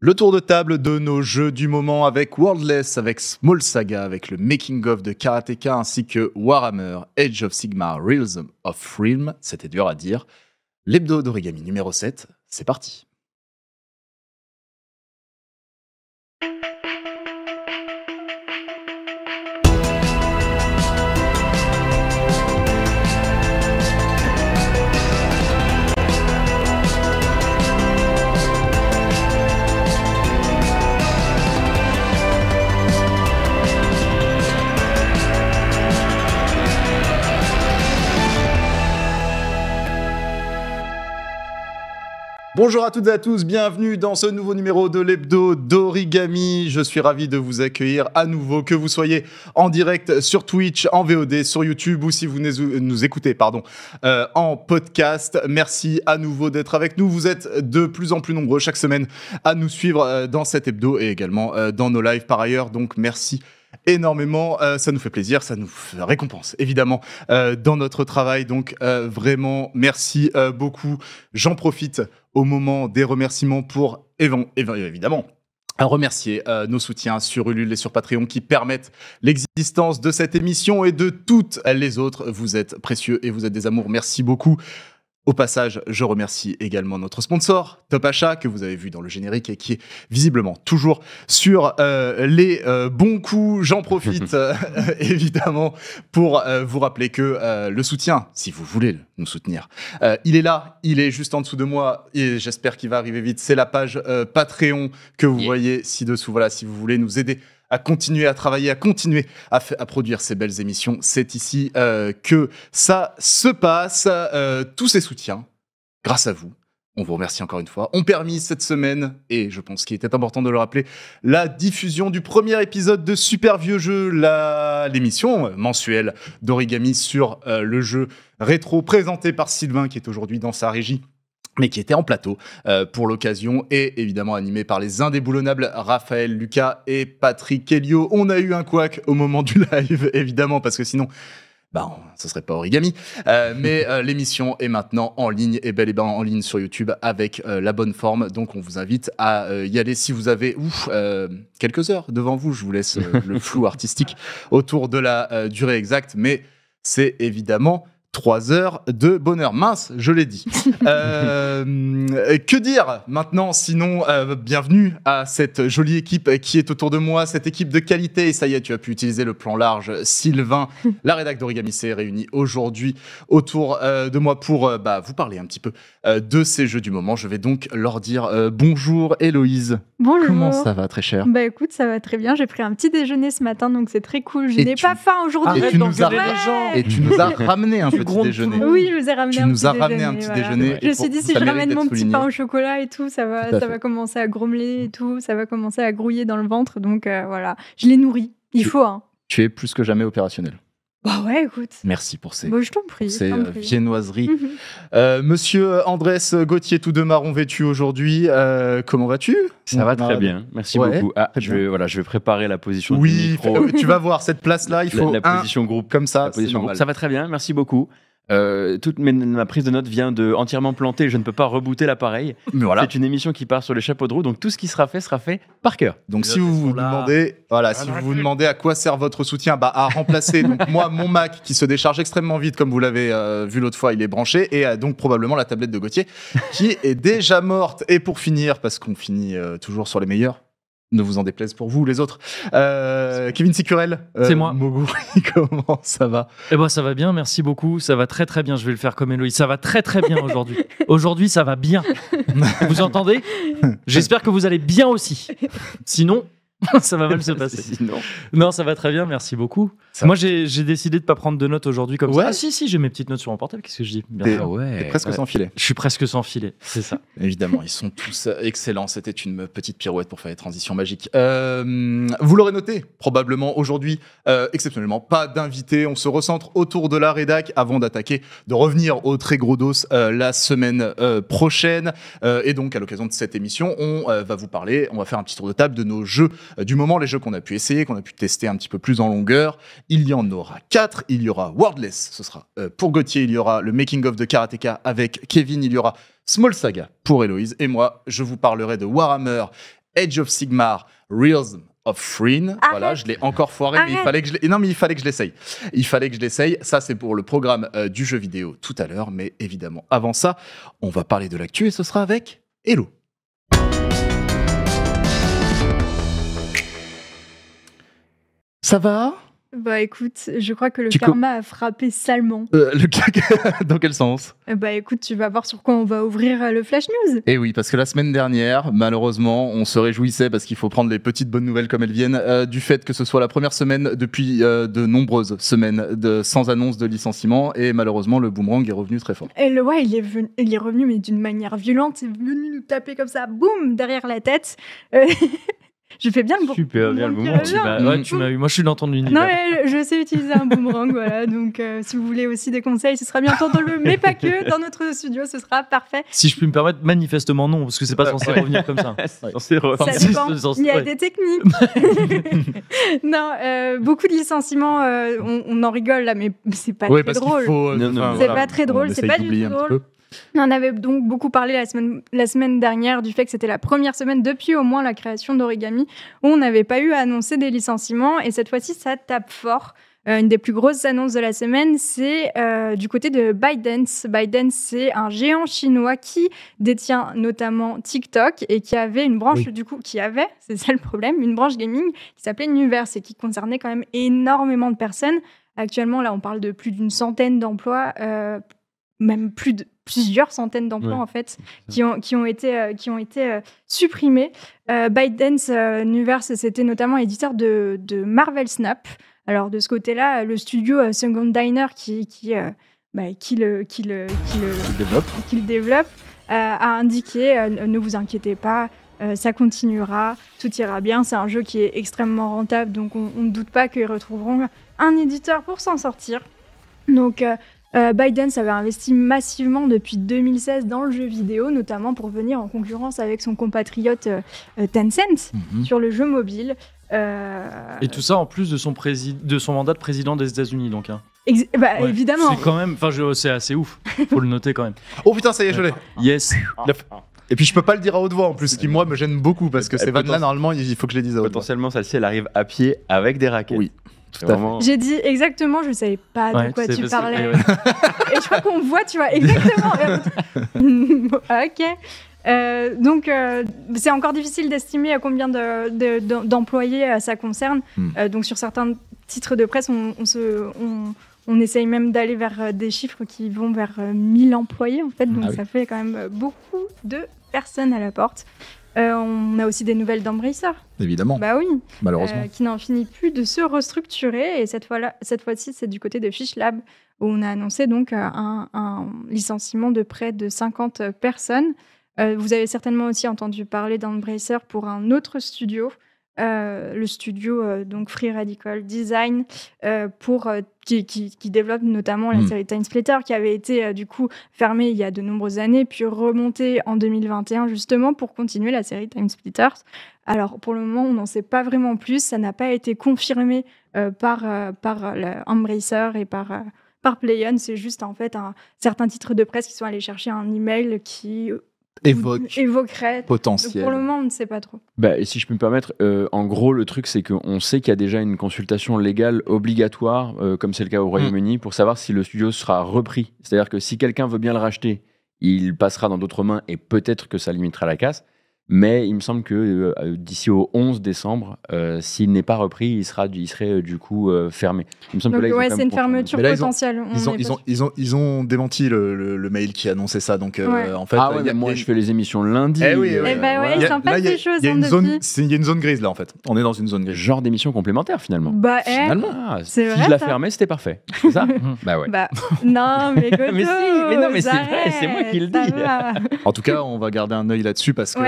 Le tour de table de nos jeux du moment avec Worldless, avec Small Saga, avec le Making of de Karateka ainsi que Warhammer, Age of Sigma, Realism of Realm, c'était dur à dire. L'hebdo d'origami numéro 7, c'est parti. Bonjour à toutes et à tous, bienvenue dans ce nouveau numéro de l'hebdo d'Origami. Je suis ravi de vous accueillir à nouveau, que vous soyez en direct sur Twitch, en VOD, sur YouTube ou si vous nous écoutez pardon, euh, en podcast. Merci à nouveau d'être avec nous. Vous êtes de plus en plus nombreux chaque semaine à nous suivre euh, dans cet hebdo et également euh, dans nos lives par ailleurs. Donc merci énormément. Euh, ça nous fait plaisir, ça nous récompense évidemment euh, dans notre travail. Donc euh, vraiment, merci beaucoup. J'en profite au moment des remerciements pour évidemment à remercier nos soutiens sur Ulule et sur Patreon qui permettent l'existence de cette émission et de toutes les autres. Vous êtes précieux et vous êtes des amours. Merci beaucoup. Au passage, je remercie également notre sponsor, Top Achat, que vous avez vu dans le générique et qui est visiblement toujours sur euh, les euh, bons coups. J'en profite euh, évidemment pour vous rappeler que le soutien, si vous voulez nous soutenir, il est là, il est juste en dessous de moi et j'espère qu'il va arriver vite. C'est la page Patreon que vous voyez ci-dessous. Voilà, si vous voulez nous aider à continuer à travailler, à continuer à, produire ces belles émissions. C'est ici euh, que ça se passe. Euh, tous ces soutiens, grâce à vous, on vous remercie encore une fois, ont permis cette semaine, et je pense qu'il était important de le rappeler, la diffusion du premier épisode de Super Vieux Jeu, l'émission euh, mensuelle d'origami sur le jeu rétro présenté par Sylvain qui est aujourd'hui dans sa régie mais qui était en plateau euh, pour l'occasion et évidemment animé par les indéboulonnables Raphaël Lucas et Patrick Helio. On a eu un couac au moment du live, évidemment, parce que sinon bah, ce serait pas origami. Euh, mais euh, l'émission est maintenant en ligne, et bel et bien en ligne sur YouTube avec la bonne forme. Donc on vous invite à y aller si vous avez ouf, quelques heures devant vous. Je vous laisse le flou artistique autour de la durée exacte, mais c'est évidemment trois heures de bonheur. Mince, je l'ai dit. Euh, que dire maintenant Sinon, euh, bienvenue à cette jolie équipe qui est autour de moi, cette équipe de qualité. Et ça y est, tu as pu utiliser le plan large. Sylvain, la rédacte d'Origami s'est réunie aujourd'hui autour euh, de moi pour bah, vous parler un petit peu de ces jeux du moment. Je vais donc leur dire bonjour Héloïse. Bonjour. Comment ça va, très cher Bah écoute, ça va très bien. J'ai pris un petit déjeuner ce matin, donc c'est très cool. Je n'ai pas faim aujourd'hui. et, tu nous as... et tu nous as ramené un oui, je nous as ramené un petit déjeuner. Je me suis dit, si je ramène mon petit pain au chocolat et tout, ça va, ça va commencer à grommeler et tout, ça va commencer à grouiller dans le ventre. Donc euh, voilà, je l'ai nourri Il faut. Hein. Tu es plus que jamais opérationnel. Bah ouais, écoute. Merci pour ces, viennoiseries. monsieur Andrés Gauthier, tout de marron vêtu aujourd'hui, euh, comment vas-tu Ça va très bien, merci beaucoup. Ah, je, vais, voilà, je vais préparer la position oui, euh, tu vas voir, cette place-là, il faut la, position groupe comme ça. Ça va très bien, merci beaucoup. Euh, toute ma prise de notes vient de entièrement planter. Je ne peux pas rebooter l'appareil. C'est une émission qui part sur les chapeaux de roue, donc tout ce qui sera fait sera fait par cœur. Donc si vous vous demandez, voilà, si ah, vous vous demandez à quoi sert votre soutien, bah à remplacer moi mon Mac qui se décharge extrêmement vite, comme vous l'avez euh, vu l'autre fois, il est branché et donc probablement la tablette de Gauthier qui est déjà morte. Et pour finir, parce qu'on finit euh, toujours sur les meilleurs, ne vous en déplaise pour vous, les autres. Euh, Kevin Sicurel, euh, c'est moi. comment ça va Eh ben, ça va bien, merci beaucoup. Ça va très très bien. Je vais le faire comme Eloïse. Ça va très très bien aujourd'hui. aujourd'hui, ça va bien. vous entendez J'espère que vous allez bien aussi. Sinon, ça va mal se passer. Non, ça va très bien, merci beaucoup. Moi, j'ai décidé de pas prendre de notes aujourd'hui comme ça. Ouais, ah, si, si, j'ai mes petites notes sur mon portable, qu'est-ce que je dis T'es presque sans filet. Je suis presque sans filet, c'est ça. Évidemment, ils sont tous euh, excellents. C'était une petite pirouette pour faire les transitions magiques. Euh, vous l'aurez noté, probablement aujourd'hui, euh, exceptionnellement, pas d'invité. On se recentre autour de la rédac avant d'attaquer, de revenir au très gros dos la semaine prochaine. et donc, à l'occasion de cette émission, on va vous parler, on va faire un petit tour de table de nos jeux euh, du moment les jeux qu'on a pu essayer, qu'on a pu tester un petit peu plus en longueur, il y en aura quatre. Il y aura Wordless, ce sera euh, pour Gauthier, il y aura le Making of de Karateka avec Kevin, il y aura Small Saga pour Héloïse, et moi, je vous parlerai de Warhammer, Edge of Sigmar, Realism of Freen. Voilà, je l'ai encore foiré, mais il fallait que je non, mais il fallait que je l'essaye. Il fallait que je l'essaye. Ça, c'est pour le programme euh, du jeu vidéo tout à l'heure, mais évidemment, avant ça, on va parler de l'actu et ce sera avec Hello. Ça va Bah écoute, je crois que le karma a frappé salement. Euh, le le Dans quel sens euh, Bah écoute, tu vas voir sur quoi on va ouvrir euh, le Flash News. Et eh oui, parce que la semaine dernière, malheureusement, on se réjouissait, parce qu'il faut prendre les petites bonnes nouvelles comme elles viennent, du fait que ce soit la première semaine depuis de nombreuses semaines de, sans annonce de licenciement, et malheureusement, le boomerang est revenu très fort. Et le ouais, il est revenu, mais d'une manière violente, il est venu nous taper comme ça, boum, derrière la tête. je fais bien le Super bien le boomerang. Tu m'as, ouais, tu m'as eu. Moi, je suis dans une. Non, je sais utiliser un boomerang, voilà. Donc, euh, si vous voulez aussi des conseils, ce sera bien dans le, mais pas que. Dans notre studio, ce sera parfait. Si je puis me permettre, manifestement non, parce que c'est pas censé revenir comme ça. c'est censé Il y a des techniques. non, euh, beaucoup de licenciements, euh, on, en rigole là, mais c'est pas, très, drôle. Faut, pas très drôle. C'est pas très drôle. C'est pas du tout drôle. On avait donc beaucoup parlé la semaine, la semaine dernière du fait que c'était la première semaine depuis au moins la création d'Origami où on n'avait pas eu à annoncer des licenciements et cette fois-ci ça tape fort. Euh, une des plus grosses annonces de la semaine, c'est euh, du côté de ByteDance. ByteDance, c'est un géant chinois qui détient notamment TikTok et qui avait une branche, du coup, qui avait, c'est ça le problème, une branche gaming qui s'appelait Nuverse et qui concernait quand même énormément de personnes. Actuellement, là, on parle de plus d'une centaine d'emplois, euh, même plus de plusieurs centaines d'emplois en fait qui ont, qui ont été, euh, qui ont été euh, supprimés. Euh, ByteDance Universe, c'était notamment éditeur de, Marvel Snap. Alors de ce côté-là, le studio Second Diner qui, qui, bah, qui, le, qui, le, qui le, développe, développe a indiqué ne vous inquiétez pas, ça continuera, tout ira bien. C'est un jeu qui est extrêmement rentable, donc on, ne doute pas qu'ils retrouveront un éditeur pour s'en sortir. Donc, euh, Biden avait investi massivement depuis 2016 dans le jeu vidéo, notamment pour venir en concurrence avec son compatriote euh, euh, Tencent mhm. sur le jeu mobile. Euh, et tout ça en plus de son, de son mandat de président des États-Unis, donc. Hein. Bah, Évidemment. C'est quand même, enfin, c'est assez ouf. Faut le noter quand même. Oh putain, ça y est, je l'ai. Yes. Et puis je peux pas le dire à haute voix en plus, ce qui moi me gêne beaucoup parce que ces vannes-là, normalement, il faut que je les dise à haute Potentiellement, celle-ci, elle arrive à pied avec des raquettes. Oui. J'ai dit exactement, je ne savais pas de quoi tu, parlais. Et, je crois qu'on voit, tu vois, exactement. ok. Euh, donc, euh, c'est encore difficile d'estimer à combien d'employés euh, ça concerne. Hmm. donc, sur certains titres de presse, on, se, on, essaye même d'aller vers des chiffres qui vont vers 1000 employés, en fait. Hmm. Donc, ah ça fait quand même beaucoup de personnes à la porte. Euh, on a aussi des nouvelles d'Embracer. Évidemment. Bah oui. Malheureusement. Euh, qui n'en finit plus de se restructurer. Et cette fois ci c'est du côté de Fish Lab où on a annoncé donc euh, un, licenciement de près de 50 personnes. vous avez certainement aussi entendu parler d'Embracer pour un autre studio euh, le studio euh, donc Free Radical Design euh, pour qui, développe notamment la hmm. série Time Splitter qui avait été du coup fermée il y a de nombreuses années puis remontée en 2021 justement pour continuer la série Time Splitters. Alors pour le moment on n'en sait pas vraiment plus, ça n'a pas été confirmé par par Embracer et par par Playon, c'est juste en fait un certain titre de presse qui sont allés chercher un email qui évoque évoquerait potentiel. Pour le moment, on ne sait pas trop. Bah, si je peux me permettre, euh, en gros, le truc, c'est qu'on sait qu'il y a déjà une consultation légale obligatoire, euh, comme c'est le cas au mm. Royaume-Uni, pour savoir si le studio sera repris. C'est-à-dire que si quelqu'un veut bien le racheter, il passera dans d'autres mains et peut-être que ça limitera la casse. Mais il me semble que euh, euh, d'ici au 11 décembre, euh, s'il n'est pas repris, il, sera, il serait du coup fermé. Il me semble donc, ouais, c'est une fermeture potentielle. Ils ont, démenti le, mail qui annonçait ça. Donc, en fait, ah moi, je fais les émissions lundi. Eh oui, eh ben choses. Hein, il y, a une zone grise là, en fait. On est dans une zone grise. Genre d'émission complémentaire, finalement. Bah, eh, finalement. Ah, si je la fermais, c'était parfait. C'est ça Bah ouais. Bah, non, mais Mais si, mais non, mais c'est vrai, c'est moi qui le dis. En tout cas, on va garder un œil là-dessus parce que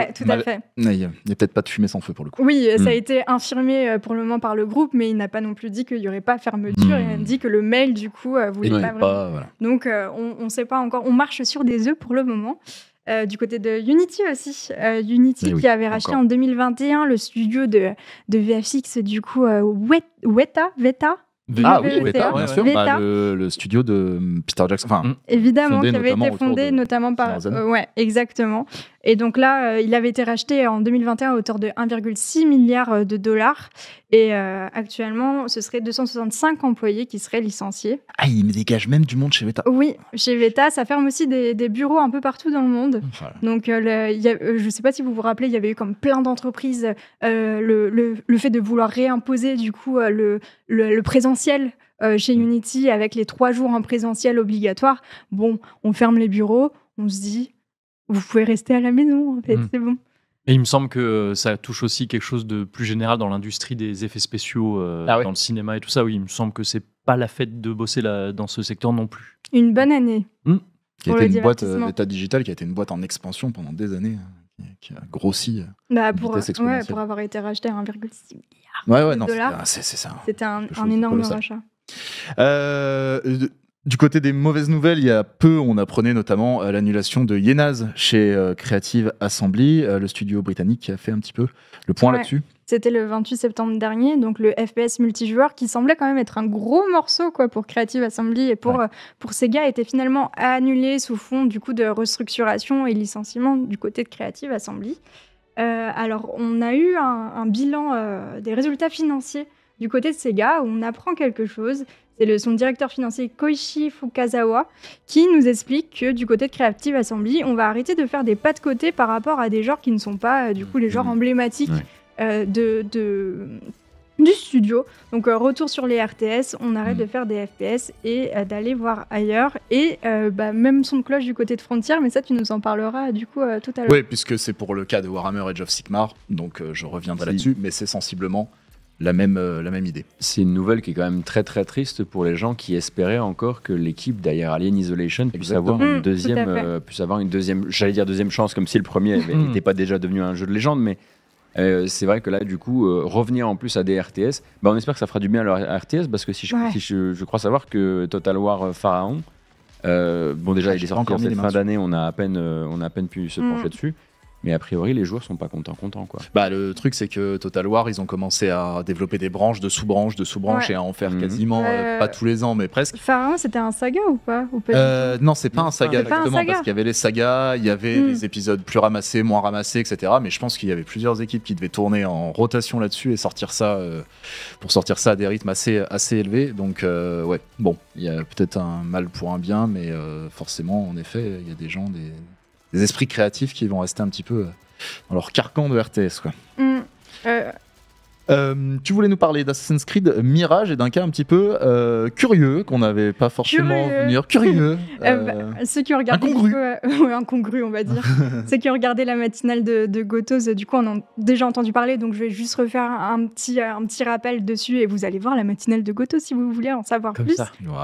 il n'y a, peut-être pas de fumée sans feu pour le coup. Oui, ça a hmm. été infirmé euh, pour le moment par le groupe, mais il n'a pas non plus dit qu'il n'y aurait pas fermeture. Il Et hmm. dit que le mail, du coup, euh, voulait pas, Donc, euh, on ne sait pas encore. On marche sur des œufs pour le moment. du côté de Unity aussi. Unity eh qui avait racheté en 2021 le studio de, de VFX, du coup, Weta, Weta, Weta ah oui, Veta, bien sûr. Bah, le, studio de euh, Peter Jackson. Mm. Évidemment, qui avait été fondé notamment par. Euh, ouais, exactement. Et donc là, euh, il avait été racheté en 2021 à hauteur de 1,6 milliard de dollars. Et actuellement, ce serait 265 employés qui seraient licenciés. Ah, il me dégage même du monde chez Veta. Oui, chez Veta, ça ferme aussi des, bureaux un peu partout dans le monde. Donc, je ne sais pas si vous vous rappelez, il y avait eu comme plein d'entreprises le, fait de vouloir réimposer du coup le, le, le présentiel euh, chez Unity avec les trois jours en présentiel obligatoire, bon, on ferme les bureaux, on se dit, vous pouvez rester à la maison, en fait, hmm. c'est bon. Et il me semble que euh, ça touche aussi quelque chose de plus général dans l'industrie des effets spéciaux, euh, ah dans le cinéma et tout ça. Oui, il me semble que c'est pas la fête de bosser là, dans ce secteur non plus. Une bonne année. Hmm. Qui a été une boîte, l'État digital, qui a été une boîte en expansion pendant des années. Hein qui a grossi. Euh, bah, pour, ouais, pour avoir été racheté à 1,6 milliard ouais, ouais, de non, dollars. Hein. C'était un, un énorme rachat. Euh, du côté des mauvaises nouvelles, il y a peu, on apprenait notamment euh, l'annulation de Yenaz chez euh, Creative Assembly, euh, le studio britannique qui a fait un petit peu le point là-dessus. C'était le 28 septembre dernier, donc le FPS multijoueur qui semblait quand même être un gros morceau quoi pour Creative Assembly et pour pour Sega était finalement annulé sous fond du coup de restructuration et licenciement du côté de Creative Assembly. alors on a eu un, bilan des résultats financiers du côté de Sega, on apprend quelque chose. C'est son directeur financier Koichi Fukazawa qui nous explique que du côté de Creative Assembly, on va arrêter de faire des pas de côté par rapport à des genres qui ne sont pas euh, du coup les genres mmh. emblématiques euh, de, du studio. Donc euh, retour sur les RTS, on arrête mmh. de faire des FPS et d'aller voir ailleurs. Et bah, même son cloche du côté de Frontier, mais ça tu nous en parleras du coup tout à l'heure. Oui, puisque c'est pour le cas de Warhammer Age of Sigmar, donc je reviendrai là-dessus, mais c'est sensiblement la même, euh, la même idée. C'est une nouvelle qui est quand même très très triste pour les gens qui espéraient encore que l'équipe derrière Alien Isolation puisse avoir, une mmh, deuxième, euh, puisse avoir une deuxième, j'allais dire deuxième chance, comme si le premier mmh. n'était pas déjà devenu un jeu de légende, mais euh, c'est vrai que là, du coup, revenir en plus à des RTS, bah, on espère que ça fera du bien à leur RTS parce que si je, si je, crois savoir que Total War Pharaon, bon déjà, ah, il est sorti en fin d'année, on, a à peine, on a à peine pu se mmh. pencher dessus. Mais a priori, les joueurs sont pas contents, contents quoi. Bah, le truc, c'est que Total War, ils ont commencé à développer des branches, de sous-branches, de sous-branches, et à en faire mhm. quasiment, euh, pas tous les ans, mais presque. Pharaon, hein, c'était un saga ou pas, euh, Non, c'est pas un saga, exactement, parce qu'il y avait les sagas, il y avait hmm. les épisodes plus ramassés, moins ramassés, etc. Mais je pense qu'il y avait plusieurs équipes qui devaient tourner en rotation là-dessus et sortir ça, euh, pour sortir ça à des rythmes assez, assez élevés. Donc, ouais, bon, il y a peut-être un mal pour un bien, mais forcément, en effet, il y a des gens, des des esprits créatifs qui vont rester un petit peu euh, dans leur carcan de RTS. Quoi. Mm. Euh, euh, tu voulais nous parler d'Assassin's Creed Mirage et d'un cas un petit peu euh, curieux qu'on n'avait pas forcément curieux. venir. Curieux. Euh, bah, qui ont incongru. incongru, on va dire. ceux qui ont regardé la matinale de, de du coup, on en a déjà entendu parler, donc je vais juste refaire un petit, un petit rappel dessus et vous allez voir la matinale de Gotos si vous voulez en savoir plus.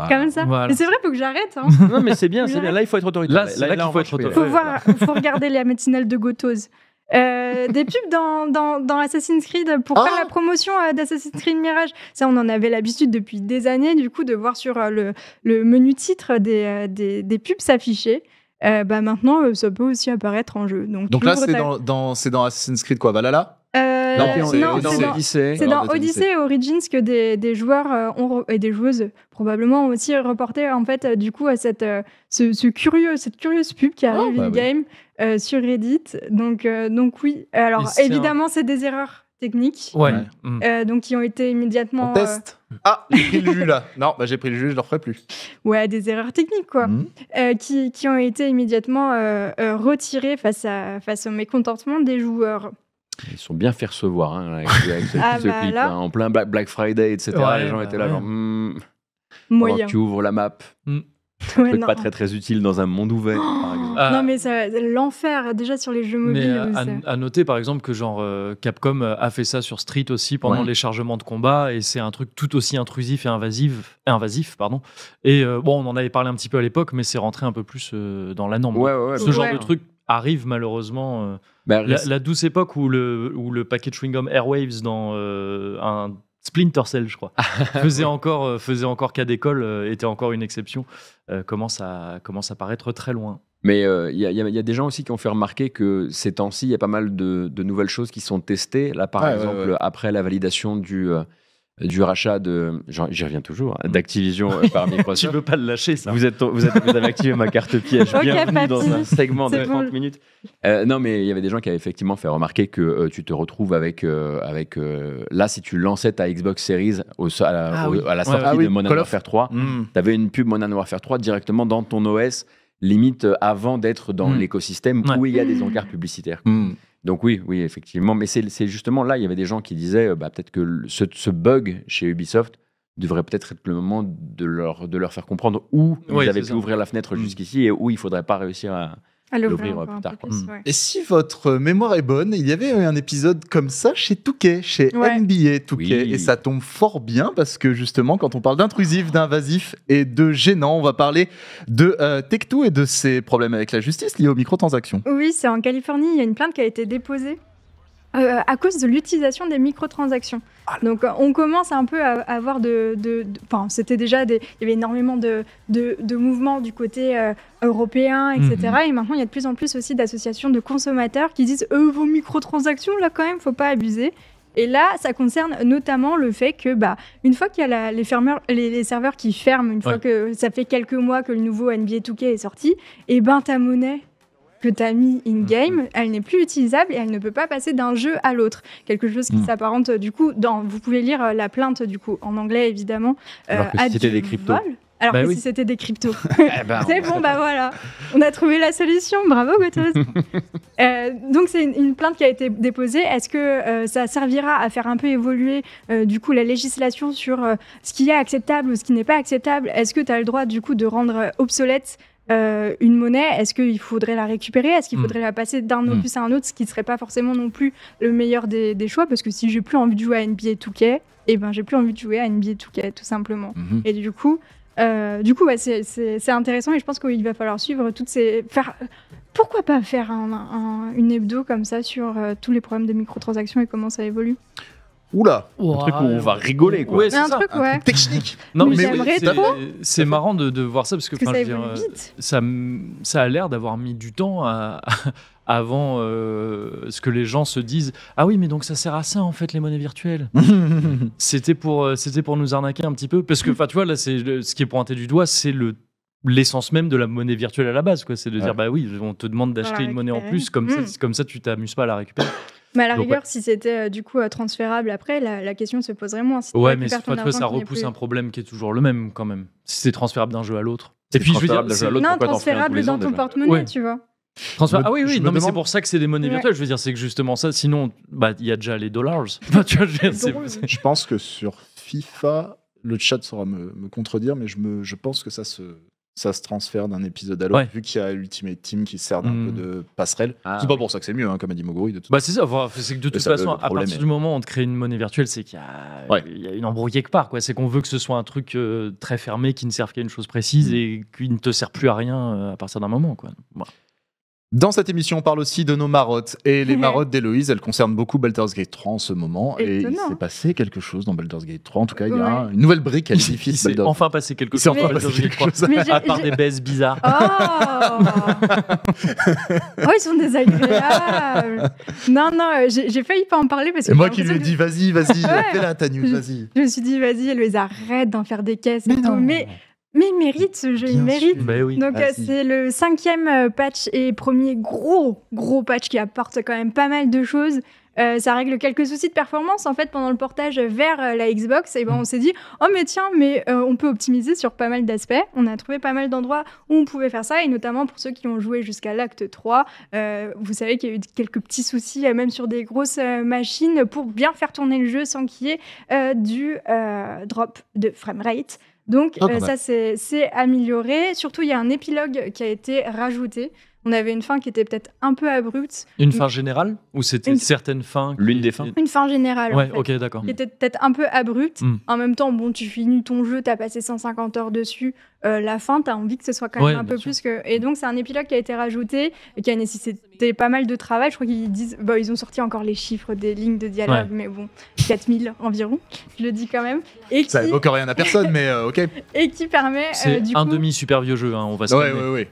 Comme ça. c'est vrai, il faut que j'arrête. Hein. non, mais c'est bien, c'est bien. Là, il faut être autoritaire. Là, il faut, être Faut, regarder la matinale de Gotos. Euh, des pubs dans, dans, Assassin's Creed pour faire la oh. promotion euh, d'Assassin's Creed Mirage. Ça, on en avait l'habitude depuis des années, du coup, de voir sur euh, le, le, menu titre des, pubs s'afficher. bah maintenant, ça peut aussi apparaître en jeu. Donc, Donc là, c'est dans, Assassin's Creed quoi Valhalla bah non, c'est dans, Odyssey. et Origins que des, joueurs et des joueuses probablement ont aussi reporté en fait du coup à cette ce, curieux cette curieuse pub qui arrive oh, bah game euh, sur Reddit. Donc, euh, donc oui. Alors, hein. évidemment, c'est des erreurs techniques. Ouais. Mm. Euh, donc, qui ont été immédiatement. On Ah, j'ai pris le jus là. Non, bah, j'ai pris le jus, je ne le referai plus. Ouais, des erreurs techniques, quoi. Mm. qui, qui ont été immédiatement retirées face, à, face au mécontentement des joueurs. Ils sont bien fait recevoir hein, avec, ce, ah bah, en plein Black Friday, etc. les gens bah étaient là, genre. Hmm. moyen. Oh, tu ouvres la map. Mm truc pas très très utile dans un monde ouvert. par oh exemple. Ah. non mais l'enfer déjà sur les jeux mobiles. Mais euh, à, noter par exemple que genre euh, Capcom euh, a fait ça sur Street aussi pendant les chargements de combat et c'est un truc tout aussi intrusif et invasif, invasif pardon. Et bon, on en avait parlé un petit peu à l'époque, mais c'est rentré un peu plus dans la norme. Ce genre de truc arrive malheureusement. Bah, la, douce époque où le, où le paquet de chewing-gum Airwaves dans un Splinter Cell, je crois. Ah, faisait, encore, euh, faisait encore cas d'école, euh, était encore une exception. Euh, commence, à, commence à paraître très loin. Mais il y, a des gens aussi qui ont fait remarquer que ces temps-ci, il y a pas mal de, nouvelles choses qui sont testées. Là, par exemple, après la validation du, du rachat de, j'y reviens toujours, hein, mm. d'Activision euh, par Microsoft. tu veux pas le lâcher, ça. Vous, êtes, vous, avez activé ma carte piège. Bienvenue dans un segment de 30 minutes. Euh, non, mais il y avait des gens qui avaient effectivement fait remarquer que euh, tu te retrouves avec, avec là, si tu lançais ta Xbox Series au, à, la, ah sortie ah de Modern Warfare 3, mm. tu avais une pub Modern Warfare 3 directement dans ton OS limite avant d'être dans mm. l'écosystème où il y a des encarts publicitaires. Donc oui, oui, effectivement. Mais c'est justement là, il y avait des gens qui disaient bah, peut-être que ce, bug chez Ubisoft devrait peut-être être le moment de leur, de leur faire comprendre où ils avaient pu ouvrir la fenêtre mmh. jusqu'ici et où il ne faudrait pas réussir à, l'ouvrir plus tard. Hmm. Et si votre mémoire est bonne, il y avait un épisode comme ça chez Touquet, chez NBA Touquet, et ça tombe fort bien parce que justement, quand on parle d'intrusif, d'invasif et de gênant, on va parler de euh, tech et de ses problèmes avec la justice liés aux microtransactions. Oui, c'est en Californie, il y a une plainte qui a été déposée euh, à cause de l'utilisation des microtransactions. Ah Donc euh, on commence un peu à avoir de... Enfin, c'était déjà des... Il y avait énormément de, mouvements du côté euh, européen, etc. Mhm. Et maintenant, il y a de plus en plus aussi d'associations de consommateurs qui disent eux, vos microtransactions, là quand même, faut pas abuser. Et là, ça concerne notamment le fait que, bah, une fois qu'il y a les, fermeurs, les, serveurs qui ferment, une fois que ça fait quelques mois que le nouveau NBA 2K est sorti, et eh ben ta monnaie, que tu as mis in-game, mm, mm. elle n'est plus utilisable et elle ne peut pas passer d'un jeu à l'autre. Quelque chose qui mm. s'apparente, euh, du coup, dans, vous pouvez lire euh, la plainte, du coup, en anglais, évidemment. Euh, Alors que bah si c'était des cryptos. Alors que si c'était des cryptos. c'est bon, bah voilà. On a trouvé la solution. Bravo, Gotos. donc, c'est une, plainte qui a été déposée. Est-ce que ça servira à faire un peu évoluer, du coup, la législation sur ce qui est acceptable ou ce qui n'est pas acceptable Est-ce que tu as le droit, du coup, de rendre obsolète euh, une monnaie, est-ce qu'il faudrait la récupérer Est-ce qu'il hmm. faudrait la passer d'un opus hmm. à un autre Ce qui ne serait pas forcément non plus le meilleur des, choix, parce que si j'ai plus envie de jouer à NBA 2K, eh ben, j'ai plus envie de jouer à NBA 2K, tout simplement. Hmm. Et du coup, euh, du coup, c'est intéressant et je pense qu'il va falloir suivre toutes ces. Pourquoi pas faire un, une hebdo comme ça sur euh, tous les problèmes de microtransactions et comment ça évolue Oula, un truc où on va rigoler quoi. c'est un truc technique. Non mais, c'est marrant de, voir ça parce que, ça, ça, a l'air d'avoir mis du temps avant euh, ce que les gens se disent ah oui mais donc ça sert à ça en fait les monnaies virtuelles. c'était pour euh, c'était pour nous arnaquer un petit peu parce que enfin tu vois là c'est ce qui est pointé du doigt c'est le l'essence même de la monnaie virtuelle à la base quoi c'est de dire bah oui on te demande d'acheter une monnaie en plus comme ça hmm. comme ça tu t'amuses pas à la récupérer. Mais à la rigueur, si c'était euh, du coup euh, transférable après, la, question se poserait moins. Si ouais, mais fois, ça repousse un problème qui est toujours le même quand même. Si c'est transférable d'un jeu à l'autre. Et puis je veux dire, non, transférable dans ton porte-monnaie, tu vois. ah oui, oui, non, mais c'est pour ça que c'est des monnaies virtuelles. Je veux dire, c'est que justement ça, sinon, bah, il y a déjà les dollars. je, pense que sur FIFA, le chat saura me, me contredire, mais je, me, je pense que ça se, ça se transfère d'un épisode à l'autre, vu qu'il y a Ultimate Team qui sert d'un peu hmm. de passerelle. Ah, c'est pas pour ça que c'est mieux, hein, comme a dit Moguri. De toute bah, c'est ça, c'est que de toute façon, à partir du moment où on te crée une monnaie virtuelle, c'est qu'il y, a une embrouille quelque part. C'est qu'on veut que ce soit un truc euh, très fermé, qui ne serve qu'à une chose précise hmm. et qui ne te sert plus à rien euh, à partir d'un moment. Quoi. Dans cette émission, on parle aussi de nos marottes. Et les marottes d'Héloïse, elles concernent beaucoup Baldur's Gate 3 en ce moment. Et il s'est passé quelque chose dans Baldur's Gate 3. En tout cas, il y a une nouvelle brique à l'édifice. Il enfin passé quelque chose enfin Baldur's quelque chose. À part des baisses bizarres. Oh, oh ils sont désagréables. Non, non, j'ai failli pas en parler parce que. moi qui lui ai dit, vas-y, vas-y, fais la ta news, vas-y. Je me suis dit, vas-y, Héloïse, arrête d'en faire des caisses. Mais, non. mais mais il mérite ce jeu, il mérite. Bah Donc ah, euh, c'est le cinquième euh, patch et premier gros, gros patch qui apporte quand même pas mal de choses. Euh, ça règle quelques soucis de performance en fait pendant le portage vers la Xbox et bon mm. on s'est dit oh mais tiens mais on peut optimiser sur pas mal d'aspects on a trouvé pas mal d'endroits où on pouvait faire ça et notamment pour ceux qui ont joué jusqu'à l'acte 3 vous savez qu'il y a eu quelques petits soucis même sur des grosses machines pour bien faire tourner le jeu sans qu'il y ait du drop de framerate donc, ah, euh, ça, c'est amélioré. Surtout, il y a un épilogue qui a été rajouté on avait une fin qui était peut-être un peu abrupte. Une fin générale Ou c'était une... certaine fin L'une des fins Une fin générale. Ouais, ok, d'accord. Qui était peut-être un peu abrupte. Hmm. En même temps, bon, tu finis ton jeu, t'as passé 150 heures dessus. Euh, la fin, t'as envie que ce soit quand même un peu plus que. Et donc, c'est un épilogue qui a été rajouté et qui a nécessité pas mal de travail. Je crois qu'ils disent. Bah, ils ont sorti encore les chiffres des lignes de dialogue, mais bon, 4000 environ, je le dis quand même. Et Ça qui... évoque rien à personne, mais euh, ok. et qui permet. c'est euh, un demi super vieux jeu, hein, on va se Ouais, ouais, ouais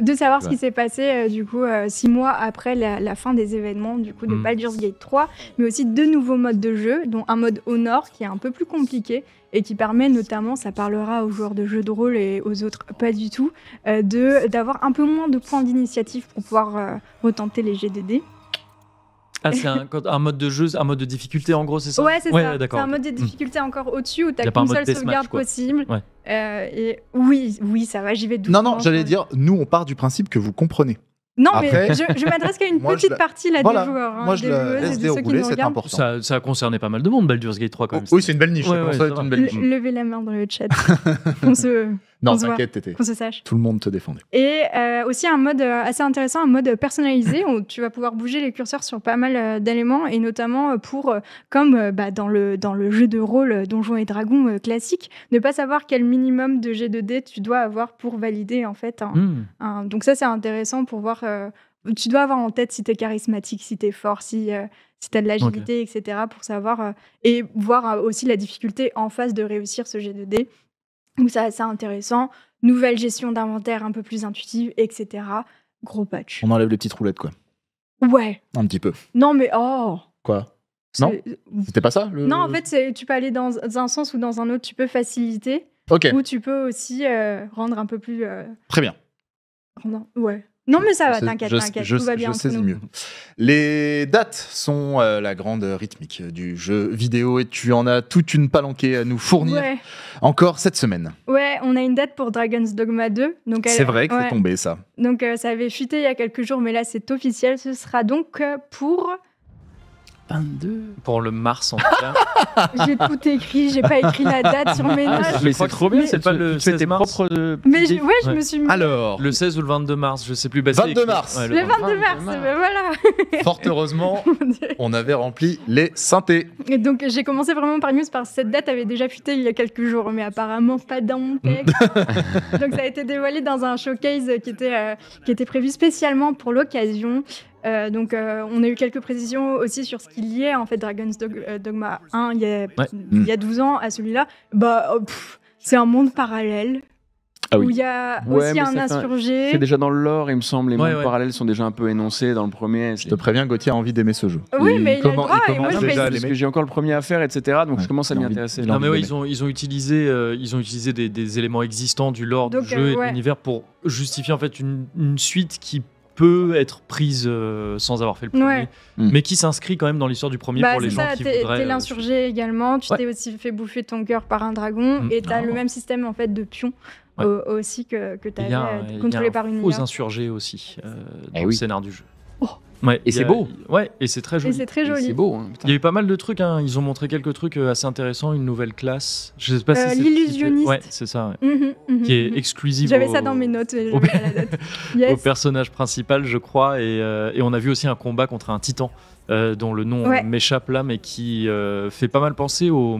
de, savoir ce qui s'est passé euh, du coup euh, six mois après la, fin des événements du coup de mm. Baldur's Gate 3, mais aussi deux nouveaux modes de jeu, dont un mode Honor qui est un peu plus compliqué et qui permet notamment, ça parlera aux joueurs de jeux de rôle et aux autres pas du tout, euh, de d'avoir un peu moins de points d'initiative pour pouvoir retenter les GDD. Ah, c'est un, mode de jeu, un mode de difficulté en gros, c'est ça Ouais, c'est ça. C'est un mode de difficulté hmm. encore au-dessus où t'as qu'une seule sauvegarde possible. Euh, et oui, oui, ça va, j'y vais doucement. Non, non, j'allais dire, nous, on part du principe que vous comprenez. Non, mais je, m'adresse qu'à une petite partie là des joueurs. des hein, moi, je des c'est important. Ça, ça, a pas mal de monde, Baldur's Gate 3 quand oh, même. oui, c'est une belle niche. une belle Levez la main dans le chat. on se non, t'inquiète, Tout le monde te défendait. Et euh, aussi un mode euh, assez intéressant, un mode personnalisé où tu vas pouvoir bouger les curseurs sur pas mal euh, d'éléments et notamment pour, comme bah, dans, le, dans le jeu de rôle Donjons et Dragons classique, ne pas savoir quel minimum de G2D tu dois avoir pour valider en fait. Hmm. donc ça, c'est intéressant pour voir. tu dois avoir en tête si t'es charismatique, si t'es fort, si, si t'as de l'agilité, etc. pour savoir et voir aussi la difficulté en face de réussir ce G2D. Donc ça, c'est intéressant. Nouvelle gestion d'inventaire un peu plus intuitive, etc. Gros patch. On enlève les petites roulettes, quoi. Ouais. Un petit peu. Non, mais oh Quoi Non euh, C'était pas ça Non, en fait, tu peux aller dans un sens ou dans un autre. Tu peux faciliter. Ok. Ou tu peux aussi euh, rendre un peu plus. Euh, Très bien. Ouais. Non, mais ça va, t'inquiète, t'inquiète, tout va bien. Je sais mieux. Les dates sont euh, la grande rythmique du jeu vidéo et tu en as toute une palanquée à nous fournir encore cette semaine. Ouais, on a une date pour Dragon's Dogma 2. C'est vrai que c'est tombé ça. Donc euh, ça avait chuté il y a quelques jours, mais là c'est officiel. Ce sera donc euh, pour 22 Pour le mars en tout cas. j'ai tout écrit, j'ai pas écrit la date sur mes ah, notes. Mais c'est trop bien, c'est pas le 16 mars. Mais je, ouais, je me suis Alors, le 16 ou le 22 mars, je sais plus. Bah, 22 mars. le, 22, mars, ben voilà. Fort heureusement, on avait rempli les synthés. Et donc j'ai commencé vraiment par news parce que cette date avait déjà futé il y a quelques jours, mais apparemment pas dans mon texte. Mm. donc ça a été dévoilé dans un showcase qui était, euh, qui était prévu spécialement pour l'occasion. Euh, donc, euh, on a eu quelques précisions aussi sur ce qu'il y a en fait Dragon's euh, Dogma 1 il y, a, 12 mm. ans à celui-là. Bah, oh, c'est un monde parallèle. Ah où il y a aussi un insurgé. C'est déjà dans le lore, il me semble. Les mondes parallèles sont déjà un peu énoncés dans le premier. Je te préviens, Gauthier a envie d'aimer ce jeu. Oui, mais il, a que j'ai encore le premier à faire, etc. Donc je commence à m'y intéresser. Non, mais ils ont, ils ont utilisé, ils ont utilisé des, éléments existants du lore du jeu et de l'univers pour justifier en fait une suite qui peut être prise euh, sans avoir fait le premier, hmm. mais qui s'inscrit quand même dans l'histoire du premier bah, pour les gens qui voudraient... T'es euh, l'insurgé également, tu t'es aussi fait bouffer ton cœur par un dragon, hmm. et t'as le même système en fait de pion aussi que, que t'avais euh, contrôlé par une aux insurgés aussi, eh dans le du jeu et c'est beau. Ouais, et c'est très joli. c'est très joli. C'est beau. Hein, il y a eu pas mal de trucs. Hein. Ils ont montré quelques trucs euh, assez intéressants. Une nouvelle classe. Je sais pas euh, si L'illusionniste. Ouais, c'est ça. Ouais. Mhm, mhm, qui est mhm. exclusive. J'avais ça dans mes notes. Au... la note. au... personnage principal, je crois. Et, euh, et, on a vu aussi un combat contre un titan dont le nom m'échappe là, mais qui fait pas mal penser au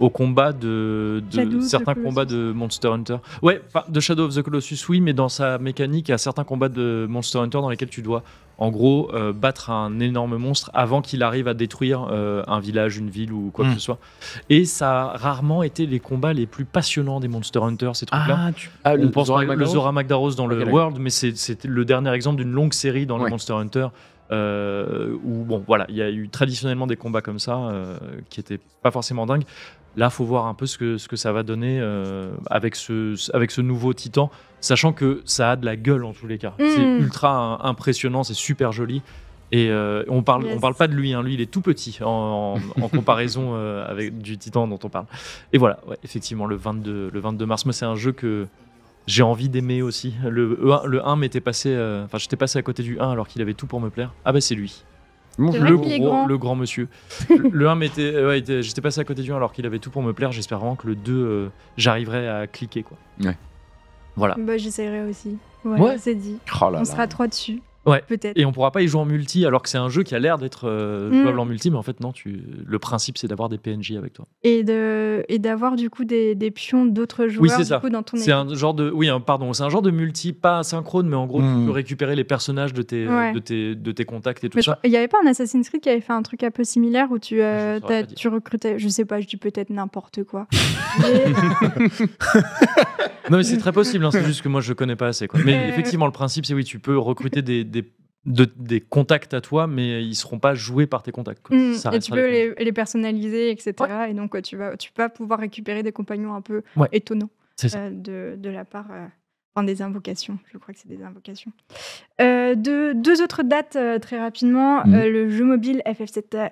au combat de, certains combats de Monster Hunter. Ouais, de Shadow of the Colossus, oui, mais dans sa mécanique, il y a certains combats de Monster Hunter dans lesquels tu dois, en gros, euh, battre un énorme monstre avant qu'il arrive à détruire euh, un village, une ville ou quoi que hmm. ce soit. Et ça a rarement été les combats les plus passionnants des Monster Hunter, ces trucs-là. Ah, ah, On pense à le Zora Magdaros dans le World, mais c'est le dernier exemple d'une longue série dans le Monster Hunter. Euh, où bon voilà, il y a eu traditionnellement des combats comme ça qui étaient pas forcément dingues. Là, faut voir un peu ce que, ce que ça va donner euh, avec, ce, avec ce nouveau Titan, sachant que ça a de la gueule en tous les cas. C'est hmm. ultra impressionnant, c'est super joli. Et euh, on parle, parle pas de lui. Hein. Lui, il est tout petit en, comparaison euh, avec du Titan dont on parle. Et voilà, effectivement, le 22, le 22 mars. Moi, c'est un jeu que j'ai envie d'aimer aussi. Le, le 1, m'était passé, enfin, j'étais passé à côté du 1 alors qu'il avait tout pour me plaire. Ah bah c'est lui. Le grand. monsieur. le, 1 m'était. Euh, ouais, J'étais passé à côté du 1 alors qu'il avait tout pour me plaire. J'espère vraiment que le 2, euh, j'arriverai à cliquer, quoi. Ouais. Voilà. Bah, j'essaierai aussi. Ouais. c'est dit. Oh On sera trois dessus. Ouais. Peut-être. Et on pourra pas y jouer en multi, alors que c'est un jeu qui a l'air d'être euh, mm. jouable en multi, mais en fait, non, tu... le principe, c'est d'avoir des PNJ avec toi. Et, de... et d'avoir, du coup, des, pions d'autres joueurs oui, c'est ça. dans ton C'est un genre de. Oui, pardon, c'est un genre de multi, pas asynchrone, mais en gros, tu mm. peux récupérer les personnages de tes, de tes, de tes contacts et tout mais ça. Il n'y avait pas un Assassin's Creed qui avait fait un truc un peu similaire où tu, euh, tu recrutais, je sais pas, je dis peut-être n'importe quoi. non, mais c'est très possible, hein, c'est juste que moi, je connais pas assez. Quoi. Mais euh, effectivement, le principe, c'est oui, tu peux recruter des des, contacts à toi, mais ils seront pas joués par tes contacts. Mm, et tu peux les, personnaliser, etc. Et donc, euh, tu, vas, tu vas pouvoir récupérer des compagnons un peu étonnants euh, de, la part euh, des invocations. Je crois que c'est des invocations. de, deux, autres dates très rapidement. Mm. le jeu mobile FF7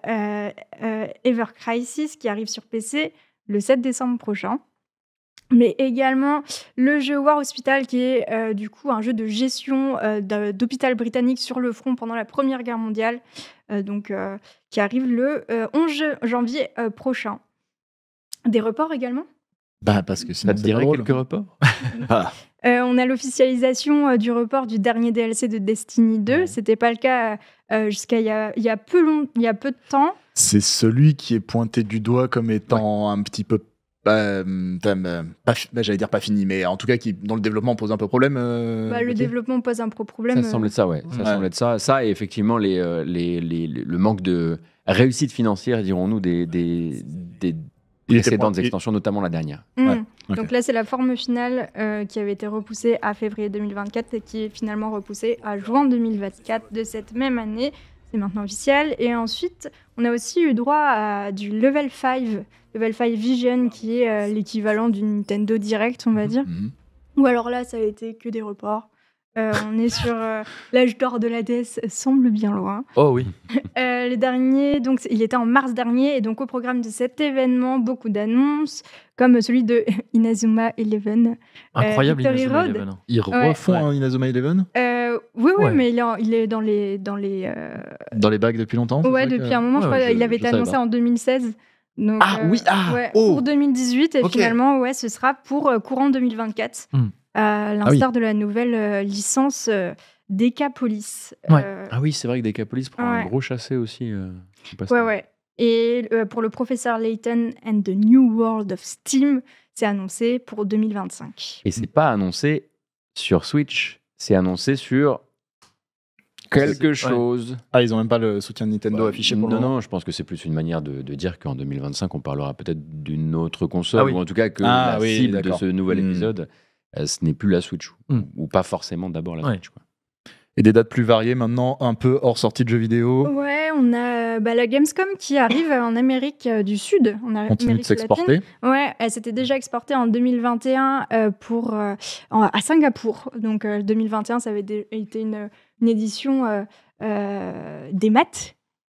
Ever Crisis qui arrive sur PC le 7 décembre prochain mais également le jeu War Hospital, qui est euh, du coup un jeu de gestion euh, d'hôpital britannique sur le front pendant la Première Guerre mondiale, euh, donc qui arrive le 11 janvier prochain. Des reports également Bah parce que sinon, ça te dirait quelques reports. Ah. on a l'officialisation du report du dernier DLC de Destiny 2. Ce C'était pas le cas jusqu'à il y a, peu y a peu de temps. C'est celui qui est pointé du doigt comme étant un petit peu euh, euh, bah, j'allais dire pas fini, mais en tout cas qui dans le développement pose un peu problème. Euh, bah, le développement pose un peu problème. Ça semble être ça, ouais. Ça semble être ça. Ça et effectivement les, les, les, le manque de réussite financière, dirons-nous, des, des, précédentes extensions, notamment la dernière. Mmh. Donc là, c'est la forme finale qui avait été repoussée à février 2024 et qui est finalement repoussée à juin 2024 de cette même année. C'est maintenant officiel. Et ensuite, on a aussi eu droit à du level 5 Valve Vision, qui est euh, l'équivalent du Nintendo Direct, on va dire. Mhm. Ou alors là, ça a été que des reports. Euh, on est sur euh, l'âge d'or de la DS, semble bien loin. Oh oui. les derniers, donc il était en mars dernier, et donc au programme de cet événement, beaucoup d'annonces, comme celui de Inazuma Eleven. Incroyable hein. hein, Inazuma Eleven. Ils refont Inazuma Eleven Oui, oui, mais il est, dans les. Dans les, dans les bacs depuis longtemps Ouais, depuis un moment, je crois. il avait été annoncé en 2016 ah oui, euh, ah, oh. pour 2018 et finalement ouais, ce sera pour euh, courant 2024, à hmm. euh, ah l'instar de la nouvelle licence Decapolis. ah oui, c'est vrai que Decapolis prend un gros chassé aussi. ouais, ouais. Et pour le professeur Layton and the New World of Steam, c'est annoncé pour 2025. Et c'est pas annoncé sur Switch, c'est annoncé sur quelque chose. Ah, ils ont même pas le soutien de Nintendo bah, affiché pour non, Non, je pense que c'est plus une manière de, dire qu'en 2025, on parlera peut-être d'une autre console, ah ou en tout cas que ah la cible de ce nouvel hmm. épisode, euh, ce n'est plus la Switch, ou, hmm. pas forcément d'abord la Switch. Et des dates plus variées maintenant, un peu hors sortie de jeux vidéo. Ouais, on a bah, la Gamescom qui arrive en Amérique euh, du Sud. On continue de s'exporter. Ouais, elle s'était déjà exportée en 2021 euh, pour, à Singapour. Donc 2021, ça avait été une une édition euh, euh, des maths,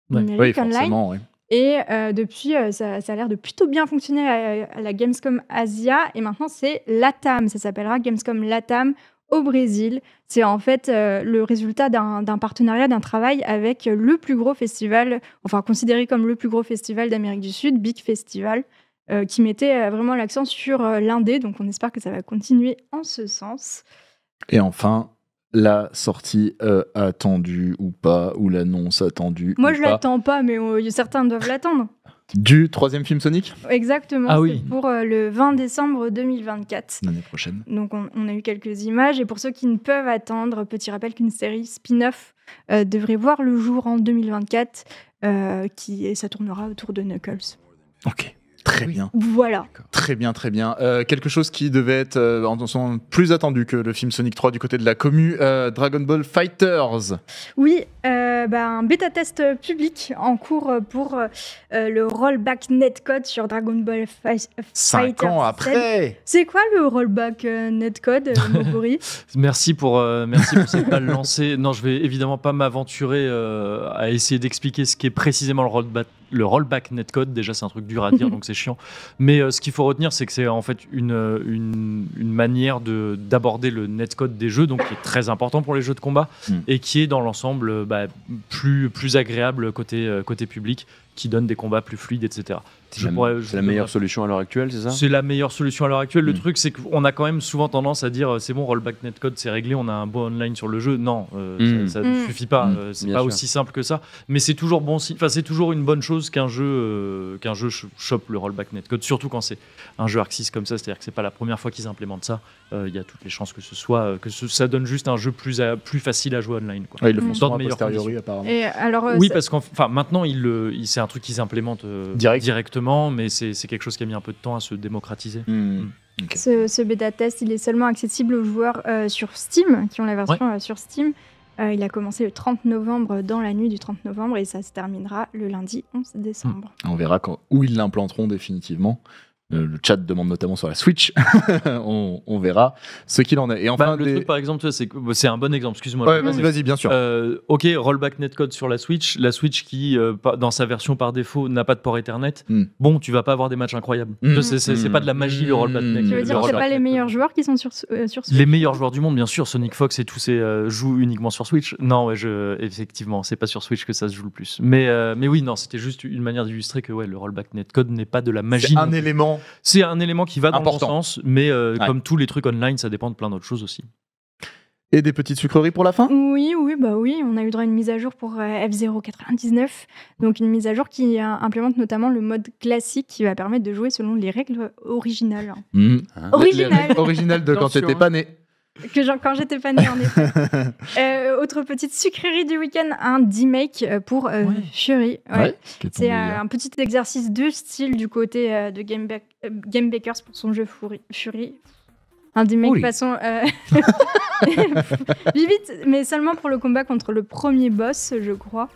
oui, online. Et euh, depuis, ça, a l'air de plutôt bien fonctionner à, la Gamescom Asia. Et maintenant, c'est LATAM. Ça s'appellera Gamescom LATAM au Brésil. C'est en fait le résultat d'un partenariat, d'un travail avec le plus gros festival, enfin considéré comme le plus gros festival d'Amérique du Sud, Big Festival, qui mettait vraiment l'accent sur l'indé. Donc on espère que ça va continuer en ce sens. Et enfin, la sortie euh, attendue ou pas, ou l'annonce attendue. Moi, je l'attends pas, mais euh, certains doivent l'attendre. Du troisième film Sonic Exactement, ah oui. pour euh, le 20 décembre 2024. L'année prochaine. Donc on, a eu quelques images, et pour ceux qui ne peuvent attendre, petit rappel qu'une série spin-off devrait voir le jour en 2024, qui, et ça tournera autour de Knuckles. Ok. Très bien. Voilà. Très bien, très bien. Euh, quelque chose qui devait être euh, en plus attendu que le film Sonic 3 du côté de la commu, euh, Dragon Ball Fighters. Oui, bah, un bêta test public en cours pour le rollback netcode sur Dragon Ball Fighters. Cinq ans après. C'est quoi le rollback netcode, Merci pour merci pour cette balle lancée. Non, je vais évidemment pas m'aventurer à essayer d'expliquer ce qu'est précisément le rollback le rollback netcode, déjà, c'est un truc dur à dire, mhm. donc c'est chiant. Mais euh, ce qu'il faut retenir, c'est que c'est en fait une, une, manière d'aborder le netcode des jeux, donc qui est très important pour les jeux de combat mm. et qui est dans l'ensemble bah, plus, plus agréable côté, euh, côté public, qui donne des combats plus fluides, etc. C'est la, meilleure solution à l'heure actuelle, c'est ça C'est la meilleure solution à l'heure actuelle. Le hmm. truc, c'est qu'on a quand même souvent tendance à dire euh, c'est bon, rollback netcode, c'est réglé, on a un bon online sur le jeu. Non, euh, hmm. ça, ne hmm. suffit pas. Euh, c'est pas aussi simple que ça. Mais c'est toujours bon, enfin c'est toujours une bonne chose qu'un jeu qu'un jeu chope le rollback netcode, surtout quand c'est un jeu arc comme ça. C'est-à-dire que c'est pas la première fois qu'ils implémentent ça. Il y a toutes les chances que ce soit que ça donne juste un jeu plus plus facile à jouer online. le font apparemment. oui, parce qu'enfin maintenant, c'est un truc qu'ils implémentent directement mais c'est quelque chose qui a mis un peu de temps à se démocratiser. Hmm. Hmm. Ce, ce bêta test, il est seulement accessible aux joueurs euh, sur Steam, qui ont la version euh, sur Steam. Euh, il a commencé le 30 novembre, dans la nuit du 30 novembre, et ça se terminera le lundi 11 décembre. Hmm. On verra quand, où ils l'implanteront définitivement. Euh, le chat demande notamment sur la Switch. on, verra ce qu'il en est. Et enfin, bah, le truc par exemple, bah, c'est un bon exemple. Excuse-moi. vas-y, vas bien sûr. Euh, ok, rollback netcode sur la Switch. La Switch qui, euh, dans sa version par défaut, n'a pas de port Ethernet. Hmm. Bon, tu vas pas avoir des matchs incroyables. Hmm. C'est pas de la magie le rollback hmm. netcode. Tu veux dire, c'est pas les meilleurs joueurs qui sont sur, sur Switch. Les meilleurs joueurs du monde, bien sûr. Sonic Fox et tous ces jouent uniquement sur Switch. Non, ouais, je, effectivement, c'est pas sur Switch que ça se joue le plus. Mais mais oui, non, c'était juste une manière d'illustrer que ouais, le rollback netcode n'est pas de la magie. un élément c'est un élément qui va dans sens, mais euh, comme tous les trucs online, ça dépend de plein d'autres choses aussi. Et des petites sucreries pour la fin Oui, oui, bah oui, on a eu droit à une mise à jour pour euh, F099, donc une mise à jour qui euh, implémente notamment le mode classique qui va permettre de jouer selon les règles originales. Mmh. originales de quand n'étais pas né que quand j'étais fan en effet. Euh, autre petite sucrerie du week-end, un D-Make euh, pour euh, Fury. c'est un petit exercice de style du côté de Game, Bakers pour son jeu Fury. Un D-Make façon. vite, mais seulement pour le combat contre le premier boss, je crois.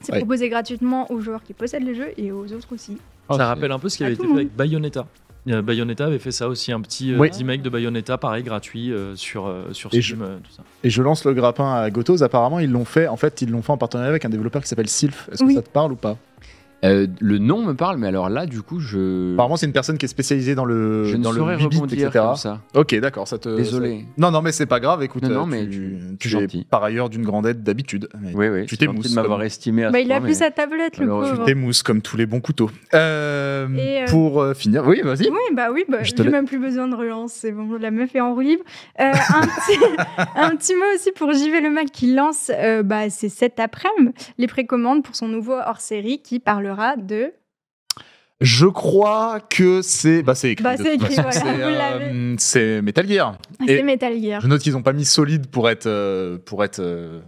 C'est proposé gratuitement aux joueurs qui possèdent les jeux et aux autres aussi. Ça oh, rappelle un peu ce qui avait été fait avec Bayonetta. Euh, Bayonetta avait fait ça aussi, un petit e remake de Bayonetta, pareil, gratuit euh, sur, sur Steam. Et je, tout ça. et je lance le grappin à Gotos. Apparemment, ils l'ont fait. En fait, ils l'ont fait en partenariat avec un développeur qui s'appelle Sylph. Est-ce que ça te parle ou pas euh, le nom me parle, mais alors là, du coup, je. Apparemment, c'est une personne qui est spécialisée dans le. Je dans ne saurais le rebondir Comme ça. Ok, d'accord, ça te. Désolé. Non, non, mais c'est pas grave. Écoute, non, euh, mais tu, tu, es par ailleurs d'une grande aide d'habitude. Oui, oui. Tu t'émousses. m'avoir estimé. À mais bah, il a plus sa tablette, le pauvre. Tu t'émousses comme tous les bons couteaux. Euh, pour finir, oui, vas-y. Bah oui, bah oui, je n'ai même plus besoin de relance. C'est bon, la meuf est en roue libre. un, petit, mot aussi pour JV Le qui lance, bah, c'est cet après-midi, les précommandes pour son nouveau hors-série qui parlera de je crois que c'est. Bah, c'est écrit. Bah, c'est C'est, euh, c'est Metal Gear. C'est Gear. Je note qu'ils n'ont pas mis solide pour être, euh, pour être euh,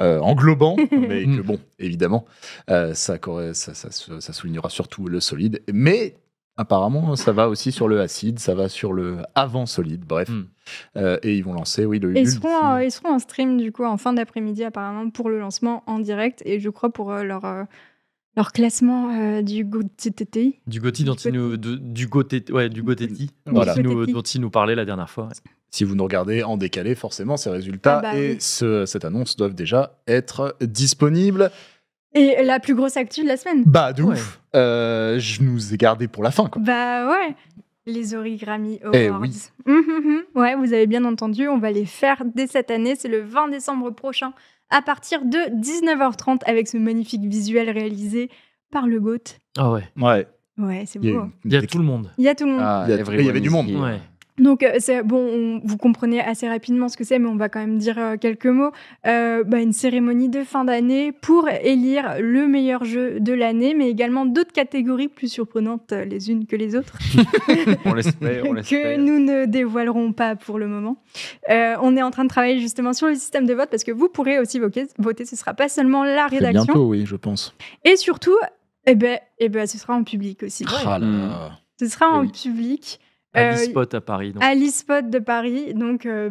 englobant, mais que bon, évidemment, ça, ça, ça, soulignera surtout le solide. Mais apparemment, ça va aussi sur le acide, ça va sur le avant solide, bref. Hmm. et ils vont lancer, oui, le. Ils seront, ils seront en stream du coup en fin d'après-midi apparemment pour le lancement en direct et je crois pour leur leur classement euh, du GoTTI. Du GoTTI dont, du GoTTI, du dont il nous parlait la dernière fois. Si vous nous regardez en décalé, forcément, ces résultats ah bah et cette annonce doivent déjà être disponibles. Et la plus grosse actu de la semaine Bah, de euh, Je nous ai gardé pour la fin, Bah ouais les Origami eh Awards. oui. ouais, vous avez bien entendu, on va les faire dès cette année. C'est le 20 décembre prochain à partir de 19h30 avec ce magnifique visuel réalisé par le GOAT. Ah ouais. Ouais. Ouais, c'est beau. Hein. Il y a, tout le monde. Il y a tout le monde. Ah, il y, il y avait du monde. Ouais. Donc, euh, bon, vous comprenez assez rapidement ce que c'est, mais on va quand même dire euh, quelques mots. Euh, bah, une cérémonie de fin d'année pour élire le meilleur jeu de l'année, mais également d'autres catégories plus surprenantes les unes que les autres. on l'espère, on Que nous ne dévoilerons pas pour le moment. on est en train de travailler justement sur le système de vote parce que vous pourrez aussi voter. voter ce sera pas seulement la rédaction. Bientôt, oui, je pense. Et surtout, eh ben, eh ben, ce sera en public aussi. Ah ce sera eh en public à euh, à Paris. de Paris, donc euh,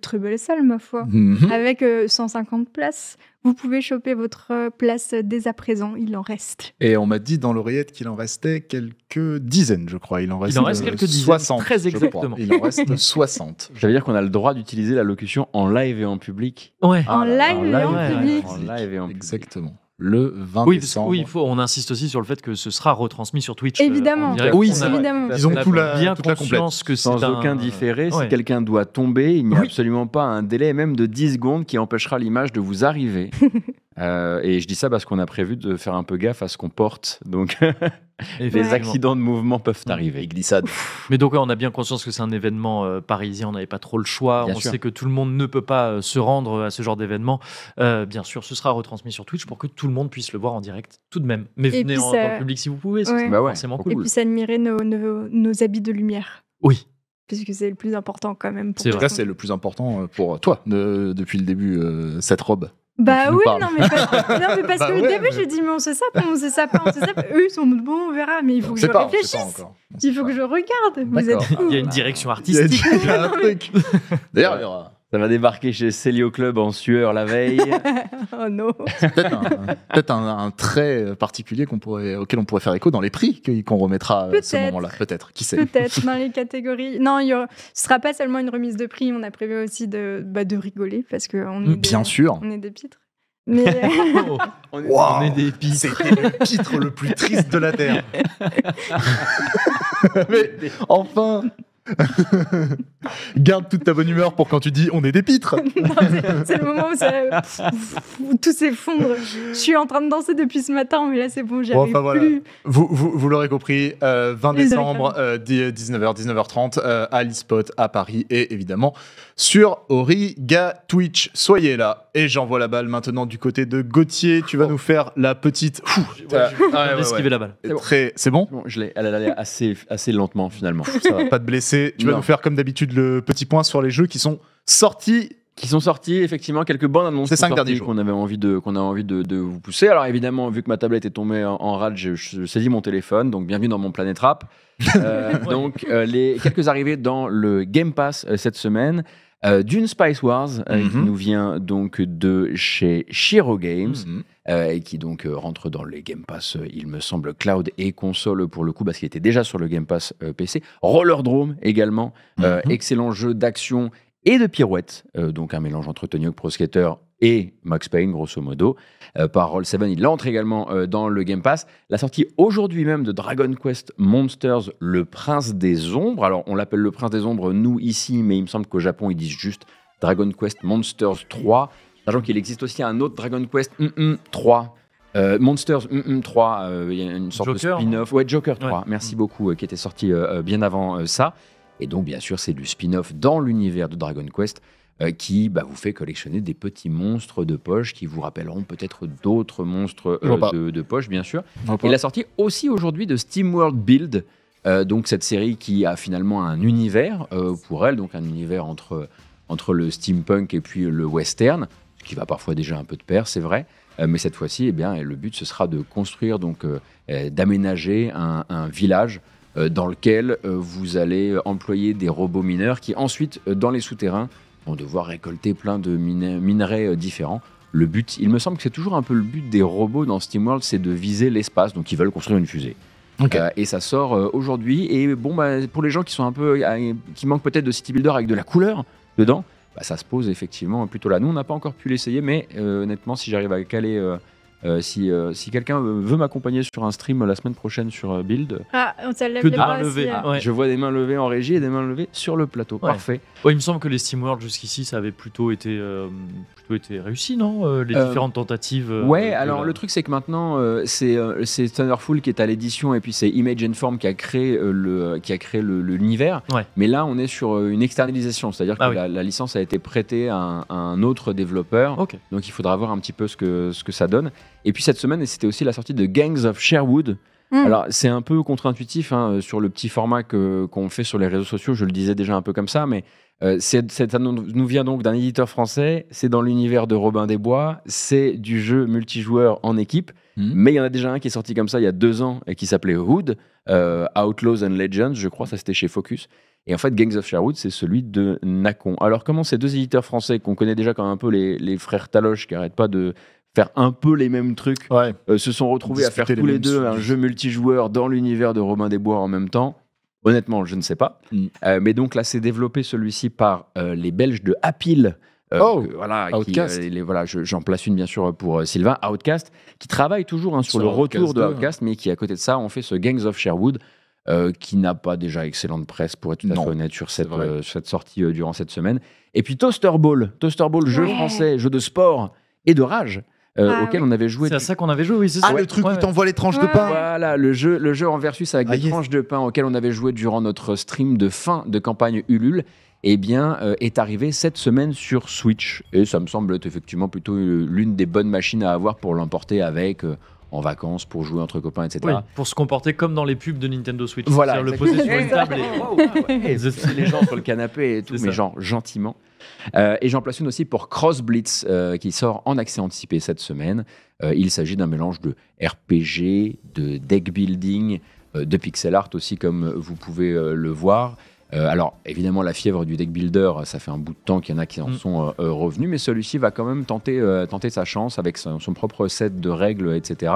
très belle ma foi, mhm. avec 150 euh, places. Vous pouvez choper votre place dès à présent, il en reste. Et on m'a dit dans l'oreillette qu'il en restait quelques dizaines, je crois. Il en reste, il en reste quelques 60, dizaines, très exactement. Il en reste 60. J'allais dire qu'on a le droit d'utiliser la locution en live et en public. Ouais. en, ah live en, live et en, public. en live et en public. Exactement le 20 oui, Oui, faut, on insiste aussi sur le fait que ce sera retransmis sur Twitch. Euh, évidemment. oui, évidemment. Ils ont tout la, toute la Que Sans aucun différé, si quelqu'un doit tomber, il n'y a absolument pas un délai même de 10 secondes qui empêchera l'image de vous arriver. Euh, et je dis ça parce qu'on a prévu de faire un peu gaffe à ce qu'on porte. Donc... les accidents de mouvement peuvent mm. arriver. glissades. Mais donc, on a bien conscience que c'est un événement euh, parisien, on n'avait pas trop le choix. on sait que tout le monde ne peut pas euh, se rendre euh, à ce genre d'événement. bien sûr, ce sera retransmis sur Twitch pour que tout le monde puisse le voir en direct tout de même. Mais venez en, public si vous pouvez, c'est bah forcément cool. Et puis admirer nos, nos, habits de lumière. Oui, que c'est le plus important quand même. c'est vrai, c'est le plus important pour toi depuis le début, cette robe. Bah oui, non mais, parce bah que que début, je dis mais on sait ça, on ça pas on sait ça Eux, ils sont bon, on verra, mais il faut que je réfléchisse. Il faut que je regarde. Il y a une direction artistique. D'ailleurs, ça va débarquer chez Célio Club en sueur la veille. oh non peut-être un, trait particulier qu'on pourrait, auquel on pourrait faire écho dans les prix qu'on remettra à euh, ce moment-là. Peut-être, qui sait Peut-être, dans les catégories. Non, ce ne sera pas seulement une remise de prix, on a prévu aussi de, bah, de rigoler parce qu'on est, On est des pitres. Mais... Oh, euh, oh, on, est, on, des pitres. C'était le pitre le plus triste de la Terre. Mais enfin Garde toute ta bonne humeur pour quand tu dis on est des pitres. c'est le moment où, tout s'effondre. Je suis en train de danser depuis ce matin, mais là c'est bon, j'ai Vous, l'aurez compris, 20 euh, décembre, 19h, euh, 19h30, euh, à l'eSpot à Paris et évidemment sur Origa Twitch. Soyez là. Et j'envoie la balle maintenant du côté de Gauthier. Tu vas oh. nous faire la petite. Ouais, ah la balle. C'est bon. je l'ai. Elle allait assez, assez lentement finalement. Pas de blessé tu vas nous faire comme d'habitude le petit point sur les jeux qui sont sortis qui sont sortis effectivement quelques bonnes annonces ça qu'on avait envie de qu'on a envie de, vous pousser alors évidemment vu que ma tablette est tombée en, en rade je, saisis mon téléphone donc bienvenue dans mon planète rap euh, donc euh, les quelques arrivées dans le Game Pass euh, cette semaine euh, d'une Spice Wars euh, qui mhm. nous vient donc de chez Shiro Games. Mhm. Euh, et qui donc rentre dans les Game Pass, il me semble, cloud et console pour le coup, parce qu'il était déjà sur le Game Pass PC. Roller Drome également, mhm. excellent jeu d'action et de pirouette, donc un mélange entre Tony Hawk Pro Skater et Max Payne, grosso modo. Euh, par Roll 7. Il entre également euh, dans le Game Pass. La sortie aujourd'hui même de Dragon Quest Monsters, le prince des ombres. Alors, on l'appelle le prince des ombres, nous, ici, mais il me semble qu'au Japon, ils disent juste Dragon Quest Monsters 3. Sachant qu'il existe aussi un autre Dragon Quest 3. Mm, mm, euh, Monsters 3, mm, il y a une sorte de spin-off. Ouais, Joker 3, merci beaucoup, qui était sorti bien avant ça. Et donc, bien sûr, c'est du spin-off dans l'univers de Dragon Quest. Euh, qui bah, vous fait collectionner des petits monstres de poche qui vous rappelleront peut-être d'autres monstres euh, de, poche, bien sûr. Et la sortie aussi aujourd'hui de Steam World Build, euh, donc cette série qui a finalement un univers pour elle, donc un univers entre, entre le steampunk et puis le western, qui va parfois déjà un peu de pair, c'est vrai mais cette fois-ci, eh bien, le but ce sera de construire donc d'aménager un, village dans lequel vous allez employer des robots mineurs qui ensuite, dans les souterrains, devoir récolter plein de minerais euh, différents. Le but, il me semble que c'est toujours un peu le but des robots dans SteamWorld, c'est de viser l'espace, donc ils veulent construire une fusée. Euh, et ça sort euh, aujourd'hui. Et bon, bah, pour les gens qui sont un peu, qui manquent peut-être de City Builder avec de la couleur dedans, bah, ça se pose effectivement plutôt là. Nous, on n'a pas encore pu l'essayer, mais honnêtement, si j'arrive à caler euh, si, euh, si quelqu'un veut m'accompagner sur un stream la semaine prochaine sur euh, Build, ah, que des mains levées. Je vois des mains levées en régie et des mains levées sur le plateau. Parfait. il me semble que les SteamWorld jusqu'ici, ça avait plutôt été été réussi, non euh, Les euh, différentes tentatives. Euh, ouais, alors le truc, c'est que maintenant, c'est Thunderful qui est à l'édition et puis c'est Image and Form qui a créé le qui a créé l'univers. Mais là, on est sur une externalisation, c'est-à-dire ah que la, licence a été prêtée à un, autre développeur. Donc il faudra voir un petit peu ce que ce que ça donne. Et puis cette semaine, c'était aussi la sortie de Gangs of Sherwood. Hmm. Alors c'est un peu contre-intuitif hein, sur le petit format que qu'on fait sur les réseaux sociaux. Je le disais déjà un peu comme ça, mais euh, ça nous vient donc d'un éditeur français, c'est dans l'univers de Robin des Bois, c'est du jeu multijoueur en équipe, hmm. mais il y en a déjà un qui est sorti comme ça il y a deux ans et qui s'appelait Hood, euh, Outlaws and Legends, je crois, ça c'était chez Focus. Et en fait, Gangs of Sherwood, c'est celui de Nacon. Alors, comment ces deux éditeurs français, qu'on connaît déjà quand un peu les, frères Taloche, qui n'arrêtent pas de faire un peu les mêmes trucs, euh, se sont retrouvés à faire tous les deux un jeu multijoueur dans l'univers de Robin des Bois en même temps Honnêtement, je ne sais pas. Mm. Euh, mais donc là, c'est développé celui-ci par euh, les Belges de Apil. Euh, oh, voilà, Outcast. voilà, j'en place une bien sûr pour Sylvain. Outcast, qui travaille toujours hein, sur, le retour de Outcast, mais qui à côté de ça on fait ce Gangs of Sherwood, qui n'a pas déjà excellente presse pour être tout à fait honnête sur cette, sortie durant cette semaine. Et puis Toaster Ball, Toaster Ball, jeu français, jeu de sport et de rage, euh, auquel on avait joué. C'est ça qu'on avait joué, oui, c'est ah, ça. Ah, le truc où t'envoies les tranches de pain. Voilà, le jeu, le jeu en versus avec les ah, tranches de pain auquel on avait joué durant notre stream de fin de campagne Ulule. Eh bien, euh, est arrivé cette semaine sur Switch. Et ça me semble être effectivement plutôt euh, l'une des bonnes machines à avoir pour l'emporter avec en vacances pour jouer entre copains, etc. pour se comporter comme dans les pubs de Nintendo Switch. Voilà, le poser sur une table et, les gens sur le canapé et tout, mais genre gentiment. Euh, et j'en place une aussi pour Cross Blitz euh, qui sort en accès anticipé cette semaine. Euh, il s'agit d'un mélange de RPG, de deck building, de pixel art aussi comme vous pouvez le voir. Euh, alors, évidemment, la fièvre du deck builder, ça fait un bout de temps qu'il y en a qui en mm. sont euh, euh, revenus, mais celui-ci va quand même tenter, tenter sa chance avec son, propre set de règles, etc.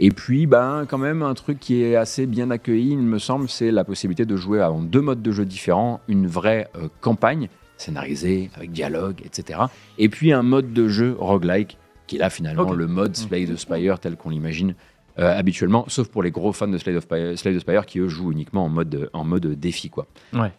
Et puis, ben, quand même, un truc qui est assez bien accueilli, il me semble, c'est la possibilité de jouer en deux modes de jeu différents, une vraie campagne scénarisée, avec dialogue, etc. Et puis un mode de jeu roguelike, qui est là finalement le mode mm. Slay the Spire tel qu'on l'imagine euh, habituellement, sauf pour les gros fans de Slade of, Spire, qui eux jouent uniquement en mode, en mode défi. Quoi.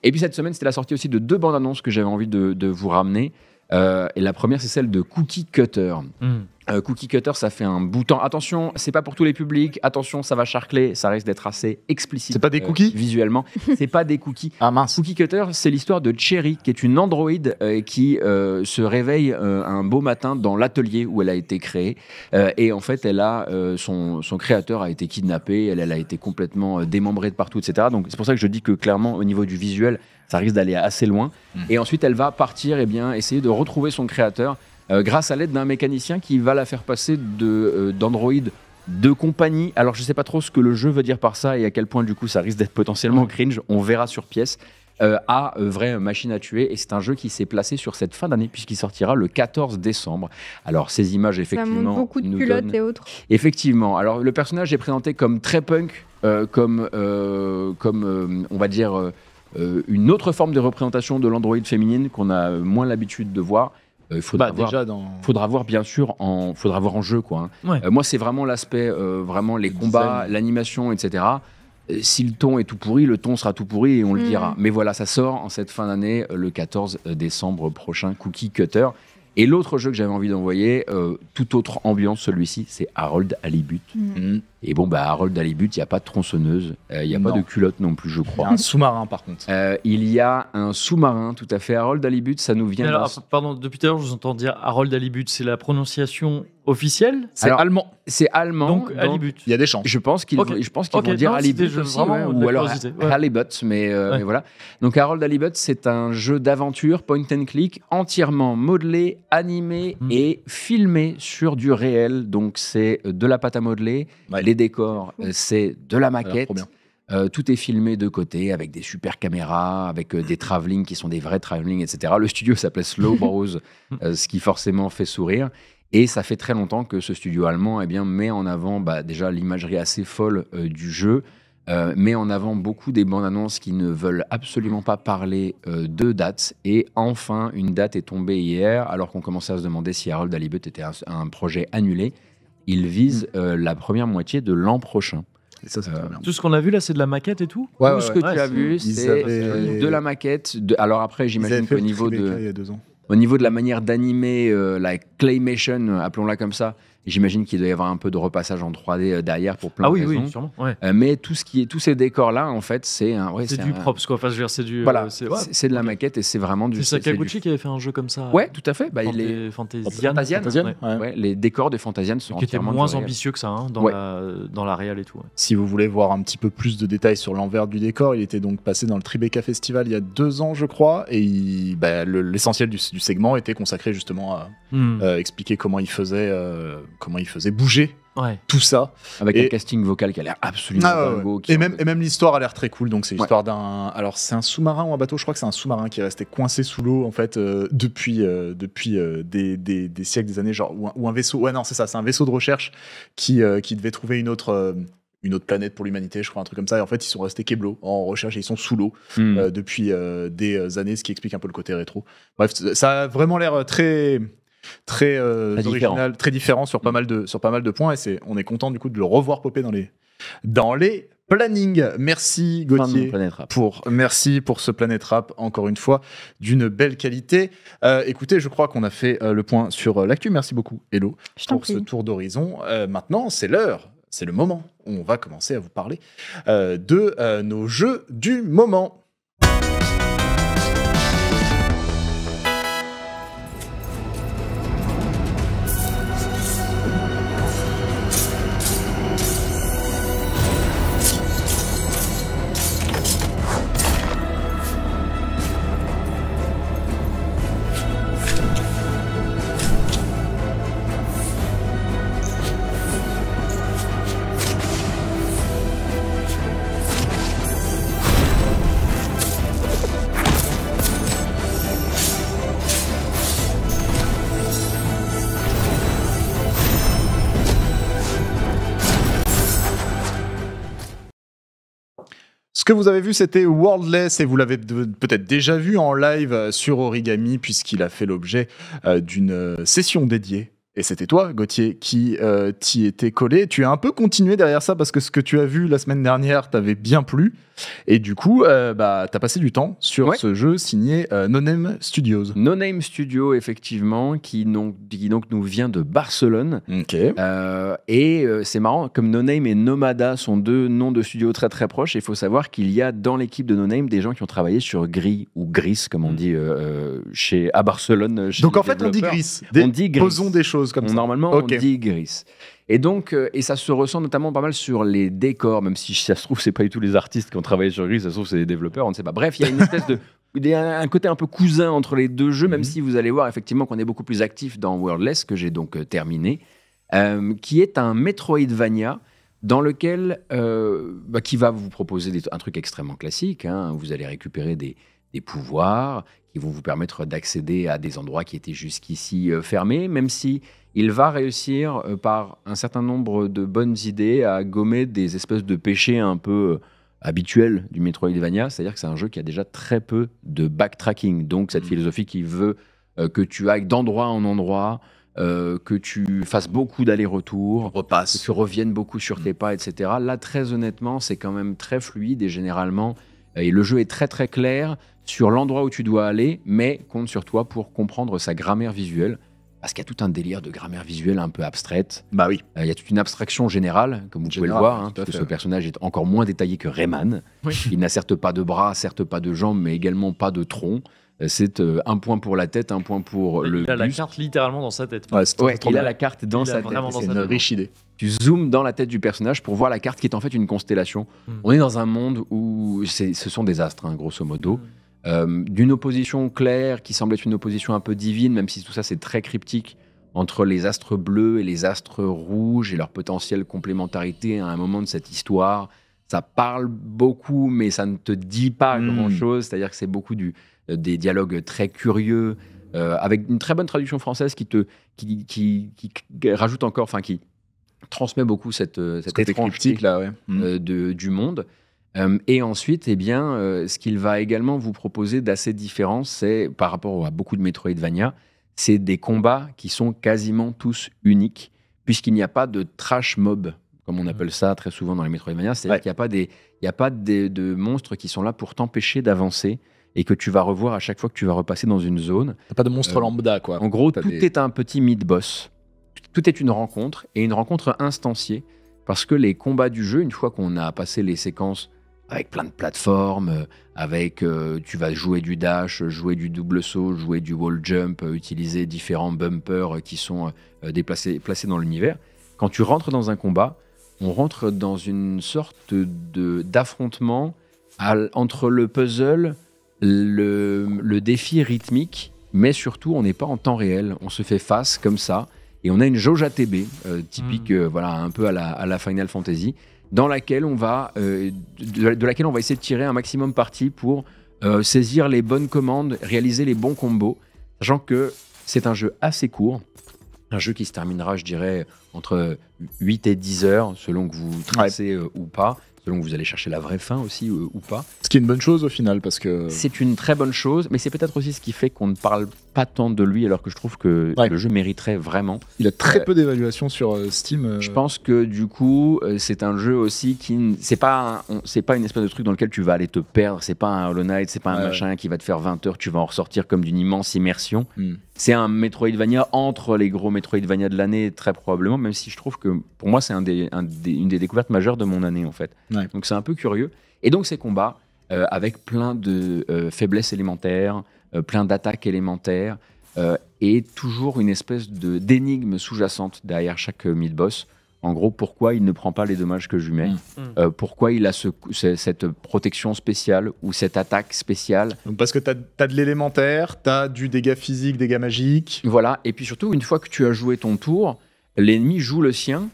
Et puis cette semaine, c'était la sortie aussi de deux bandes annonces que j'avais envie de, vous ramener. Euh, et la première, c'est celle de Cookie Cutter. Hmm. Euh, cookie Cutter, ça fait un bouton. de temps. Attention, c'est pas pour tous les publics. Attention, ça va charcler. Ça risque d'être assez explicite. C'est pas des euh, cookies Visuellement. c'est pas des cookies. Ah mince. Cookie Cutter, c'est l'histoire de Cherry, qui est une androïde euh, qui se réveille un beau matin dans l'atelier où elle a été créée. et en fait, elle a, son, créateur a été kidnappé. Elle, a été complètement démembrée de partout, etc. Donc c'est pour ça que je dis que clairement, au niveau du visuel, ça risque d'aller assez loin. Hmm. Et ensuite, elle va partir et eh bien essayer de retrouver son créateur euh, grâce à l'aide d'un mécanicien qui va la faire passer d'androïde de, euh, d'android de compagnie. Alors je ne sais pas trop ce que le jeu veut dire par ça et à quel point du coup ça risque d'être potentiellement cringe. On verra sur pièce. à euh, vraie machine à tuer et c'est un jeu qui s'est placé sur cette fin d'année puisqu'il sortira le 14 décembre. Alors ces images effectivement ça beaucoup de culottes et autres. Effectivement. Alors le personnage est présenté comme très punk, comme comme on va dire une autre forme de représentation de l'androïde féminine qu'on a moins l'habitude de voir. Euh, il faudra, bah, déjà faudra voir bien sûr en faudra voir en jeu quoi. Hein. Euh, moi c'est vraiment l'aspect euh, vraiment les combats, l'animation etc. si le ton est tout pourri, le ton sera tout pourri et on le mm. dira. Mais voilà, ça sort en cette fin d'année le 14 décembre prochain Cookie Cutter. Et l'autre jeu que j'avais envie d'envoyer, tout autre ambiance celui-ci, c'est Harold Alibut. Mm. Mm. Et bon, bah, Harold Halibut, il n'y a pas de tronçonneuse, euh, il n'y a pas de culotte non plus, je crois. Il y a un sous-marin, par contre. Euh, il y a un sous-marin, tout à fait. Harold Halibut, ça nous vient. Alors, ah, pardon, depuis tout à l'heure, je vous entends dire Harold Halibut, c'est la prononciation officielle C'est allemand. C'est allemand. Donc, Il y a des chances. Je pense qu'ils okay. vont, qu vont dire Halibut ou alors euh, mais, voilà. Donc, Harold Halibut, c'est un jeu d'aventure point and click entièrement modelé, animé mhm. et filmé sur du réel. Donc, c'est de la pâte à modeler, les Décor, décors, euh, c'est de la maquette. Euh, tout est filmé de côté avec des super caméras, avec euh, des travelling qui sont des vrais travelling, etc. Le studio s'appelait Slow Bros, ce qui forcément fait sourire. Et ça fait très longtemps que ce studio allemand eh bien, met en avant bah, déjà l'imagerie assez folle du jeu, met en avant beaucoup des bandes annonces qui ne veulent absolument pas parler de dates. Et enfin, une date est tombée hier, alors qu'on commençait à se demander si Harold Halibut était un projet annulé il vise mm. euh, la première moitié de l'an prochain. Euh, tout ce qu'on a vu là, c'est de la maquette et tout Tout ce que tu as vu, c'est de la maquette. Alors après, j'imagine qu'au niveau de... Au niveau de la manière d'animer euh, la claymation, appelons-la comme ça, J'imagine qu'il doit y avoir un peu de repassage en 3D euh, derrière pour plein ah de raisons. oui, sûrement. Euh, mais tout ce qui est, tous ces décors-là, en fait, c'est un. c'est du propre. quoi. c'est du. c'est de la maquette et c'est vraiment du. C'est Sakaguchi qui avait fait un jeu comme ça. Ouais, tout à fait. Bah, les... Fantasian. les décors de Fantasian sont Qui moins ambitieux que ça, hein, dans, la, dans la et tout. Si vous voulez voir un petit peu plus de détails sur l'envers du décor, il était donc passé dans le Tribeca Festival il y a deux ans, je crois. Et bah, l'essentiel du, segment était consacré justement à hmm. euh, expliquer comment il faisait comment il faisait bouger tout ça. Avec un casting vocal qui a l'air absolument beau. Ah et, même, l'histoire a l'air très cool. Donc c'est l'histoire d'un. Alors c'est un sous-marin ou un bateau, je crois que c'est un sous-marin qui est resté coincé sous l'eau en fait euh, depuis, euh, depuis euh, des, siècles, des années, genre, ou un, vaisseau. Ouais, non, c'est ça, c'est un vaisseau de recherche qui, qui devait trouver une autre une autre planète pour l'humanité, je crois, un truc comme ça. Et en fait, ils sont restés Keblo en recherche et ils sont sous l'eau hmm. depuis des années, ce qui explique un peu le côté rétro. Bref, ça a vraiment l'air très, très, euh, original, différent. très différent sur pas mm. mal de, sur pas mal de points. Et c'est, on est content du coup de le revoir popper dans les, dans les plannings. Merci Gauthier pour, merci pour ce Planet Rap encore une fois d'une belle qualité. Euh, écoutez, je crois qu'on a fait euh, le point sur l'actu. Merci beaucoup Hello pour ce tour d'horizon. maintenant, c'est l'heure c'est le moment où on va commencer à vous parler de nos jeux du moment. Ce que vous avez vu, c'était Worldless et vous l'avez peut-être déjà vu en live euh, sur Origami puisqu'il a fait l'objet euh, d'une euh, session dédiée et c'était toi, Gauthier, qui euh, t'y étais collé. Tu as un peu continué derrière ça parce que ce que tu as vu la semaine dernière t'avait bien plu. Et du coup, euh, bah, tu as passé du temps sur ce jeu signé euh, No Name Studios. No Name Studio, effectivement, qui, donc, donc nous vient de Barcelone. et c'est marrant, comme No Name et Nomada sont deux noms de studios très très proches, il faut savoir qu'il y a dans l'équipe de No Name des gens qui ont travaillé sur Gris ou Gris, comme on hmm. dit chez, à Barcelone. donc en fait, on dit Gris. on dit Gris. Posons des choses comme Normalement, on dit gris. Et donc, euh, et ça se ressent notamment pas mal sur les décors, même si ça se trouve, c'est pas du tout les artistes qui ont travaillé sur gris, ça se trouve, c'est des développeurs, on ne sait pas. Bref, il y a une espèce de. un côté un peu cousin entre les deux jeux, même mhm. si vous allez voir effectivement qu'on est beaucoup plus actif dans Worldless, que j'ai donc euh, terminé, euh, qui est un Metroidvania dans lequel. Bah, qui va vous proposer un truc extrêmement classique. Hein. vous allez récupérer des des pouvoirs qui vont vous permettre d'accéder à des endroits qui étaient jusqu'ici euh, fermés, même si il va réussir euh, par un certain nombre de bonnes idées à gommer des espèces de péchés un peu euh, habituels du Metroidvania, c'est-à-dire que c'est un jeu qui a déjà très peu de backtracking, donc cette mm. philosophie qui veut que tu ailles d'endroit en endroit, que tu fasses beaucoup d'allers-retours, que tu reviennes beaucoup sur tes mm. pas, etc. Là, très honnêtement, c'est quand même très fluide et généralement, et le jeu est très très clair sur l'endroit où tu dois aller, mais compte sur toi pour comprendre sa grammaire visuelle. Parce qu'il y a tout un délire de grammaire visuelle un peu abstraite. Bah oui. Euh, il y a toute une abstraction générale, comme vous pouvez le voir, hein, parce que ce personnage est encore moins détaillé que Rayman. Il n'a certes pas de bras, certes pas de jambes, mais également pas de tronc. Euh, c'est euh, un point pour la tête, un point pour le. Il a la carte littéralement dans sa tête. Ouais, il a la carte dans sa tête. C'est une riche idée. Tu zoomes dans la tête du personnage pour voir la carte qui est en fait une constellation. Hmm. On est dans un monde où ce sont des astres, hein, grosso modo. Hmm. Euh, d'une opposition claire qui semble être une opposition un peu divine, même si tout ça c'est très cryptique, entre les astres bleus et les astres rouges et leur potentielle complémentarité à un moment de cette histoire. Ça parle beaucoup, mais ça ne te dit pas hmm. grand-chose, c'est-à-dire que c'est beaucoup du, euh, des dialogues très curieux, euh, avec une très bonne traduction française qui te qui, qui, rajoute encore, enfin qui transmet beaucoup cette, cette cryptique là, hmm. de, du monde. Euh, et ensuite, eh bien, euh, ce qu'il va également vous proposer d'assez différent, c'est par rapport à beaucoup de Metroidvania, c'est des combats qui sont quasiment tous uniques, puisqu'il n'y a pas de trash mob, comme on mmh. appelle ça très souvent dans les Metroidvania. C'est-à-dire qu'il n'y a pas, des, il y a pas des, de monstres qui sont là pour t'empêcher d'avancer et que tu vas revoir à chaque fois que tu vas repasser dans une zone. T'as pas de monstre euh, lambda, quoi. En gros, tout est un petit mid-boss. Tout est une rencontre, et une rencontre instanciée, parce que les combats du jeu, une fois qu'on a passé les séquences avec plein de plateformes, euh, avec euh, tu vas jouer du dash, jouer du double saut, jouer du wall jump, euh, utiliser différents bumpers qui sont déplacés, placés dans l'univers. Quand tu rentres dans un combat, on rentre dans une sorte de d'affrontement entre le puzzle, le, défi rythmique, mais surtout on n'est pas en temps réel, on se fait face comme ça, et on a une jauge ATB, typique hmm. voilà, un peu à la Final Fantasy, dans laquelle on va, euh, de, laquelle on va essayer de tirer un maximum parti pour euh, saisir les bonnes commandes, réaliser les bons combos, sachant que c'est un jeu assez court, un jeu qui se terminera, je dirais, entre 8 et 10 heures, selon que vous tracez euh, ou pas, selon que vous allez chercher la vraie fin aussi ou pas. Ce qui est une bonne chose au final, parce que... C'est une très bonne chose, mais c'est peut-être aussi ce qui fait qu'on ne parle pas tant de lui, alors que je trouve que le jeu mériterait vraiment. Il a très euh, peu d'évaluation sur euh, Steam. Euh. Je pense que du coup, c'est un jeu aussi qui. C'est pas, C'est pas une espèce de truc dans lequel tu vas aller te perdre. C'est pas un Hollow Knight, c'est pas un machin qui va te faire 20 heures, tu vas en ressortir comme d'une immense immersion. Hmm. C'est un Metroidvania entre les gros Metroidvania de l'année, très probablement, même si je trouve que pour moi, c'est un des, une des découvertes majeures de mon année, en fait. Donc c'est un peu curieux. Et donc ces combats, avec plein de faiblesses élémentaires, euh, plein d'attaques élémentaires euh, et toujours une espèce de d'énigme sous-jacente derrière chaque euh, mid-boss. En gros, pourquoi il ne prend pas les dommages que je mets mm. mm. Pourquoi il a ce, cette protection spéciale ou cette attaque spéciale Parce que tu as, de l'élémentaire, tu as du dégât physique, dégâts magique Voilà, et puis surtout, une fois que tu as joué ton tour, L'ennemi joue le sien,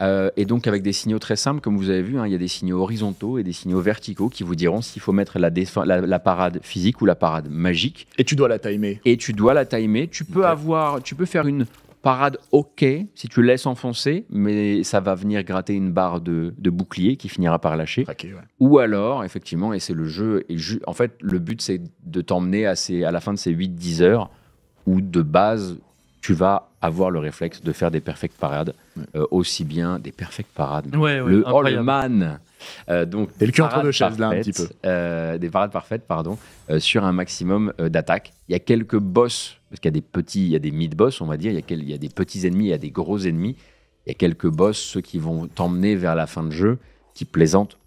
euh, et donc avec des signaux très simples, comme vous avez vu, hein, il y a des signaux horizontaux et des signaux verticaux qui vous diront s'il faut mettre la, parade physique ou la parade magique. Et tu dois la timer. Et tu dois la timer. Tu peux avoir, tu peux faire une parade ok si tu laisses enfoncer, mais ça va venir gratter une barre de, bouclier qui finira par lâcher. Ou alors, effectivement, et c'est le jeu, en fait, le but c'est de t'emmener à, à la fin de ces 8-10 heures ou de base, tu vas avoir le réflexe de faire des perfect parades, euh, aussi bien des perfect parades, le All Man, donc des parades parfaites pardon, euh, sur un maximum euh, d'attaques. Il y a quelques boss parce qu'il y a des petits, il y a des mid boss on va dire, il y, a il y a des petits ennemis, il y a des gros ennemis, il y a quelques boss ceux qui vont t'emmener vers la fin de jeu, qui plaisantent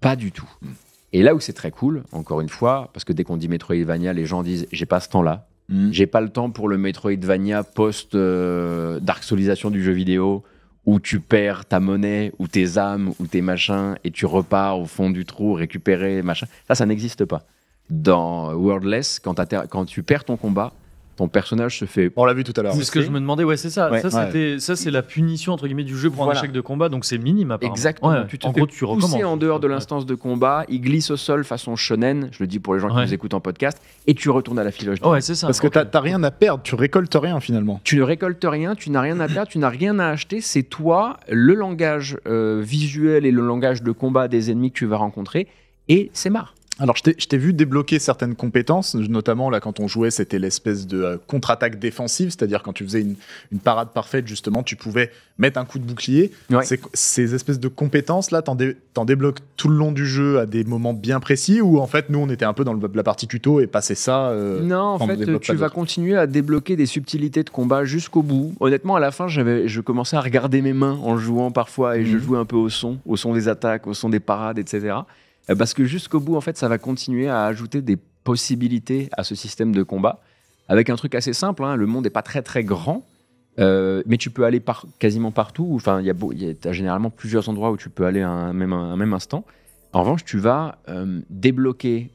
pas du tout. Mm. Et là où c'est très cool, encore une fois, parce que dès qu'on dit Metroidvania, les gens disent j'ai pas ce temps-là, Hmm. J'ai pas le temps pour le Metroidvania post euh, Dark du jeu vidéo où tu perds ta monnaie ou tes âmes ou tes machins et tu repars au fond du trou récupérer machin. Ça, ça n'existe pas. Dans Worldless, quand tu perds ton combat, ton personnage se fait. On l'a vu tout à l'heure. C'est ce que je me demandais, ouais, c'est ça. Ça, c'est la punition, entre guillemets, du jeu pour un échec de combat, donc c'est minime, apparemment. Exactement. tu en gros, tu en dehors de l'instance de combat, il glisse au sol façon shonen, je le dis pour les gens qui nous écoutent en podcast, et tu retournes à la filoche. Ouais, c'est ça. Parce que que t'as rien à perdre, tu récoltes rien finalement. Tu ne récoltes rien, tu n'as rien à perdre, tu n'as rien à acheter, c'est toi, le langage euh, visuel et le langage de combat des ennemis que tu vas rencontrer, et c'est marre. Alors, je t'ai vu débloquer certaines compétences, notamment là quand on jouait, c'était l'espèce de euh, contre-attaque défensive, c'est-à-dire quand tu faisais une, parade parfaite, justement, tu pouvais mettre un coup de bouclier. Ces, espèces de compétences là, t'en débloques tout le long du jeu à des moments bien précis ou en fait, nous on était un peu dans la partie tuto et passer ça. Euh, non, en fait, tu vas continuer à débloquer des subtilités de combat jusqu'au bout. Honnêtement, à la fin, je commençais à regarder mes mains en jouant parfois et je mhm. jouais un peu au son, au son des attaques, au son des parades, etc. Euh, parce que jusqu'au bout, en fait, ça va continuer à ajouter des possibilités à ce système de combat, avec un truc assez simple, hein, le monde n'est pas très très grand, euh, mais tu peux aller par, quasiment partout, enfin, il y a, généralement plusieurs endroits où tu peux aller à un même, instant. En revanche, tu vas euh, débloquer,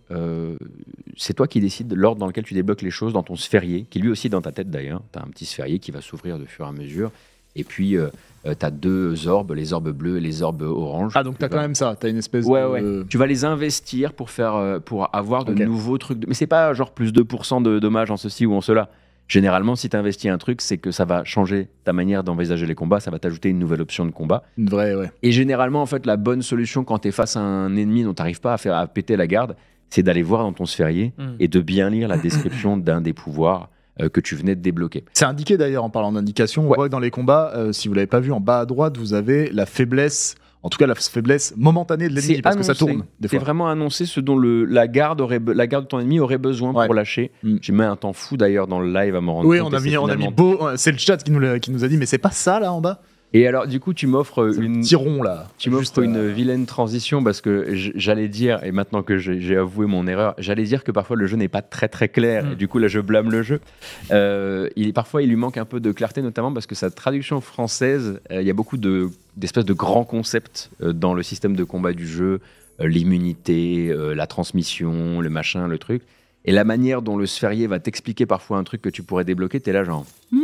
c'est toi qui décides l'ordre dans lequel tu débloques les choses dans ton sphérié, qui lui aussi est dans ta tête d'ailleurs, tu as un petit sphérié qui va s'ouvrir de fur et à mesure, et puis, euh, euh, tu as deux orbes, les orbes bleues et les orbes oranges. Ah, donc tu as quand même ça, tu as une espèce de... Ouais. Tu vas les investir pour, faire, euh, pour avoir de nouveaux trucs. Mais c'est pas genre plus de 2% de dommages en ceci ou en cela. Généralement, si tu investis un truc, c'est que ça va changer ta manière d'envisager les combats, ça va t'ajouter une nouvelle option de combat. Une vraie, ouais. Et généralement, en fait, la bonne solution quand tu es face à un ennemi dont tu n'arrives pas à, faire, à péter la garde, c'est d'aller voir dans ton sphérié hmm. et de bien lire la description d'un des pouvoirs euh, que tu venais de débloquer. C'est indiqué d'ailleurs en parlant d'indication. On dans les combats, euh, si vous l'avez pas vu en bas à droite, vous avez la faiblesse en tout cas la faiblesse momentanée de l'ennemi parce que ça tourne. C'est vraiment annoncé ce dont la, garde aurait, de ton ennemi aurait besoin pour lâcher. Mm. J'ai mis un temps fou d'ailleurs dans le live à me rendre oui, on a beau. Euh, c'est le chat qui nous, qui nous a dit, mais c'est pas ça là en bas et alors, du coup, tu m'offres euh, une. tiron là. Tu m'offres une euh, vilaine transition parce que j'allais dire, et maintenant que j'ai avoué mon erreur, j'allais dire que parfois le jeu n'est pas très très clair. Mm. du coup, là, je blâme le jeu. Euh, il, parfois, il lui manque un peu de clarté, notamment parce que sa traduction française, il y a beaucoup d'espèces de, grands concepts dans le système de combat du jeu l'immunité, la transmission, le machin, le truc. Et la manière dont le sphérié va t'expliquer parfois un truc que tu pourrais débloquer, t'es là genre. Mm.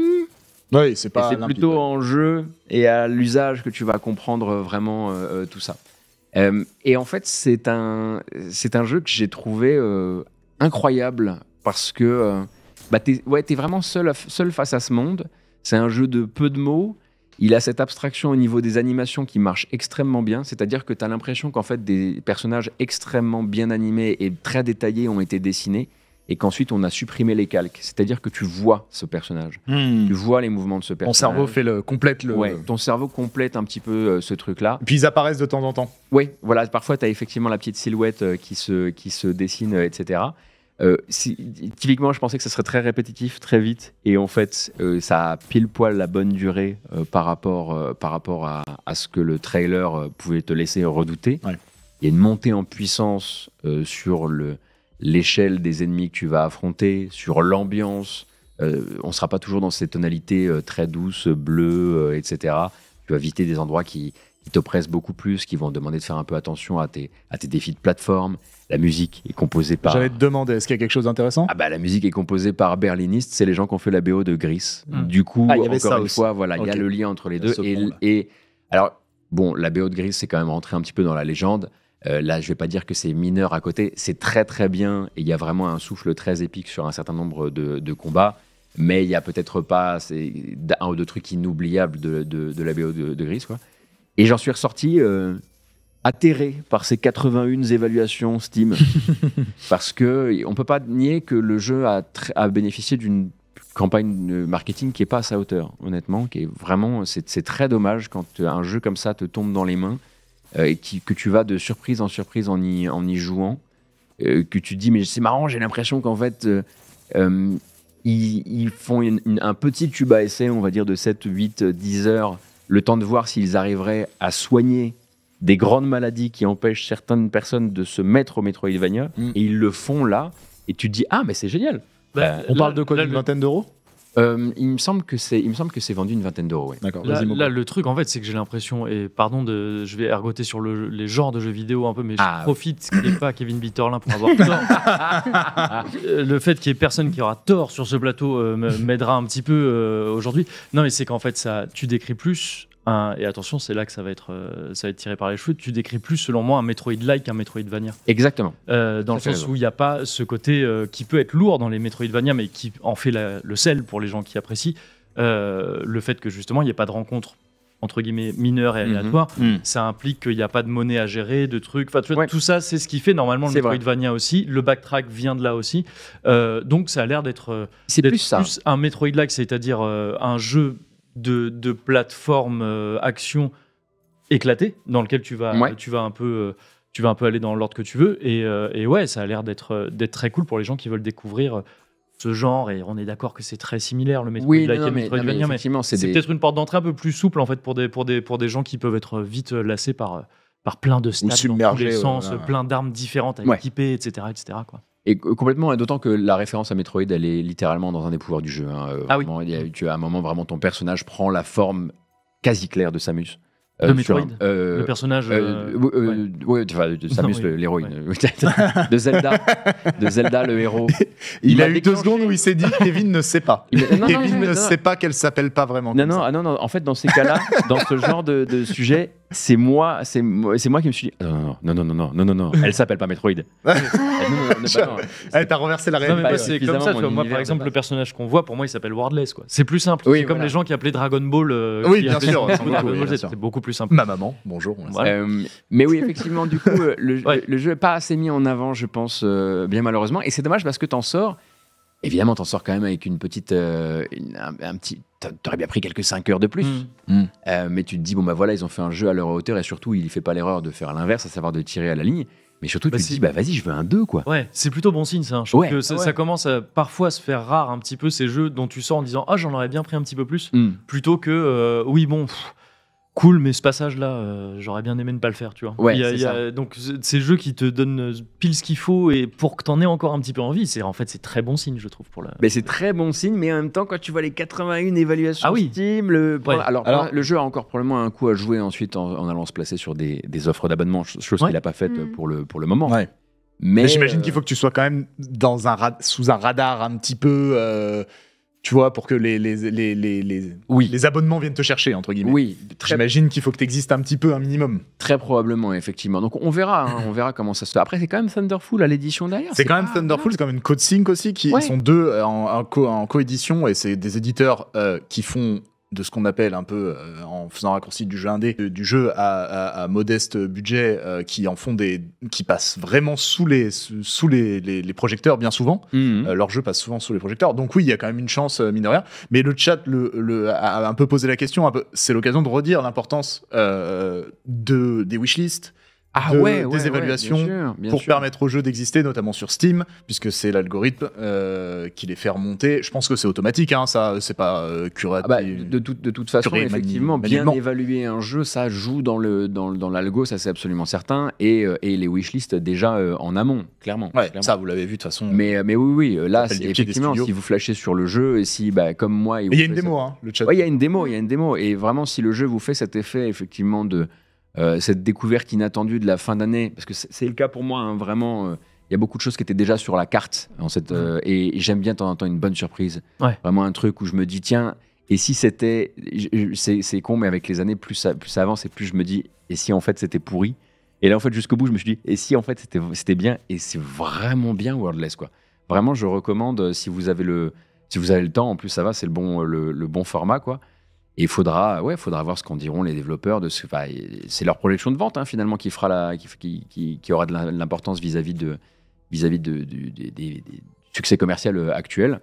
Oui, c'est pas. C'est plutôt en jeu et à l'usage que tu vas comprendre euh, vraiment euh, euh, tout ça. et en fait, c'est un, c'est un jeu que j'ai trouvé incroyable parce que bah, es vraiment seul, seul face à ce monde. C'est un jeu de peu de mots. Il a cette abstraction au niveau des animations qui marche extrêmement bien. C'est-à-dire que tu as l'impression qu'en fait, des personnages extrêmement bien animés et très détaillés ont été dessinés et qu'ensuite on a supprimé les calques. C'est-à-dire que tu vois ce personnage, hmm. tu vois les mouvements de ce personnage. Ton cerveau fait le complète le. ton cerveau complète un petit peu euh, ce truc-là. Puis ils apparaissent de temps en temps. Oui, voilà. Parfois tu as effectivement la petite silhouette euh, qui se qui se dessine, euh, etc. Si, typiquement, je pensais que ça serait très répétitif, très vite, et en fait, ça a pile poil la bonne durée par rapport par rapport à, à, ce que le trailer pouvait te laisser redouter. Il y a une montée en puissance sur le l'échelle des ennemis que tu vas affronter, sur l'ambiance. Euh, on ne sera pas toujours dans ces tonalités euh, très douces, bleues, euh, etc. Tu vas éviter des endroits qui, qui t'oppressent beaucoup plus, qui vont demander de faire un peu attention à tes, à tes défis de plateforme. La musique est composée par. J'allais te demander, est-ce qu'il y a quelque chose d'intéressant Ah bah la musique est composée par Berliniste. c'est les gens qui ont fait la BO de Gris. Mm. Du coup, ah, encore une fois, voilà, il y a le lien entre les deux. Et, alors bon, la BO de Gris c'est quand même rentré un petit peu dans la légende. Euh, là, je ne vais pas dire que c'est mineur à côté, c'est très très bien et il y a vraiment un souffle très épique sur un certain nombre de, combats, mais il n'y a peut-être pas un ou deux trucs inoubliables de, la BO de, Gris, quoi. Et j'en suis ressorti euh, atterré par ces 81 évaluations Steam, parce que on peut pas nier que le jeu a, bénéficié d'une campagne de marketing qui n'est pas à sa hauteur, honnêtement, qui est vraiment, c'est très dommage quand un jeu comme ça te tombe dans les mains euh, et que tu vas de surprise en surprise en y, jouant, euh, que tu dis, mais c'est marrant, j'ai l'impression qu'en fait, euh, ils, font un petit tube à essai, on va dire, de 7, 8, 10 heures, le temps de voir s'ils arriveraient à soigner des grandes maladies qui empêchent certaines personnes de se mettre au métro mm. et ils le font là, et tu dis, ah, mais c'est génial. Bah, on parle de quoi D'une vingtaine d'euros euh, il me semble que c'est, il me semble que c'est vendu une vingtaine d'euros. Là, le truc en fait, c'est que j'ai l'impression et pardon de, je vais ergoter sur les genres de jeux vidéo un peu, mais je ah. profite qu'il n'y ait pas Kevin Bitterlin pour avoir tort. le fait qu'il n'y ait personne qui aura tort sur ce plateau euh, m'aidera un petit peu euh, aujourd'hui. Non, mais c'est qu'en fait, ça, tu décris plus et attention, c'est là que ça va, être, euh, ça va être tiré par les cheveux. Tu décris plus, selon moi, un Metroid-like qu'un Metroidvania. Exactement. Euh, dans le sens où il n'y a pas ce côté euh, qui peut être lourd dans les Metroidvania, mais qui en fait le sel pour les gens qui apprécient. le fait que justement, il n'y ait pas de rencontre entre guillemets mineures et mhm. aléatoires. Mhm. ça implique qu'il n'y a pas de monnaie à gérer, de trucs. Enfin, tout ça, c'est ce qui fait normalement le Metroidvania aussi. Le backtrack vient de là aussi. donc, ça a l'air d'être plus, un Metroid-like, c'est-à-dire un jeu de, plateforme euh, action éclatée dans lequel tu vas, tu vas un peu. Euh, tu vas un peu aller dans l'ordre que tu veux. Et, euh, ouais, ça a l'air d'être très cool pour les gens qui veulent découvrir ce genre et on est d'accord que c'est très similaire le métro de mais, c'est peut-être une porte d'entrée un peu plus souple en fait pour des pour des pour des gens qui peuvent être vite lassés par par plein de stats plein d'armes différentes à équiper, etc., etc. Quoi. Et complètement, d'autant que la référence à Metroid, elle est littéralement dans un des pouvoirs du jeu. Hein, euh, ah oui. A, tu as un moment vraiment ton personnage prend la forme quasi claire de Samus. Euh, de Metroid, euh, le personnage. Oui, de Samus, l'héroïne. de Zelda, de Zelda, le héros. Il, a, eu deux secondes où il s'est dit Kevin ne sait pas. Kevin ne sait pas qu'elle s'appelle pas vraiment. Non, ah non, non, En fait, dans ces cas-là, dans ce genre de sujet, c'est moi, c'est moi, moi qui me suis dit non non non non non non non elle s'appelle pas Metroid. Elle t'a renversé la réalité. C'est comme ça. moi, par exemple, le personnage qu'on voit, pour moi, il s'appelle Wardless. C'est plus simple. c'est comme les gens qui appelaient Dragon Ball. oui, bien sûr. C'est beaucoup plus simple. Ma maman, bonjour. mais oui, effectivement, du coup, le, jeu n'est pas assez mis en avant, je pense, bien malheureusement. Et c'est dommage parce que t'en sors. Évidemment, t'en sors quand même avec une petite, un petit t'aurais bien pris quelques 5 heures de plus. Mm. Mm. Euh, mais tu te dis, bon, bah voilà, ils ont fait un jeu à leur hauteur et surtout, il fait pas l'erreur de faire l'inverse, à savoir de tirer à la ligne. Mais surtout, bah, tu te dis, bah vas-y, je veux un 2, quoi. Ouais, c'est plutôt bon signe, ça. Hein. Je trouve que ça, ah commence à, parfois à se faire rare un petit peu ces jeux dont tu sors en disant, ah, j'en aurais bien pris un petit peu plus, mm. plutôt que, euh, oui, bon cool, mais ce passage-là, euh, j'aurais bien aimé ne pas le faire, tu vois. Ouais, y Donc, ces jeux qui te donnent euh, pile ce qu'il faut et pour que t'en aies encore un petit peu envie, c'est en fait c'est très bon signe, je trouve pour la. Mais c'est très bon signe, mais en même temps, quand tu vois les 81 évaluations ah oui. Steam, le alors, le jeu a encore probablement un coup à jouer ensuite en, allant se placer sur des, offres d'abonnement, chose qu'il n'a pas faite mm. pour le pour le moment. Mais, j'imagine qu'il euh, faut que tu sois quand même dans un sous un radar un petit peu. Tu vois, pour que les, les, abonnements viennent te chercher, entre guillemets. Oui. J'imagine qu'il faut que tu existes un petit peu, un minimum. Très probablement, effectivement. Donc on verra, hein, on verra comment ça se fait. Après, c'est quand même Thunderful à l'édition d'ailleurs. C'est quand même Thunderful, c'est quand même une code sync aussi, qui sont deux euh, en, en, co-édition, et c'est des éditeurs euh, qui font de ce qu'on appelle un peu, euh, en faisant raccourci du jeu indé, du jeu à, modeste budget, euh, qui en font des, qui passent vraiment sous les, sous les, les, projecteurs bien souvent. Mhm. Euh, leur jeu passe souvent sous les projecteurs. Donc oui, il y a quand même une chance mine Mais le chat le, a un peu posé la question. C'est l'occasion de redire l'importance de des wishlists ah, ouais, des évaluations pour permettre au jeu d'exister, notamment sur Steam, puisque c'est l'algorithme euh, qui les fait remonter. Je pense que c'est automatique, hein, ça, c'est pas euh, ah bah, de, de, de, toute façon, effectivement, bien évaluer un jeu, ça joue dans l'algo, dans, dans ça c'est absolument certain, et, euh, et les wishlists déjà en amont, clairement, Ça, vous l'avez vu de toute façon. Mais, mais oui, oui, là, effectivement, si vous flashez sur le jeu, et si, bah, comme moi. Il y a une démo, hein, le chat. Oui, il y a une démo, il y a une démo. Et vraiment, si le jeu vous fait cet effet, effectivement, de euh, cette découverte inattendue de la fin d'année, parce que c'est le cas pour moi, hein, vraiment. Euh, il y a beaucoup de choses qui étaient déjà sur la carte. En euh, et, j'aime bien de temps en temps une bonne surprise. Vraiment un truc où je me dis, tiens, et si c'était. C'est con, mais avec les années, plus ça, plus ça avance et plus je me dis, et si en fait c'était pourri Et là, en fait, jusqu'au bout, je me suis dit, et si en fait c'était bien Et c'est vraiment bien Wordless, quoi. Vraiment, je recommande, si vous avez le, si vous avez le temps, en plus, ça va, c'est le bon, le, bon format, quoi. Et il faudra, ouais, faudra voir ce qu'en diront les développeurs. De ce, c'est leur projection de vente hein, finalement qui fera la, qui, qui, qui, aura de l'importance vis-à-vis de, vis-à-vis de, des, succès commercial euh, actuels.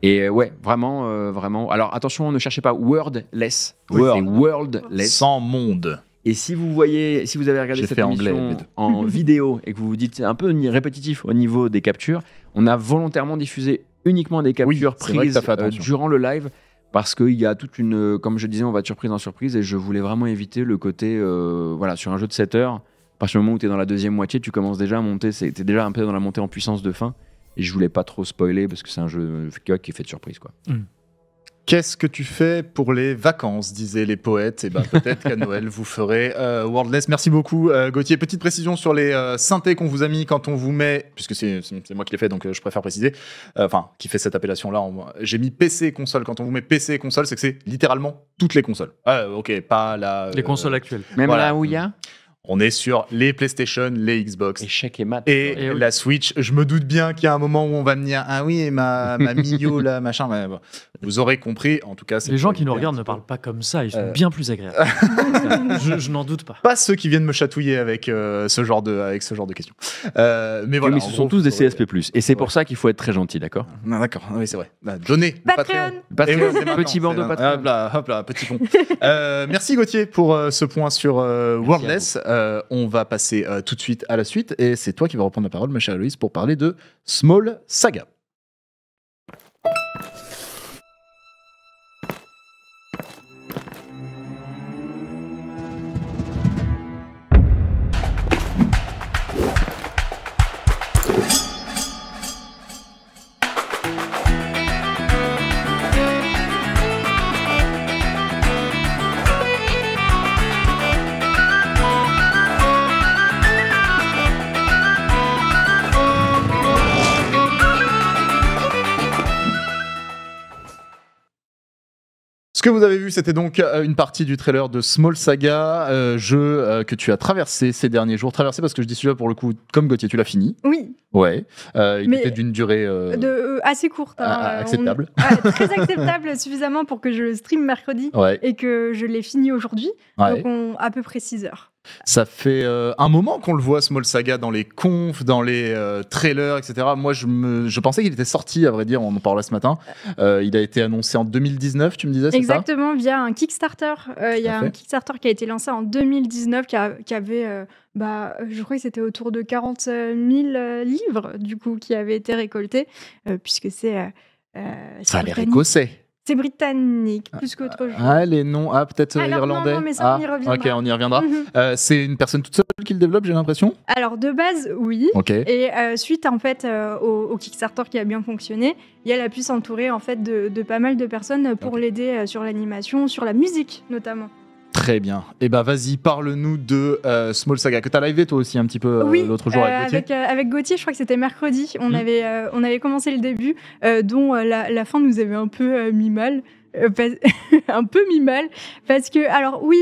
Et euh, ouais, vraiment, euh, vraiment. Alors attention, ne cherchez pas wordless. World. Worldless. Sans monde. Et si vous voyez, si vous avez regardé cette émission en vidéo et que vous vous dites un peu répétitif au niveau des captures, on a volontairement diffusé uniquement des captures prises durant le live parce qu'il y a toute une, comme je disais, on va de surprise en surprise, et je voulais vraiment éviter le côté, euh, voilà, sur un jeu de 7 heures, Parce que le moment où tu es dans la deuxième moitié, tu commences déjà à monter, tu es déjà un peu dans la montée en puissance de fin, et je voulais pas trop spoiler, parce que c'est un jeu euh, qui fait de surprise, quoi. Mm. Qu'est-ce que tu fais pour les vacances disaient les poètes. Et eh ben peut-être qu'à Noël vous ferez euh, Worldless. Merci beaucoup euh, Gauthier. Petite précision sur les euh, synthés qu'on vous a mis quand on vous met, puisque c'est moi qui l'ai fait donc je préfère préciser, enfin qui fait cette appellation là. J'ai mis PC console. Quand on vous met PC console, c'est que c'est littéralement toutes les consoles. Ah, ok, pas la. les consoles actuelles. Même voilà. la Ouya. On est sur les PlayStation, les Xbox. et Et, la Switch. Je me doute bien qu'il y a un moment où on va venir Ah oui, ma, ma Mio, là, machin. Mais Vous aurez compris, en tout cas. Les gens qui nous regardent ne parlent pas comme ça, ils sont euh. bien plus agréables. je, n'en doute pas. Pas ceux qui viennent me chatouiller avec, euh, ce, genre de, avec ce genre de questions. Euh, mais voilà. ce sont tous des CSP. Et c'est pour ça qu'il faut être très gentil, d'accord ah, D'accord, ah oui, c'est vrai. Bah, Patreon, Petit bandeau Patreon. Hop hop là, petit pont. merci Gauthier pour ce point sur Wordless. Euh, on va passer euh, tout de suite à la suite et c'est toi qui vas reprendre la parole, ma chère Louise, pour parler de Small Saga. Ce que vous avez vu, c'était donc euh, une partie du trailer de Small Saga, euh, jeu euh, que tu as traversé ces derniers jours. Traversé parce que je dis celui-là pour le coup, comme Gauthier, tu l'as fini. Oui. Ouais. il était d'une durée. De, assez courte. Hein. acceptable. très acceptable, suffisamment pour que je le stream mercredi et que je l'ai fini aujourd'hui. Donc à peu près 6 heures. Ça fait euh, un moment qu'on le voit, Small Saga, dans les confs, dans les euh, trailers, etc. Moi, je, pensais qu'il était sorti, à vrai dire, on en parlait ce matin. Euh, il a été annoncé en 2019, tu me disais, c'est ça Exactement, via un Kickstarter. Il y a un Kickstarter qui a été lancé en 2019, qui, avait, bah, je crois que c'était autour de 40 000 livres, du coup, qui avaient été récoltés, puisque c'est... ça a l'air écossais c'est britannique, ah, plus qu'autre ah, chose. Ah, les noms. Ah, peut-être euh, irlandais. Non, mais ça, on y ah, reviendra. Ok, on y reviendra. Mhm. Euh, c'est une personne toute seule qui le développe, j'ai l'impression Alors, de base, oui. Et euh, suite, en fait, au, Kickstarter qui a bien fonctionné, elle a pu s'entourer, en fait, de, pas mal de personnes pour l'aider sur l'animation, sur la musique, notamment. Très bien. Et eh ben vas-y, parle-nous de euh, Small Saga que t'as live toi aussi un petit peu euh, l'autre jour avec euh, Gauthier. Avec, avec Gauthier, je crois que c'était mercredi. On mhm. avait on avait commencé le début, dont la, fin nous avait un peu mis mal. un peu mis mal parce que alors oui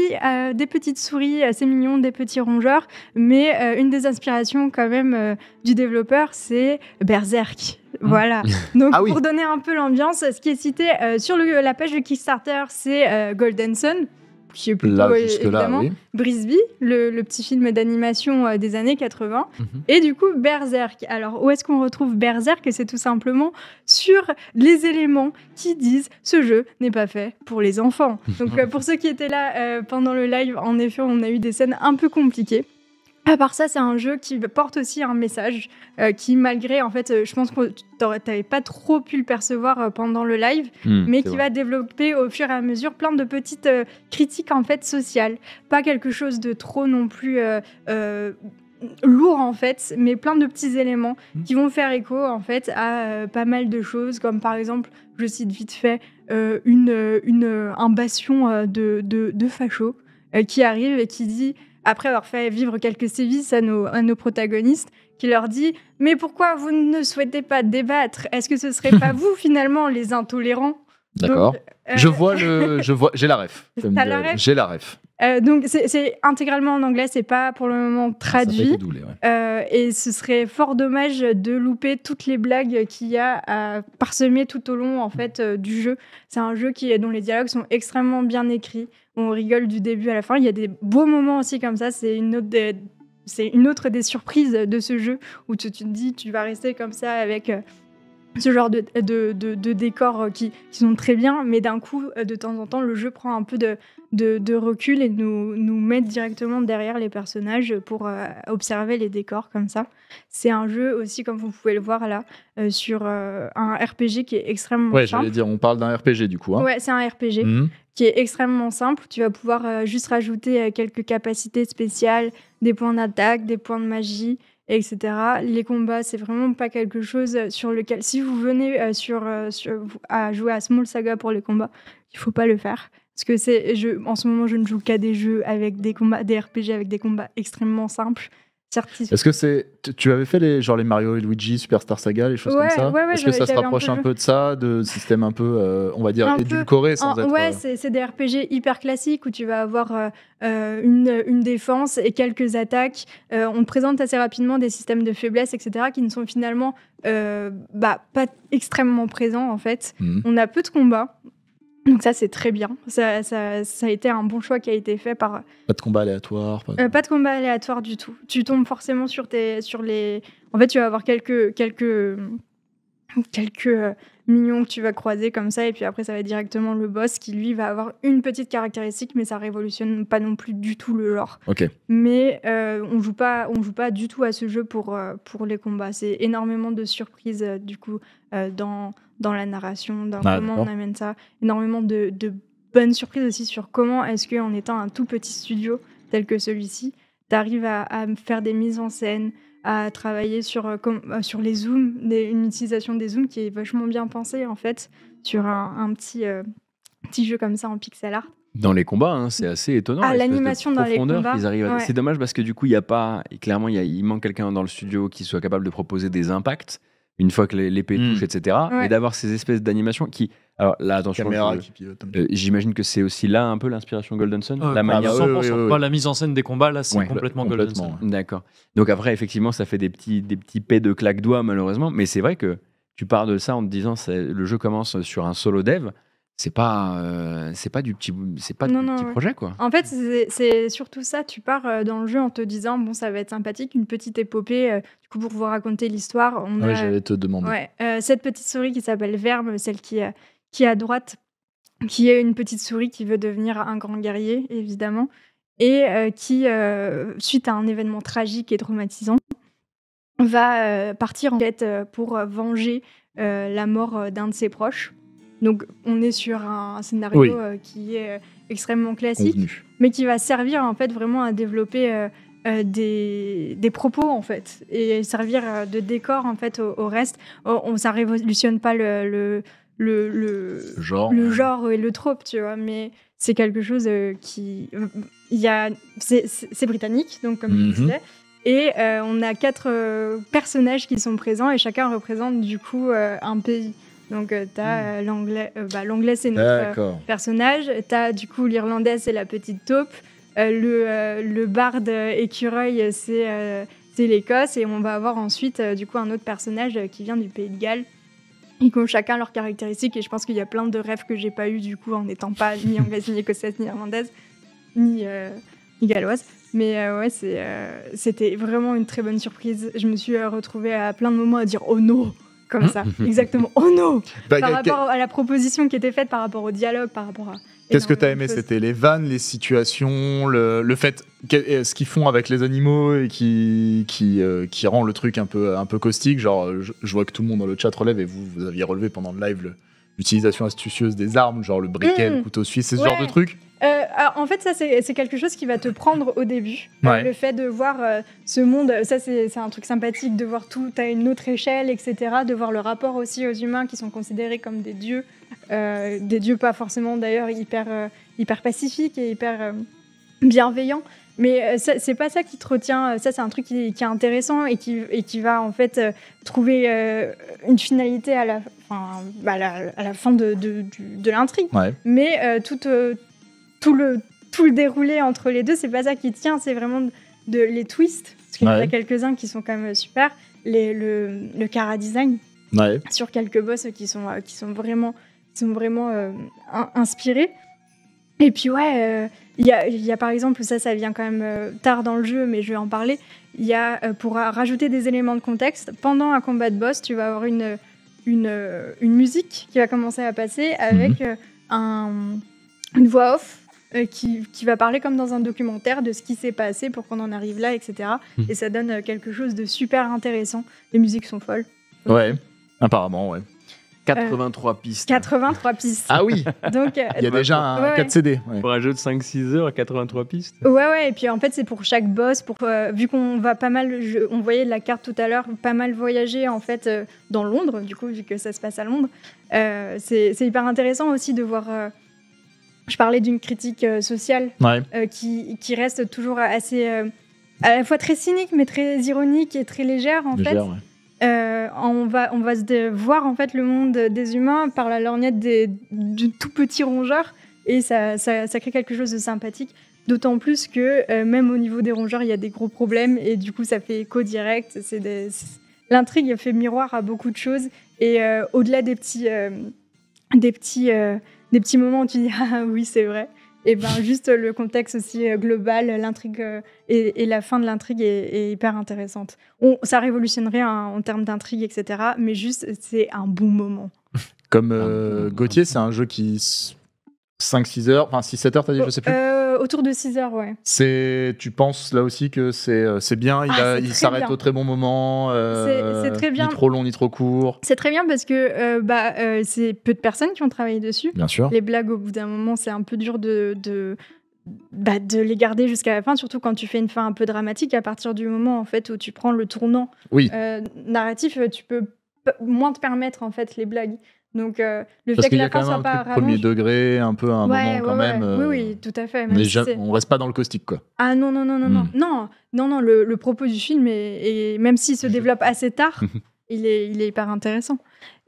des petites souris assez mignon, des petits rongeurs mais une des inspirations quand même du développeur c'est Berserk mhm. voilà. Donc, ah pour donner un peu l'ambiance, ce qui est cité sur la page de Kickstarter, c'est Goldenson. Golden Sun qui est plutôt euh, Brisby, le, petit film d'animation euh, des années 80, mhm. et du coup Berserk. Alors où est-ce qu'on retrouve Berserk C'est tout simplement sur les éléments qui disent ce jeu n'est pas fait pour les enfants. Donc euh, pour ceux qui étaient là pendant le live, en effet, on a eu des scènes un peu compliquées. À part ça, c'est un jeu qui porte aussi un message euh, qui, malgré, en fait, euh, je pense que tu n'avais pas trop pu le percevoir euh, pendant le live, hmm, mais qui va développer au fur et à mesure plein de petites critiques, en fait, sociales. Pas quelque chose de trop non plus lourd en fait, mais plein de petits éléments hmm. qui vont faire écho en fait à pas mal de choses, comme par exemple, je cite vite fait, une, une, un bastion de, de, de facho qui arrive et qui dit après avoir fait vivre quelques sévices à nos, protagonistes, qui leur dit Mais pourquoi vous ne souhaitez pas débattre Est-ce que ce ne serait pas vous, finalement, les intolérants D'accord. Euh, je vois le, je vois, j'ai la ref. J'ai la ref. Euh, donc c'est intégralement en anglais, c'est pas pour le moment ah, traduit. Euh, et ce serait fort dommage de louper toutes les blagues qu'il y a à parsemer tout au long en fait du jeu. C'est un jeu qui dont les dialogues sont extrêmement bien écrits. On rigole du début à la fin. Il y a des beaux moments aussi comme ça. C'est une autre des, c'est une autre des surprises de ce jeu où tu, te dis tu vas rester comme ça avec ce genre de, de, de, décors euh, qui, sont très bien, mais d'un coup, euh, de temps en temps, le jeu prend un peu de, de, recul et nous, nous met directement derrière les personnages pour euh, observer les décors comme ça. C'est un jeu aussi, comme vous pouvez le voir là, sur un RPG qui est extrêmement ouais, simple. Ouais, j'allais dire, on parle d'un RPG du coup. Hein. Ouais, c'est un RPG mhm. qui est extrêmement simple. Tu vas pouvoir juste rajouter quelques capacités spéciales, des points d'attaque, des points de magie, etc. Les combats, c'est vraiment pas quelque chose sur lequel, si vous venez euh, euh, à jouer à Small Saga pour les combats, il faut pas le faire. Parce que c'est, en ce moment, je ne joue qu'à des jeux avec des combats, des RPG avec des combats extrêmement simples. Est-ce que c'est tu avais fait les genre les Mario et Luigi Superstar Saga les choses comme ça Est-ce que ça se rapproche un peu, de ça de système un peu euh, on va dire un sans Ouais, euh, c'est des RPG hyper classiques où tu vas avoir euh, une, défense et quelques attaques. on te présente assez rapidement des systèmes de faiblesse etc qui ne sont finalement bah, pas extrêmement présents en fait. Mmh. On a peu de combats. Donc ça, c'est très bien. Ça, a été un bon choix qui a été fait par... Pas de combat aléatoire euh, Pas de, combat aléatoire du tout. Tu tombes forcément sur, tes, sur les... En fait, tu vas avoir quelques, quelques, quelques euh, mignon que tu vas croiser comme ça. Et puis après, ça va directement le boss qui, lui, va avoir une petite caractéristique, mais ça révolutionne pas non plus du tout le genre. Mais euh, on joue pas, on joue pas du tout à ce jeu pour, euh, pour les combats. C'est énormément de surprises, euh, du coup, dans, dans la narration, dans ah, comment on amène ça. Énormément de, bonnes surprises aussi sur comment est-ce qu'en étant un tout petit studio tel que celui-ci, t'arrives à faire des mises en scène, à travailler sur, euh, euh, sur les zooms, une utilisation des zooms qui est vachement bien pensée en fait, sur un, un petit, euh, petit jeu comme ça en pixel art. Dans les combats, hein, c'est assez étonnant. Ah, l'animation dans les combats. C'est dommage parce que du coup, il n'y a pas. Clairement, il manque quelqu'un dans le studio qui soit capable de proposer des impacts une fois que l'épée hmm. touche, etc. Et d'avoir ces espèces d'animations qui alors là, attention. Euh, j'imagine que c'est aussi là un peu l'inspiration Golden Sun. la manière... Pas la mise en scène des combats, là, c'est complètement, bah, Golden Sun. D'accord. Donc après, effectivement, ça fait des petits, des petits pets de claque-doigts, malheureusement. Mais c'est vrai que tu pars de ça en te disant le jeu commence sur un solo dev c'est pas euh, c'est pas du petit c'est pas petit projet quoi. En fait, c'est surtout ça, tu pars euh, dans le jeu en te disant bon ça va être sympathique, une petite épopée du coup pour vous raconter l'histoire, on ouais, te demander. cette petite souris qui s'appelle Verme, celle qui qui est à droite, qui est une petite souris qui veut devenir un grand guerrier, évidemment, et euh, qui, euh, suite à un événement tragique et traumatisant, va euh, partir en quête pour venger la mort d'un de ses proches. Donc on est sur un scénario qui est extrêmement classique, mais qui va servir en fait vraiment à développer des, des, propos en fait et servir de décor en fait au, au reste. Oh, on, ça révolutionne pas le, le le, le, genre. le genre et le trope, tu vois. Mais c'est quelque chose euh, qui. Euh, il a c'est britannique, donc comme je mhm. disais. Et euh, on a quatre personnages qui sont présents et chacun représente du coup un pays. Donc tu as mhm. l'anglais, bah, l'anglais c'est notre personnage. Tu as du coup l'irlandais c'est la petite taupe. le, le barde écureuil c'est l'Écosse. Et on va avoir ensuite du coup un autre personnage qui vient du pays de Galles. ils ont chacun leurs caractéristiques. Et je pense qu'il y a plein de rêves que j'ai pas eu du coup en n'étant pas ni anglaise, ni écossaise, ni irlandaise, ni, euh, galloise. Mais euh, ouais, euh, c'était vraiment une très bonne surprise. Je me suis retrouvée à plein de moments à dire oh non comme ça, exactement oh non bah, par rapport à la proposition qui était faite, par rapport au dialogue, par rapport à Qu'est-ce que tu as aimé C'était les vannes, les situations, le, fait euh, ce qu'ils font avec les animaux et qui qui, euh, qui, rend le truc un peu un peu caustique. Genre, euh, je, vois que tout le monde dans le chat relève et vous vous aviez relevé pendant le live l'utilisation astucieuse des armes, genre le briquet, le mm. couteau suisse, ce genre de trucs. Euh, ah, en fait, ça, c'est quelque chose qui va te prendre au début. Le fait de voir euh, ce monde, ça, c'est un truc sympathique, de voir tout à une autre échelle, etc. De voir le rapport aussi aux humains qui sont considérés comme des dieux. Euh, des dieux pas forcément d'ailleurs hyper, hyper pacifiques et hyper bienveillants. Mais c'est pas ça qui te retient. Ça, c'est un truc qui, est intéressant et qui, et qui va en fait trouver une finalité à la, fin à la, fin de, l'intrigue. Mais tout tout le, tout le déroulé entre les deux. C'est pas ça qui tient, c'est vraiment de, les twists. Parce qu'il y en a quelques-uns qui sont quand même super. Les, le, le design sur quelques boss qui sont, euh, qui sont vraiment, sont vraiment euh, inspirés. Et puis ouais, euh, il y, a, y, a par exemple, ça ça vient quand même tard dans le jeu, mais je vais en parler, il y a pour rajouter des éléments de contexte, pendant un combat de boss, tu vas avoir une, une, une musique qui va commencer à passer avec mhm. une voix off euh, qui, va parler comme dans un documentaire de ce qui s'est passé pour qu'on en arrive là, etc. Hmm. Et ça donne euh, quelque chose de super intéressant. Les musiques sont folles. Ouais, apparemment, ouais. 83 euh, pistes. 83 pistes. Ah oui Donc, Il y a déjà un 4 CD. Pour un jeu de 5-6 heures, 83 pistes. Ouais, ouais, et puis en fait, c'est pour chaque boss. Pour, vu qu'on va pas mal, on voyait de la carte tout à l'heure, pas mal voyager en fait dans Londres, du coup, vu que ça se passe à Londres. c'est hyper intéressant aussi de voir je parlais d'une critique euh, sociale euh, qui, qui, reste toujours assez, euh, à la fois très cynique, mais très ironique et très légère, en fait. on, va, on va se voir en fait le monde des humains par la lorgnette du tout petit rongeur et ça, ça, crée quelque chose de sympathique. D'autant plus que même au niveau des rongeurs, il y a des gros problèmes et du coup ça fait écho direct. L'intrigue fait miroir à beaucoup de choses et au-delà des petits, des petits des petits moments où tu dis ah oui c'est vrai. Et bien juste le contexte aussi euh, global, l'intrigue euh, et, la fin de l'intrigue est, hyper intéressante. ça révolutionnerait en termes d'intrigue etc. Mais juste c'est un bon moment. Comme euh, Gauthier, c'est un jeu qui 5-6 heures, enfin 6-7 heures, t'as dit, je sais plus autour de 6 heures, ouais. C'est, tu penses là aussi que c'est, euh, c'est bien, il, ah, s'arrête au très bon moment. Euh, c'est très bien. Ni trop long, ni trop court. C'est très bien parce que euh, bah, c'est peu de personnes qui ont travaillé dessus. Bien sûr. Les blagues, au bout d'un moment, c'est un peu dur de, de... Bah, de les garder jusqu'à la fin, surtout quand tu fais une fin un peu dramatique, à partir du moment en fait où tu prends le tournant narratif, tu peux moins te permettre en fait les blagues. Donc, euh, le Parce qu'il y a quand même un premier degré, un peu un moment quand même. oui, euh, oui, tout à fait. Mais on reste pas dans le caustique, quoi. Ah non, non, non, non, non. Hmm. Non, non, le, propos du film, et même s'il se développe assez tard, il, est, il est hyper intéressant.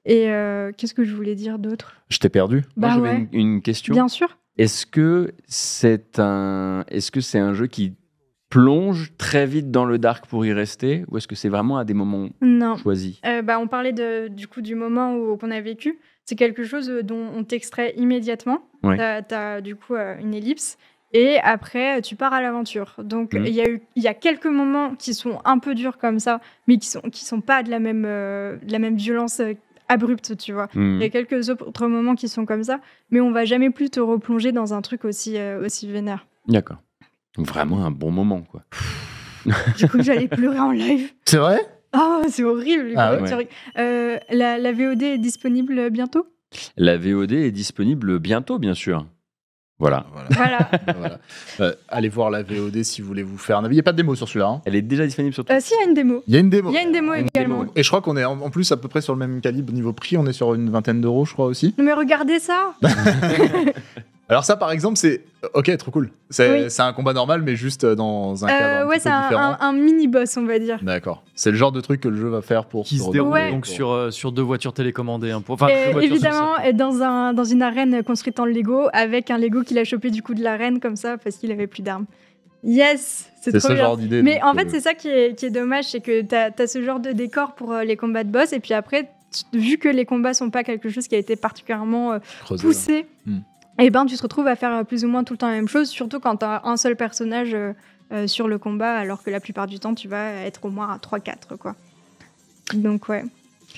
Et euh, qu'est-ce que je voulais dire d'autre Je t'ai perdu. Bah, Moi, j'avais une, une question. Bien sûr. Est-ce que c'est un, est-ce que c'est un jeu qui plonge très vite dans le dark pour y rester Ou est-ce que c'est vraiment à des moments choisis euh, bah, On parlait de, du coup du moment où, qu'on a vécu. C'est quelque chose euh, dont on t'extrait immédiatement. Tu as, du coup euh, une ellipse. Et après, tu pars à l'aventure. Donc, mhm. il y, a y a quelques moments qui sont un peu durs comme ça, mais qui sont, qui sont pas de la même, la même violence abrupte, tu vois. Mhm. Il y a quelques autres moments qui sont comme ça, mais on va jamais plus te replonger dans un truc aussi, aussi vénère. D'accord. Vraiment un bon moment, quoi. du coup, j'allais pleurer en live. C'est vrai Oh, c'est horrible. Ah euh, la, VOD est disponible bientôt La VOD est disponible bientôt, bien sûr. Voilà. voilà. voilà. Euh, allez voir la VOD si vous voulez vous faire un avis. Il n'y a pas de démo sur celui-là. Hein. Elle est déjà disponible sur tout. Ah si, il y a une démo. Il y a une démo. Il y a une démo également. Et je crois qu'on est en, plus à peu près sur le même calibre niveau prix. On est sur une vingtaine d'euros, je crois aussi. Mais regardez ça Alors ça, par exemple, c'est ok, trop cool. C'est un combat normal, mais juste dans un euh, cadre euh, ouais, c'est un, mini boss, on va dire. D'accord. C'est le genre de truc que le jeu va faire pour qui se, déroule donc sur euh, sur deux voitures télécommandées. Hein, enfin, voitures évidemment, et dans un dans une arène construite en Lego avec un Lego qu'il a chopé du coup de l'arène comme ça parce qu'il avait plus d'armes. Yes, c'est ce bien. genre d'idée. Mais en fait, euh, c'est ça qui est, dommage, c'est que tu as, ce genre de décor pour les combats de boss, et puis après, vu que les combats sont pas quelque chose qui a été particulièrement hein. poussé, hmm et eh ben tu te retrouves à faire plus ou moins tout le temps la même chose, surtout quand tu as un seul personnage euh, euh, sur le combat, alors que la plupart du temps tu vas être au moins à 3-4 quoi. Donc ouais. Et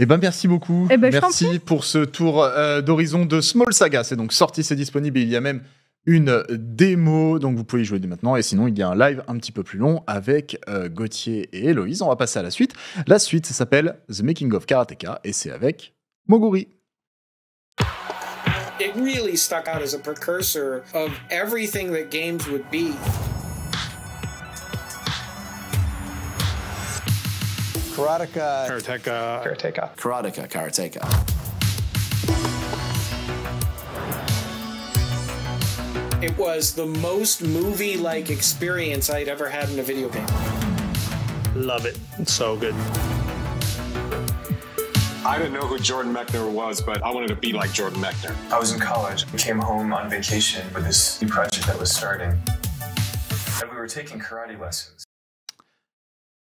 eh ben merci beaucoup. Eh ben, merci pour ce tour euh, d'horizon de Small Saga. C'est donc sorti, c'est disponible. il y a même une démo, donc vous pouvez jouer dès maintenant. Et sinon, il y a un live un petit peu plus long avec Gauthier et Héloïse. On va passer à la suite. La suite, s'appelle The Making of Karateka et c'est avec Moguri. it really stuck out as a precursor of everything that games would be. Karateka. Karateka. Karateka. Karateka. Karateka. It was the most movie like experience I'd ever had in a video game. Love it. It's so good. I didn't know who Jordan Mechner was, but I wanted to be like Jordan Mechner. I was in college, I came home on vacation with this new project that was starting. And we were taking karate lessons.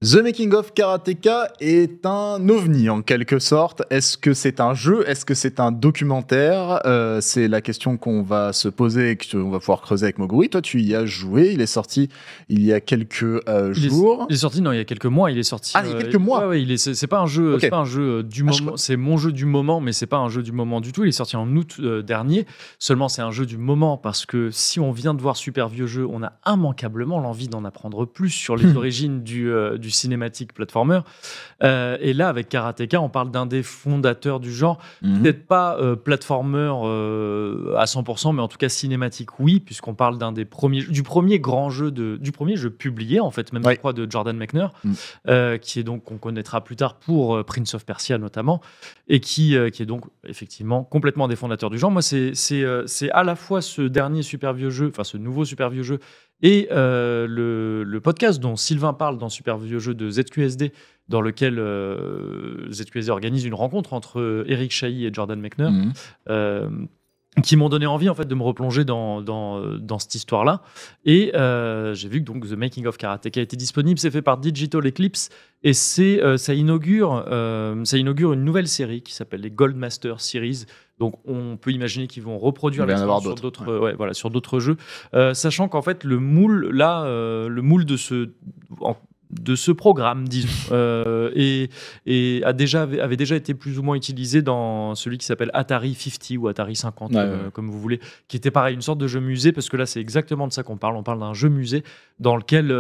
The Making of Karateka est un ovni en quelque sorte. Est-ce que c'est un jeu Est-ce que c'est un documentaire euh, C'est la question qu'on va se poser et qu'on va pouvoir creuser avec Moguri. Toi, tu y as joué. Il est sorti il y a quelques euh, jours. Il est, sorti non, il y a quelques mois. Il est sorti. Ah, il y a euh, quelques mois. Ouais, c'est pas un jeu. C'est pas un jeu du ah, moment. C'est mon jeu du moment, mais c'est pas un jeu du moment du tout. Il est sorti en août dernier. Seulement, c'est un jeu du moment parce que si on vient de voir super vieux jeu, on a immanquablement l'envie d'en apprendre plus sur les hmm. origines du, du cinématique platformer. Euh, et là, avec Karateka, on parle d'un des fondateurs du genre. Mhm. Peut-être pas euh, platformer euh, à 100%, mais en tout cas cinématique, oui, puisqu'on parle d'un des premiers, du premier grand jeu, de, du premier jeu publié, en fait, même je crois, de Jordan Mechner, mhm. euh, qui est donc, qu'on connaîtra plus tard pour Prince of Persia notamment, et qui, qui est donc effectivement complètement des fondateurs du genre. Moi, c'est à la fois ce dernier super vieux jeu, enfin ce nouveau super vieux jeu, et euh, le, podcast dont Sylvain parle dans Super Vieux Jeu de ZQSD, dans lequel euh, ZQSD organise une rencontre entre euh, Eric Chahi et Jordan Mechner, mhm. qui m'ont donné envie en fait de me replonger dans, cette histoire-là. Et j'ai vu que donc The Making of Karate, qui a été disponible, c'est fait par Digital Eclipse, et c'est ça, inaugure, ça inaugure une nouvelle série qui s'appelle les Gold Master Series, donc on peut imaginer qu'ils vont reproduire les sur d'autres sur d'autres jeux, euh, sachant qu'en fait le moule là euh, le moule de ce de ce programme, disons, et, euh, a déjà, avait déjà été plus ou moins utilisé dans celui qui s'appelle Atari 50 ou Atari 50, comme vous voulez, qui était pareil, une sorte de jeu musée, parce que là, c'est exactement de ça qu'on parle. On parle d'un jeu musée dans lequel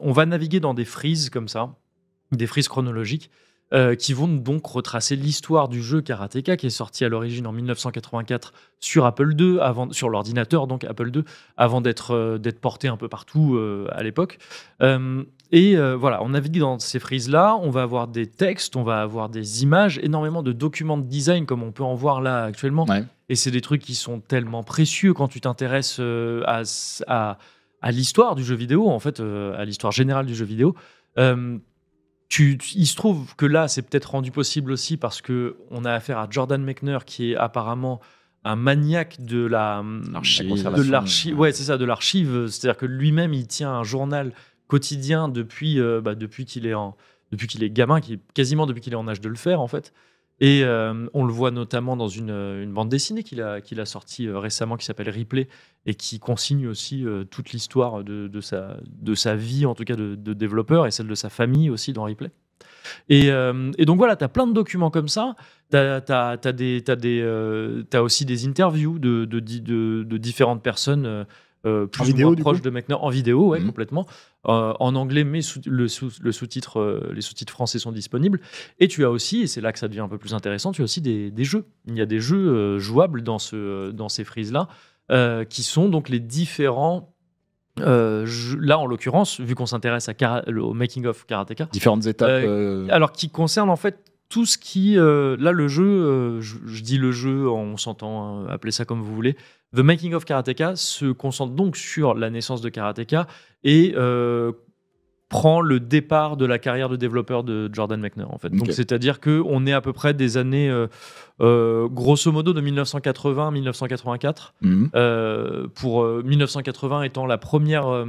on va naviguer dans des frises comme ça, des frises chronologiques, euh, qui vont donc retracer l'histoire du jeu Karateka qui est sorti à l'origine en 1984 sur Apple II, avant, sur l'ordinateur donc Apple II, avant euh, d'être porté un peu partout euh, à l'époque. et voilà, on navigue dans ces frises-là, on va avoir des textes, on va avoir des images, énormément de documents de design comme on peut en voir là actuellement. Et c'est des trucs qui sont tellement précieux quand tu t'intéresses à, l'histoire du jeu vidéo, en fait, à l'histoire générale du jeu vidéo il se trouve que là, c'est peut-être rendu possible aussi parce que on a affaire à Jordan Mechner, qui est apparemment un maniaque de la, hum, de l'archive. Ouais, c'est ça, de l'archive. C'est-à-dire que lui-même, il tient un journal quotidien depuis, euh, bah, depuis qu'il est en, depuis qu'il est gamin, quasiment depuis qu'il est en âge de le faire en fait. Et euh, on le voit notamment dans euh, une, bande dessinée qu'il a, qu'il a sortie euh, récemment qui s'appelle Ripley et qui consigne aussi toute l'histoire de, de, sa, de sa vie, en tout cas de, de, développeur, et celle de sa famille aussi dans Ripley. Et, donc voilà, tu as plein de documents comme ça. Tu as, as, aussi des interviews de, de différentes personnes euh, plus vidéo, proche de Mechner en vidéo, ouais, mhm. complètement. Euh, en anglais, mais le, sous, titre euh, les sous-titres français sont disponibles. Et tu as aussi, et c'est là que ça devient un peu plus intéressant, tu as aussi des, des jeux. Il y a des jeux jouables dans, ce, dans ces frises-là, qui sont donc les différents. là, en l'occurrence, vu qu'on s'intéresse à au making of Karateka, différentes étapes. Alors, qui concerne en fait tout ce qui. Euh, là, le jeu, euh, je, dis le jeu, on s'entend, hein, appeler ça comme vous voulez. The Making of Karateka se concentre donc sur la naissance de Karateka et euh, prend le départ de la carrière de développeur de Jordan Mechner, en fait. Donc, c'est-à-dire qu'on est à peu près des années, grosso modo, de 1980 1984, mhm. pour 1980 étant la première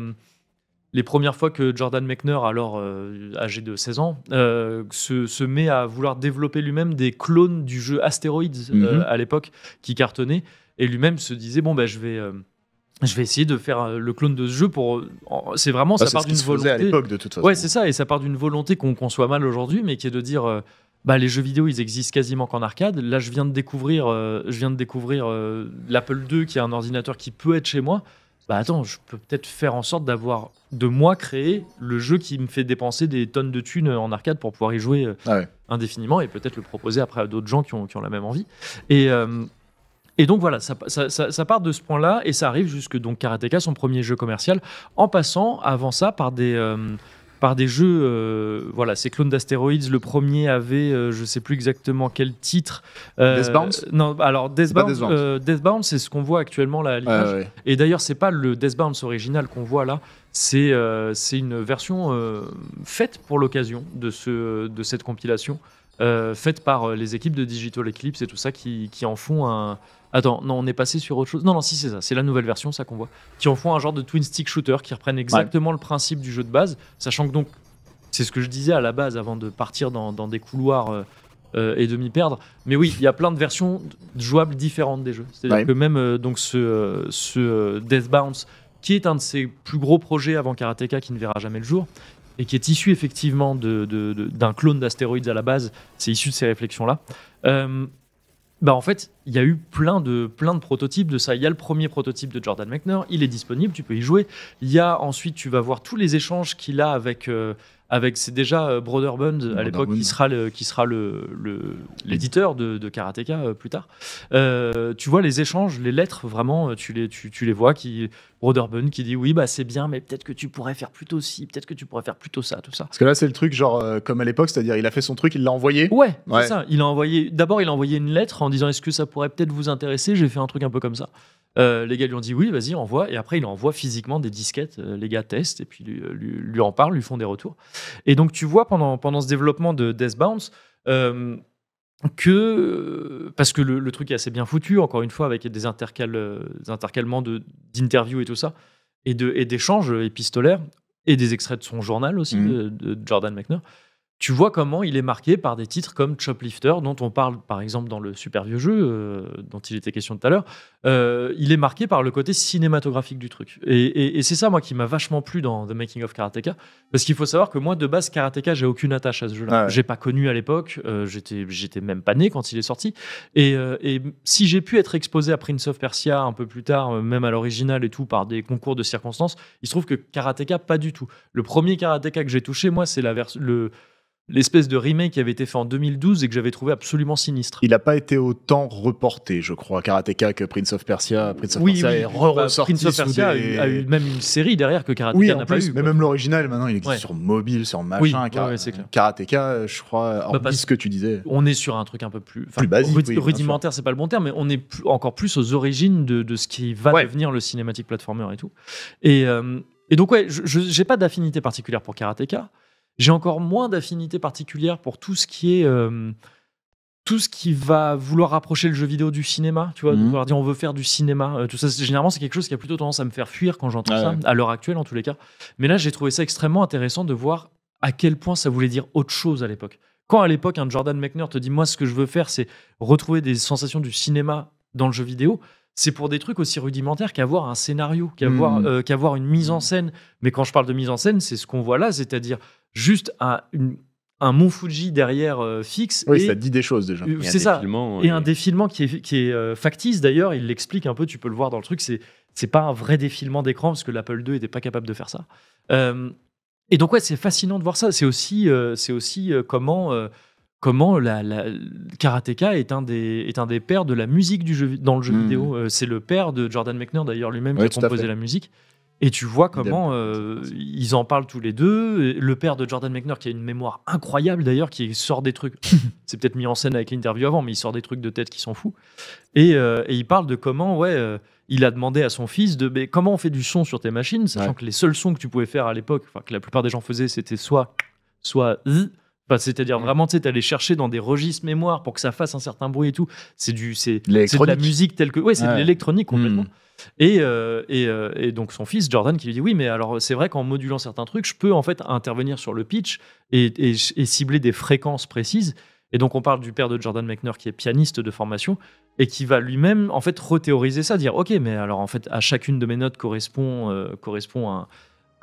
les premières fois que Jordan Mechner, alors euh, âgé de 16 ans, euh, se, met à vouloir développer lui-même des clones du jeu Asteroids euh, mhm. à l'époque qui cartonnait, et lui-même se disait bon bah, je vais je vais essayer de faire le clone de ce jeu pour. C'est vraiment ça part d'une volonté. à l'époque de toute façon. Ouais, c'est ça, et ça part d'une volonté qu'on conçoit mal aujourd'hui, mais qui est de dire. bah, les jeux vidéo, ils existent quasiment qu'en arcade. Là, je viens de découvrir, je viens de découvrir l'Apple II, qui est un ordinateur qui peut être chez moi bah attends, je peux peut-être faire en sorte d'avoir de moi créer le jeu qui me fait dépenser des tonnes de thunes en arcade pour pouvoir y jouer euh, ah indéfiniment et peut-être le proposer après à d'autres gens qui ont, qui ont, la même envie. Et, euh, et donc voilà, ça, ça, part de ce point-là et ça arrive jusque donc Karateka, son premier jeu commercial, en passant avant ça par des... Euh, par des jeux. Euh, voilà, ces clones d'astéroïdes. Le premier avait, euh, je sais plus exactement quel titre. Euh, Deathbound Non, alors Deathbound, c'est ce qu'on voit actuellement là. À Et d'ailleurs, c'est pas le Deathbound original qu'on voit là. C'est une version faite pour l'occasion de, ce, de cette compilation. faite par les équipes de Digital Eclipse et tout ça qui en font un, Attends, non, on est passé sur autre chose. Non, non, si, c'est ça. C'est la nouvelle version, ça qu'on voit. Qui en font un genre de twin stick shooter qui reprennent exactement le principe du jeu de base. Sachant que donc, c'est ce que je disais à la base avant de partir dans, des couloirs. Euh, euh, et de m'y perdre. Mais oui, il y a plein de versions jouables différentes des jeux. C'est-à-dire que même euh, donc ce, Death Bounce, qui est un de ses plus gros projets avant Karateka qui ne verra jamais le jour, et qui est issu effectivement d'un de, clone d'astéroïdes à la base, c'est issu de ces réflexions-là. bah en fait, il y a eu plein de, plein de prototypes de ça. Il y a le premier prototype de Jordan mcner. il est disponible, tu peux y jouer. Il y a ensuite, tu vas voir tous les échanges qu'il a avec. Euh, avec c'est déjà euh, Broderbund, à l'époque qui sera le qui sera le l'éditeur de, de, Karateka euh, plus tard. tu vois les échanges, les lettres vraiment, tu les tu, les vois qui Bund qui dit oui bah c'est bien mais peut-être que tu pourrais faire plutôt ci, peut-être que tu pourrais faire plutôt ça tout ça. Parce que là c'est le truc genre comme à l'époque c'est-à-dire il a fait son truc, il l'a envoyé. Ouais, c'est ça. Il a envoyé d'abord il a envoyé une lettre en disant est-ce que ça pourrait peut-être vous intéresser, j'ai fait un truc un peu comme ça. Euh, les gars lui ont dit oui, vas-y, envoie. Et après, il envoie physiquement des disquettes. Euh, les gars testent et puis euh, lui, lui, en parlent, lui font des retours. Et donc, tu vois pendant, pendant ce développement de Death Bounce que. Parce que le, truc est assez bien foutu, encore une fois, avec des, intercalements d'interviews et tout ça, et d'échanges et épistolaires, et des extraits de son journal aussi, mm. de, de Jordan McNair tu vois comment il est marqué par des titres comme Choplifter, dont on parle par exemple dans le super vieux jeu euh, dont il était question tout à l'heure. Euh, il est marqué par le côté cinématographique du truc. Et, c'est ça, moi, qui m'a vachement plu dans The Making of Karateka. Parce qu'il faut savoir que moi, de base, Karateka, j'ai aucune attache à ce jeu-là. Ah j'ai pas connu à l'époque, euh, j'étais, même pas né quand il est sorti. Et, et si j'ai pu être exposé à Prince of Persia un peu plus tard, même à l'original et tout, par des concours de circonstances, il se trouve que Karateka, pas du tout. Le premier Karateka que j'ai touché, moi, c'est la version l'espèce de remake qui avait été fait en 2012 et que j'avais trouvé absolument sinistre. Il n'a pas été autant reporté, je crois, Karateka que Prince of Persia. Prince of Persia est bah, ressorti Prince of Persia a, eu, même une série derrière que Karateka n'a pas eu. Mais même l'original, maintenant, il existe sur mobile, sur machin. Karateka, je crois, bah, en ce que tu disais. On est sur un truc un peu plus, plus basique. rudimentaire, c'est pas le bon terme, mais on est encore plus aux origines de, de ce qui va devenir le cinématique platformer et tout. Et, euh, et donc, ouais, je n'ai pas d'affinité particulière pour Karateka. J'ai encore moins d'affinité particulière pour tout ce qui est euh, tout ce qui va vouloir rapprocher le jeu vidéo du cinéma, tu vois, mhm. vouloir dire on veut faire du cinéma, euh, tout ça, généralement c'est quelque chose qui a plutôt tendance à me faire fuir quand j'entends ça, à l'heure actuelle en tous les cas. Mais là j'ai trouvé ça extrêmement intéressant de voir à quel point ça voulait dire autre chose à l'époque. Quand à l'époque un Jordan Mechner te dit moi ce que je veux faire c'est retrouver des sensations du cinéma dans le jeu vidéo, c'est pour des trucs aussi rudimentaires qu'avoir un scénario, qu'avoir hmm. euh, une mise en hmm. scène. Mais quand je parle de mise en scène, c'est ce qu'on voit là, c'est-à-dire juste un, une, un Mont Fuji derrière euh, fixe. Oui, ça dit des choses déjà. Euh, c'est ça. Et, un défilement qui est, qui est factice d'ailleurs, il l'explique un peu, tu peux le voir dans le truc, c'est c'est pas un vrai défilement d'écran parce que l'Apple 2 n'était pas capable de faire ça. et donc ouais, c'est fascinant de voir ça. C'est aussi, c'est aussi comment comment la, Karateka est un des est un des pères de la musique du jeu dans le jeu hmm. vidéo. Euh, c'est le père de Jordan Mechner d'ailleurs lui-même qui a composé la musique. Et tu vois comment euh, ils en parlent tous les deux. Le père de Jordan Mechner, qui a une mémoire incroyable d'ailleurs, qui sort des trucs. C'est peut-être mis en scène avec l'interview avant, mais il sort des trucs de tête qui s'en fout. Euh, et, il parle de comment, ouais, il a demandé à son fils de mais comment on fait du son sur tes machines, sachant que les seuls sons que tu pouvais faire à l'époque, que la plupart des gens faisaient, c'était soit soit c'est-à-dire mm. vraiment, tu sais, chercher dans des registres mémoire pour que ça fasse un certain bruit et tout. C'est du, c'est, de la musique telle que, Oui, c'est de l'électronique mm. complètement. Et, euh, euh, et, donc son fils Jordan qui lui dit oui mais alors c'est vrai qu'en modulant certains trucs je peux en fait intervenir sur le pitch et, cibler des fréquences précises et donc on parle du père de Jordan Mechner qui est pianiste de formation et qui va lui-même en fait rethéoriser ça dire ok mais alors en fait à chacune de mes notes correspond, euh, correspond un,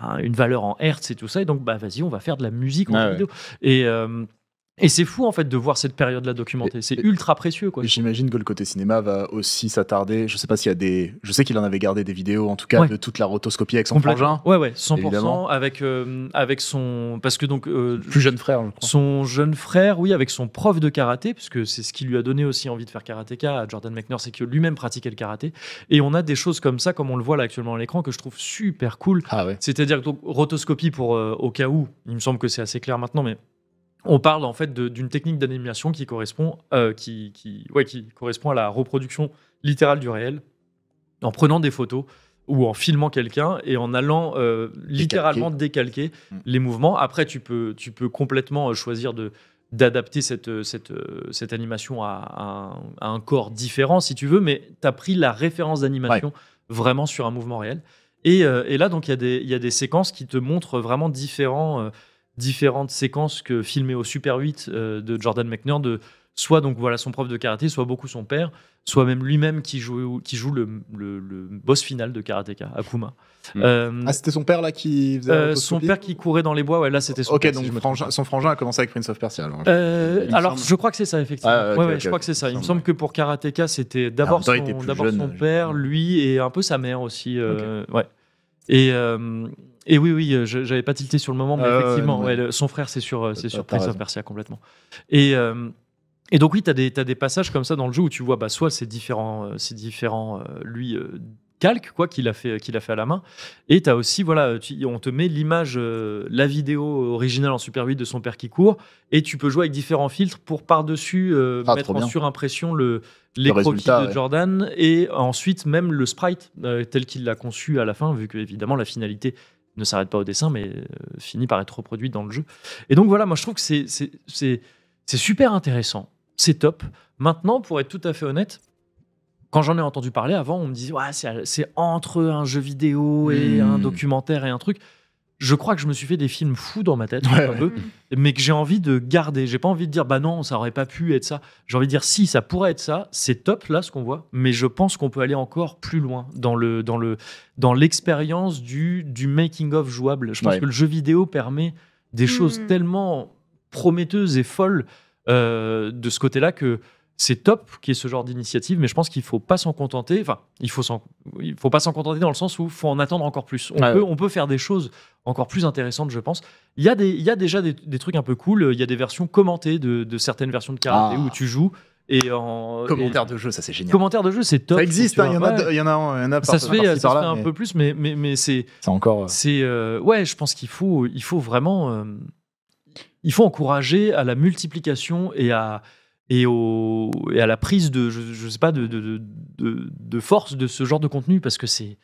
Hein, une valeur en hertz et tout ça. Et donc, bah, vas-y, on va faire de la musique en ah vidéo. Et, euh, et c'est fou en fait de voir cette période-là documentée. C'est ultra précieux quoi. J'imagine que le côté cinéma va aussi s'attarder. Je sais pas s'il y a des. Je sais qu'il en avait gardé des vidéos en tout cas de toute la rotoscopie avec son frangin. Ouais ouais, 100% avec euh, avec son parce que donc euh, plus jeune frère. Je crois. Son jeune frère, oui, avec son prof de karaté puisque c'est ce qui lui a donné aussi envie de faire karatéka à Jordan McNair, c'est que lui-même pratiquait le karaté. Et on a des choses comme ça, comme on le voit là actuellement à l'écran, que je trouve super cool. Ah ouais. C'est-à-dire donc rotoscopie pour euh, au cas où. Il me semble que c'est assez clair maintenant, mais on parle en fait d'une technique d'animation qui correspond, euh, qui, correspond à la reproduction littérale du réel, en prenant des photos ou en filmant quelqu'un et en allant euh, littéralement décalquer mm. les mouvements. Après, tu peux, complètement euh, choisir d'adapter cette, animation à, un, corps différent, si tu veux, mais tu as pris la référence d'animation vraiment sur un mouvement réel. Et, là, donc, il y, a des séquences qui te montrent vraiment différents différentes séquences que filmées au Super 8 euh, de Jordan McNair, de soit donc voilà son prof de karaté, soit beaucoup son père, soit même lui-même qui joue, qui joue le, le, boss final de Karateka, Akuma. Hmm. Euh, ah, c'était son père là qui faisait euh, Son père qui courait dans les bois, ouais, là c'était son Ok, donc son frangin a commencé avec Prince of Persia. Alors, je crois que c'est ça, effectivement. Ah, je crois que c'est ça. Il me semble que pour Karateka, c'était ah, d'abord son, son, père, hmm. lui, et un peu sa mère aussi. ouais. Et. Et oui, oui, euh, j'avais pas tilté sur le moment, mais ah effectivement, son frère, c'est sur, euh, c'est sur Prince of Persia complètement. Et, euh, donc, oui, tu as, des passages comme ça dans le jeu où tu vois, bah, soit c'est différent, c'est différents, lui calque quoi qu'il a fait qu'il a fait à la main et tu as aussi voilà on te met l'image la vidéo originale en super 8 de son père qui court et tu peux jouer avec différents filtres pour par-dessus ah, mettre en surimpression le les croquis de Jordan et ensuite même le sprite tel qu'il l'a conçu à la fin vu que évidemment la finalité ne s'arrête pas au dessin, mais euh, finit par être reproduit dans le jeu. Et donc voilà, moi je trouve que c'est, super intéressant, c'est top. Maintenant, pour être tout à fait honnête, quand j'en ai entendu parler avant, on me disait ouais, c'est, entre un jeu vidéo et un hmm. documentaire et un truc je crois que je me suis fait des films fous dans ma tête, un peu, mais que j'ai envie de garder. J'ai pas envie de dire, bah non, ça aurait pas pu être ça. J'ai envie de dire, si, ça pourrait être ça. C'est top, là, ce qu'on voit. Mais je pense qu'on peut aller encore plus loin dans le, dans le, dans l'expérience du, du making of jouable. Je pense que le jeu vidéo permet des choses hmm. tellement prometteuses et folles euh, de ce côté-là que c'est top qu'il y ait ce genre d'initiative, mais je pense qu'il ne faut pas s'en contenter. Enfin, il faut faut pas s'en contenter dans le sens où il faut en attendre encore plus. On, peut, on, peut, faire des choses encore plus intéressantes, je pense. Il y a, des, il y a déjà des, trucs un peu cool. Il y a des versions commentées de, certaines versions de karaté ah. où tu joues. Et en, commentaire de jeu, ça c'est génial. Commentaire de jeu, c'est top. Ça existe, il hein, y, en a, il y en a, Ça se fait, ça se fait un peu plus, mais, mais, mais c'est. C'est encore. Euh, euh, ouais, je pense qu'il faut, il faut vraiment, euh, il faut encourager à la multiplication et à et, et à la prise de, je, sais pas, de, force de ce genre de contenu parce que c'est.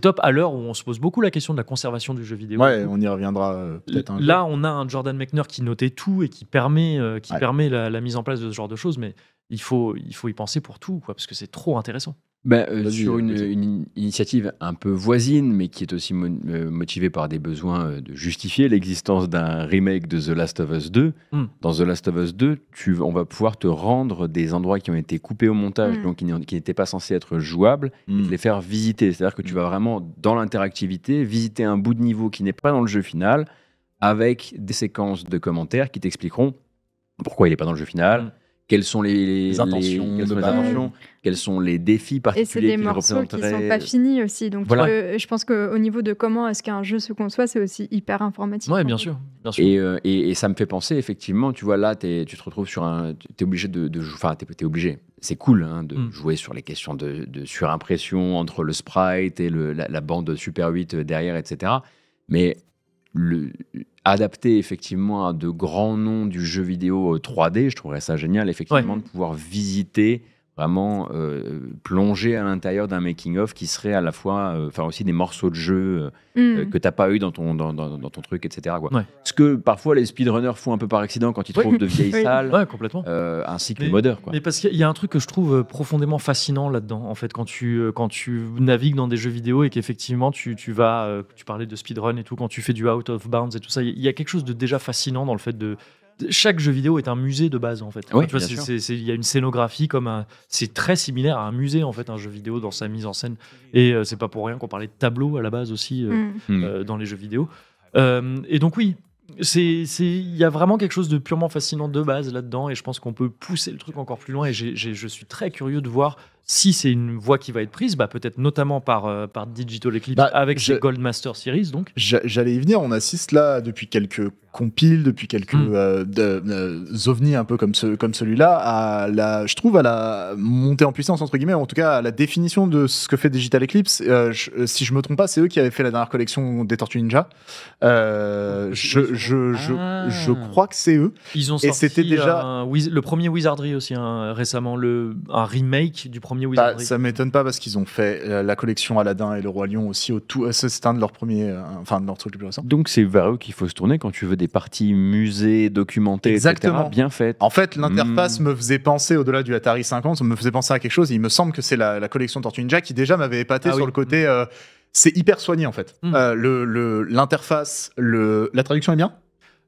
top à l'heure où on se pose beaucoup la question de la conservation du jeu vidéo. Ouais, on y reviendra euh, peut-être un Là, on a un Jordan Mechner qui notait tout et qui permet, euh, qui permet la, la, mise en place de ce genre de choses, mais il faut, il faut y penser pour tout, quoi, parce que c'est trop intéressant. Bah, euh, sur une, initiative un peu voisine, mais qui est aussi euh, motivée par des besoins euh, de justifier l'existence d'un remake de The Last of Us 2. Hmm. Dans The Last of Us 2, on va pouvoir te rendre des endroits qui ont été coupés au montage, hmm. donc qui n'étaient pas censés être jouables, et te hmm. les faire visiter. C'est-à-dire que tu vas vraiment, dans l'interactivité, visiter un bout de niveau qui n'est pas dans le jeu final, avec des séquences de commentaires qui t'expliqueront pourquoi il n'est pas dans le jeu final quelles sont les, intentions, Quels sont les sont les défis particuliers Et c'est des morceaux qui sont pas finis aussi. Donc euh, je pense qu'au niveau de comment est-ce qu'un jeu se conçoit, c'est aussi hyper informatif. Oui, bien sûr. Euh, et, ça me fait penser, effectivement, tu vois, là, tu te retrouves sur un... Tu es obligé de, jouer... Enfin, tu es, obligé. C'est cool hein, de hmm. jouer sur les questions de, surimpression entre le sprite et la, la bande Super 8 euh, derrière, etc. Mais le, adapté effectivement à de grands noms du jeu vidéo 3D, euh, je trouverais ça génial effectivement de pouvoir visiter vraiment euh, plonger à l'intérieur d'un making-of qui serait à la fois, euh, enfin aussi des morceaux de jeu euh, hmm. euh, que tu que pas eu dans ton, dans, dans, ton truc, etc. Quoi. Ce que parfois les speedrunners font un peu par accident quand ils trouvent de vieilles salles, complètement. ainsi que les modeurs. Mais parce qu'il y a un truc que je trouve profondément fascinant là-dedans, en fait, quand tu, quand tu navigues dans des jeux vidéo et qu'effectivement tu, tu vas, tu parlais de speedrun et tout, quand tu fais du out of bounds et tout ça, il y a quelque chose de déjà fascinant dans le fait de chaque jeu vidéo est un musée de base en fait. il y a une scénographie comme un, c'est très similaire à un musée en fait, un jeu vidéo dans sa mise en scène. Et euh, c'est pas pour rien qu'on parlait de tableau à la base aussi euh, mm. Mm. Euh, dans les jeux vidéo. et donc oui, c'est il y a vraiment quelque chose de purement fascinant de base là-dedans et je pense qu'on peut pousser le truc encore plus loin. Et je suis très curieux de voir si c'est une voie qui va être prise, bah peut-être notamment par, euh, par Digital Eclipse bah, avec ses Gold Master Series. donc. J'allais y venir, on assiste là depuis quelques compiles, depuis quelques hmm. euh, euh, ovnis un peu comme, ce, comme celui-là, à la, je trouve à la montée en puissance, entre guillemets, en tout cas à la définition de ce que fait Digital Eclipse. si je me trompe pas, c'est eux qui avaient fait la dernière collection des Tortues Ninja. je, je, ah. je, crois que c'est eux. Ils ont sorti c'était déjà... le premier Wizardry aussi, hein, récemment, le, un remake du premier bah, ça m'étonne pas parce qu'ils ont fait euh, la collection Aladdin et le Roi Lion aussi au tout. Euh, c'est un de leurs premiers, euh, enfin de leurs trucs les plus récents. Donc c'est vers eux qu'il faut se tourner quand tu veux des parties musées, documentées, Exactement. Bien faites. En fait, l'interface hmm. me faisait penser au-delà du Atari 50, me faisait penser à quelque chose. il me semble que c'est la, collection Tortue Ninja qui déjà m'avait épaté ah sur le côté. c'est hyper soigné en fait. Hmm. L'interface, le, la traduction est bien.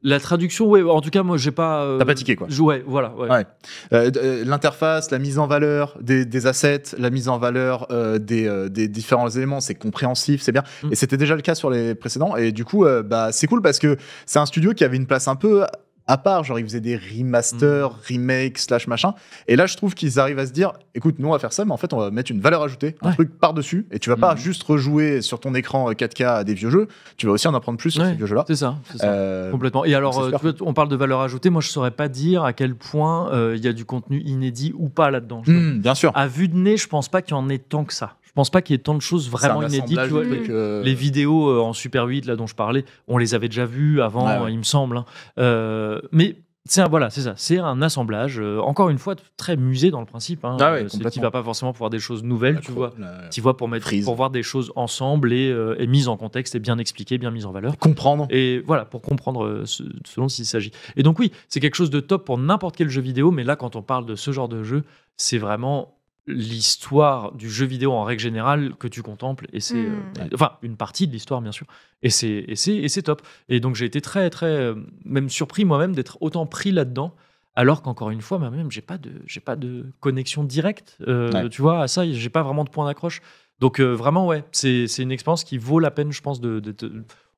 La traduction, ouais, en tout cas, moi, j'ai pas. Euh, T'as pas tiqué, quoi. Ouais, voilà. Ouais. ouais. Euh, euh, L'interface, la mise en valeur des, des, assets, la mise en valeur euh, des, euh, des, différents éléments, c'est compréhensif, c'est bien. Mm. Et c'était déjà le cas sur les précédents. Et du coup, euh, bah, c'est cool parce que c'est un studio qui avait une place un peu à part. Genre, ils faisaient des remasters, hmm. remakes, slash machin. Et là, je trouve qu'ils arrivent à se dire écoute, nous, on va faire ça, mais en fait, on va mettre une valeur ajoutée, un truc par-dessus. Et tu vas pas hmm. juste rejouer sur ton écran 4K euh, des vieux jeux, tu vas aussi en apprendre plus sur ces vieux jeux-là. C'est ça, c'est ça. Euh, complètement. Et alors, euh, on parle de valeur ajoutée. Moi, je saurais pas dire à quel point il y a du contenu inédit ou pas là-dedans. Hmm, bien sûr. À vue de nez, je pense pas qu'il y en ait tant que ça pense pas qu'il y ait tant de choses vraiment inédites. Euh, les, vidéos euh, en Super 8 là, dont je parlais, on les avait déjà vues avant, il me semble. Hein. Euh, mais c'est un, voilà, c'est ça. C'est un assemblage, encore une fois, très musé dans le principe. Hein, ah tu vas pas forcément voir des choses nouvelles, ah, tu vois. Tu vois pour mettre, pour voir des choses ensemble et, mise mises en contexte et bien expliquées, bien mises en valeur. Comprendre. Et voilà, pour comprendre selon s'il s'agit. Et donc oui, c'est quelque chose de top pour n'importe quel jeu vidéo, mais là, quand on parle de ce genre de jeu, c'est vraiment l'histoire du jeu vidéo en règle générale que tu contemples et c'est hmm. euh, enfin une partie de l'histoire bien sûr et c'est et c'est et c'est top et donc j'ai été très très euh, même surpris moi-même d'être autant pris là-dedans alors qu'encore une fois moi-même j'ai pas de j'ai pas de connexion directe euh, tu vois à ça j'ai pas vraiment de point d'accroche donc vraiment ouais c'est une expérience qui vaut la peine je pense de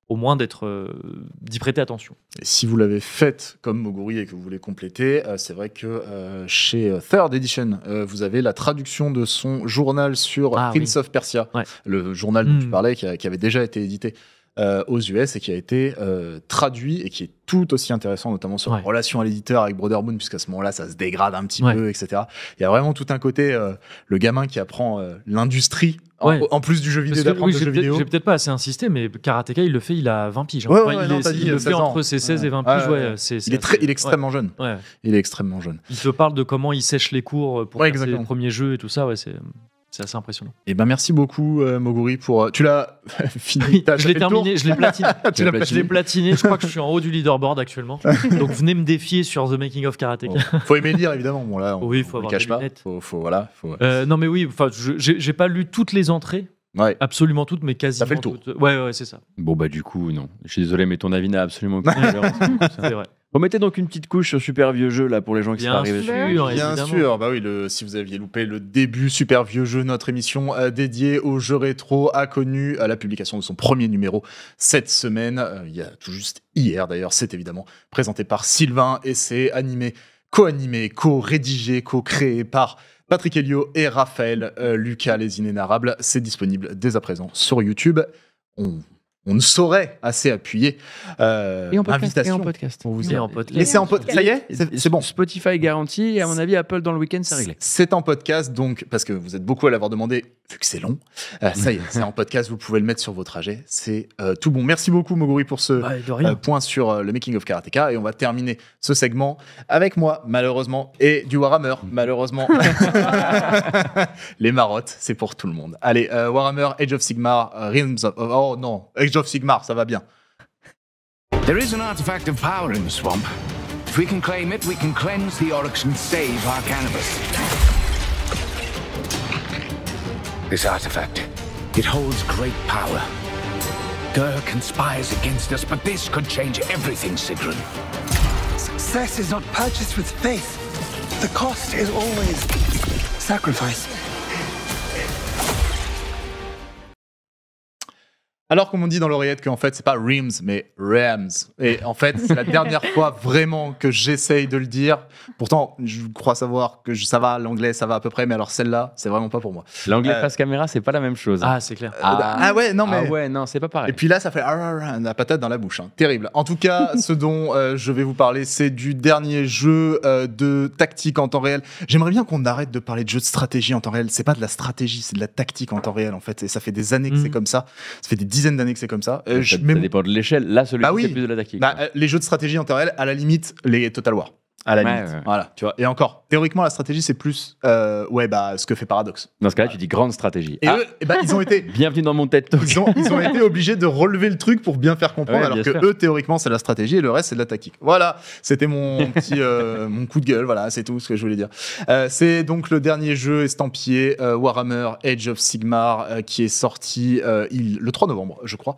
au moins d'être euh, d'y prêter attention. Et si vous l'avez faite comme Moguri et que vous voulez compléter, euh, c'est vrai que euh, chez Third Edition, vous avez la traduction de son journal sur ah Prince of Persia, le journal dont hmm. tu parlais qui, avait déjà été édité euh, aux US et qui a été euh, traduit et qui est tout aussi intéressant, notamment sur la relation à l'éditeur avec Brother Moon puisqu'à ce moment-là, ça se dégrade un petit peu, etc. Il y a vraiment tout un côté, euh, le gamin qui apprend l'industrie En, plus du jeu vidéo, J'ai peut-être pas assez insisté, mais Karateka, il le fait, il a 20 piges. il, est, fait entre ses 16 et 20 piges. il, est il, est extrêmement jeune. Il est extrêmement jeune. Il se parle de comment il sèche les cours pour faire ses premiers jeux et tout ça. Ouais, c'est. C'est assez impressionnant. Et eh ben merci beaucoup euh, Moguri pour. Euh, tu l'as fini. je l'ai terminé, je l'ai platiné. tu l'as platiné. Je crois que je suis en haut du leaderboard actuellement. Donc venez me défier sur The Making of Karate. Il Faut aimer lire évidemment. Bon là, oui, faut avoir des Faut, voilà, euh, non mais oui, enfin, j'ai pas lu toutes les entrées. Ouais. Absolument toutes, mais quasiment toutes. Ça fait le tour. Ouais, ouais, c'est ça. Bon, bah, du coup, non. Je suis désolé, mais ton avis n'a absolument aucune C'est vrai. Remettez donc une petite couche sur Super Vieux Jeu là pour les gens qui sont arrivés. Bien sûr, bien sûr. Bah oui, si vous aviez loupé le début Super Vieux Jeu, notre émission euh, dédiée aux jeux rétro a connu euh, la publication de son premier numéro cette semaine. Euh, il y a tout juste hier d'ailleurs. C'est évidemment présenté par Sylvain et c'est animé, co-animé, co-rédigé, co-créé par Patrick Elio et Raphaël Lucas les Inénarrables. C'est disponible dès à présent sur YouTube. On on ne saurait assez appuyer euh, et en podcast, l'invitation. en podcast. vous et en podcast. Et c'est en podcast. Ça y est, c'est, bon. Spotify garanti et à mon avis Apple dans le week-end c'est réglé. C'est en podcast donc parce que vous êtes beaucoup à l'avoir demandé vu que c'est long. Euh, ça y est, c'est en podcast, vous pouvez le mettre sur vos trajets. C'est euh, tout bon. Merci beaucoup, Moguri, pour ce bah, euh, point sur le making of Karateka. Et on va terminer ce segment avec moi, malheureusement, et du Warhammer, malheureusement. Les marottes, c'est pour tout le monde. Allez, Warhammer, Age of Sigmar, Realms of. Oh, oh non, Age of Sigmar, ça va bien. There is an artifact of power in the swamp. If we can claim it, we can cleanse the Oryx and save our cannabis. This artifact, it holds great power. Gur conspires against us, but this could change everything, Sigrun. Success is not purchased with faith. The cost is always sacrifice. Alors comme on dit dans l'oreillette qu'en fait, c'est pas Rims, mais Rams. Et en fait, c'est la dernière fois vraiment que j'essaye de le dire. Pourtant, je crois savoir que ça va, l'anglais, ça va à peu près, mais alors celle-là, c'est vraiment pas pour moi. L'anglais euh, face caméra, c'est pas la même chose. Ah, c'est clair. Ah, bah, ah ouais, non, ah mais. Ah ouais, non, c'est pas pareil. Et puis là, ça fait la patate dans la bouche. Hein. Terrible. En tout cas, ce dont euh, je vais vous parler, c'est du dernier jeu euh, de tactique en temps réel. J'aimerais bien qu'on arrête de parler de jeu de stratégie en temps réel. C'est pas de la stratégie, c'est de la tactique en temps réel, en fait. Et ça fait des années que c'est mhm. comme ça. Ça fait des dizaines d'années que c'est comme ça. Euh, ça, dépend de l'échelle. Là, celui bah oui. plus de tactique. Bah, les jeux de stratégie en temps réel, à la limite, les Total War. À la limite. Voilà, tu vois. Et encore, théoriquement, la stratégie, c'est plus euh, ouais, bah, ce que fait Paradox. Dans ce cas-là, tu dis grande stratégie. Et ah. eux, eh ben, ils ont été. bienvenue dans mon tête Ils ont, ils ont été obligés de relever le truc pour bien faire comprendre, alors que eux, théoriquement, c'est la stratégie et le reste, c'est de la tactique. Voilà, c'était mon petit euh, mon coup de gueule, voilà, c'est tout ce que je voulais dire. Euh, c'est donc le dernier jeu estampillé Warhammer Age of Sigmar qui est sorti le 3 novembre, je crois,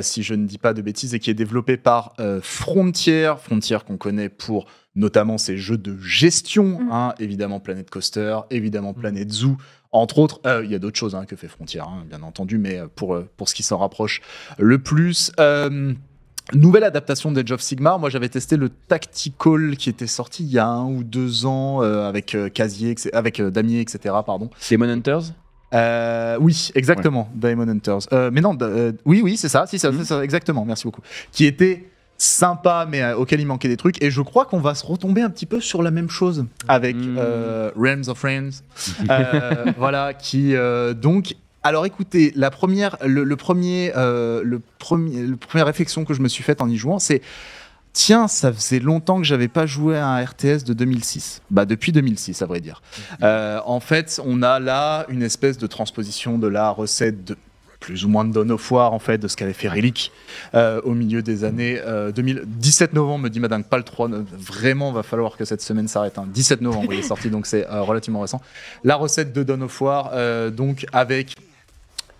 si je ne dis pas de bêtises, et qui est développé par euh, Frontier, Frontier qu'on connaît pour notamment ces jeux de gestion, mm. hein, évidemment Planet Coaster, évidemment mm. Planet Zoo, entre autres. Euh, il y a d'autres choses hein, que fait Frontier, hein, bien entendu, mais euh, pour, euh, pour ce qui s'en rapproche le plus. Nouvelle adaptation d'Edge of Sigmar. Moi, j'avais testé le Tactical qui était sorti il y a un ou deux ans avec Casier, avec Damier, etc. Pardon. Demon Hunters. oui, exactement. Hunters. mais non, oui, oui, c'est ça. Si, ça, mm. exactement. Merci beaucoup. Qui était sympa, mais euh, auquel il manquait des trucs. Et je crois qu'on va se retomber un petit peu sur la même chose avec mmh. euh, Realms of Friends. Euh, voilà, qui donc. Alors écoutez, la première, le, premier, le premier, première réflexion que je me suis faite en y jouant, c'est Tiens, ça faisait longtemps que j'avais pas joué à un RTS de 2006. Bah depuis 2006, à vrai dire. Mmh. en fait, on a là une espèce de transposition de la recette de plus ou moins de donne off War, en fait de ce qu'avait fait Relic euh, au milieu des années 2017. Euh, 17 novembre, me dit Madame, pas le 3. Vraiment, va falloir que cette semaine s'arrête. 17 hein. novembre, il est sorti, donc c'est euh, relativement récent. La recette de donne off War donc avec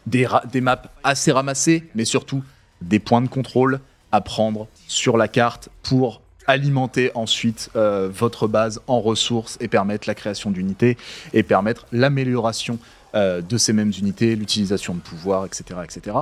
des, des maps assez ramassées, mais surtout des points de contrôle à prendre sur la carte pour alimenter ensuite votre base en ressources et permettre la création d'unités et permettre l'amélioration euh, de ces mêmes unités, l'utilisation de pouvoir, etc. etc.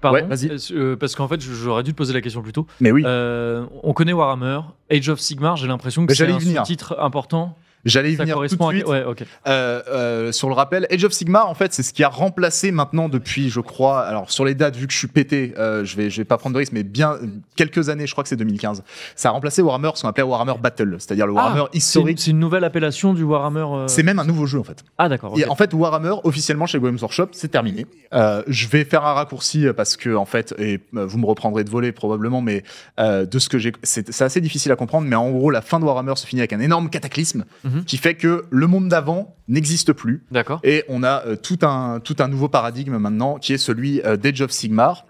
pardon, euh, parce qu'en fait, j'aurais dû te poser la question plus tôt. Mais oui. Euh, on connaît Warhammer, Age of Sigmar, j'ai l'impression que c'est un titre important. J'allais y venir tout de suite. Ouais, euh, euh, sur le rappel, Age of Sigma, en fait, c'est ce qui a remplacé maintenant depuis, je crois, alors sur les dates, vu que je suis pété, euh, je vais, je vais pas prendre de risque, mais bien quelques années, je crois que c'est 2015. Ça a remplacé Warhammer, ce qu'on appelait Warhammer Battle, c'est-à-dire le ah, Warhammer historique. C'est une, nouvelle appellation du Warhammer. Euh, c'est même un nouveau jeu en fait. Ah d'accord. et En fait, Warhammer officiellement chez Games Workshop, c'est terminé. Euh, je vais faire un raccourci parce que en fait, et vous me reprendrez de voler probablement, mais de ce que j'ai, c'est assez difficile à comprendre, mais en gros, la fin de Warhammer se finit avec un énorme cataclysme. Mhm. Mhm. qui fait que le monde d'avant n'existe plus. D'accord. Et on a euh, tout, un, tout un nouveau paradigme maintenant qui est celui euh, d'Age of Sigmar.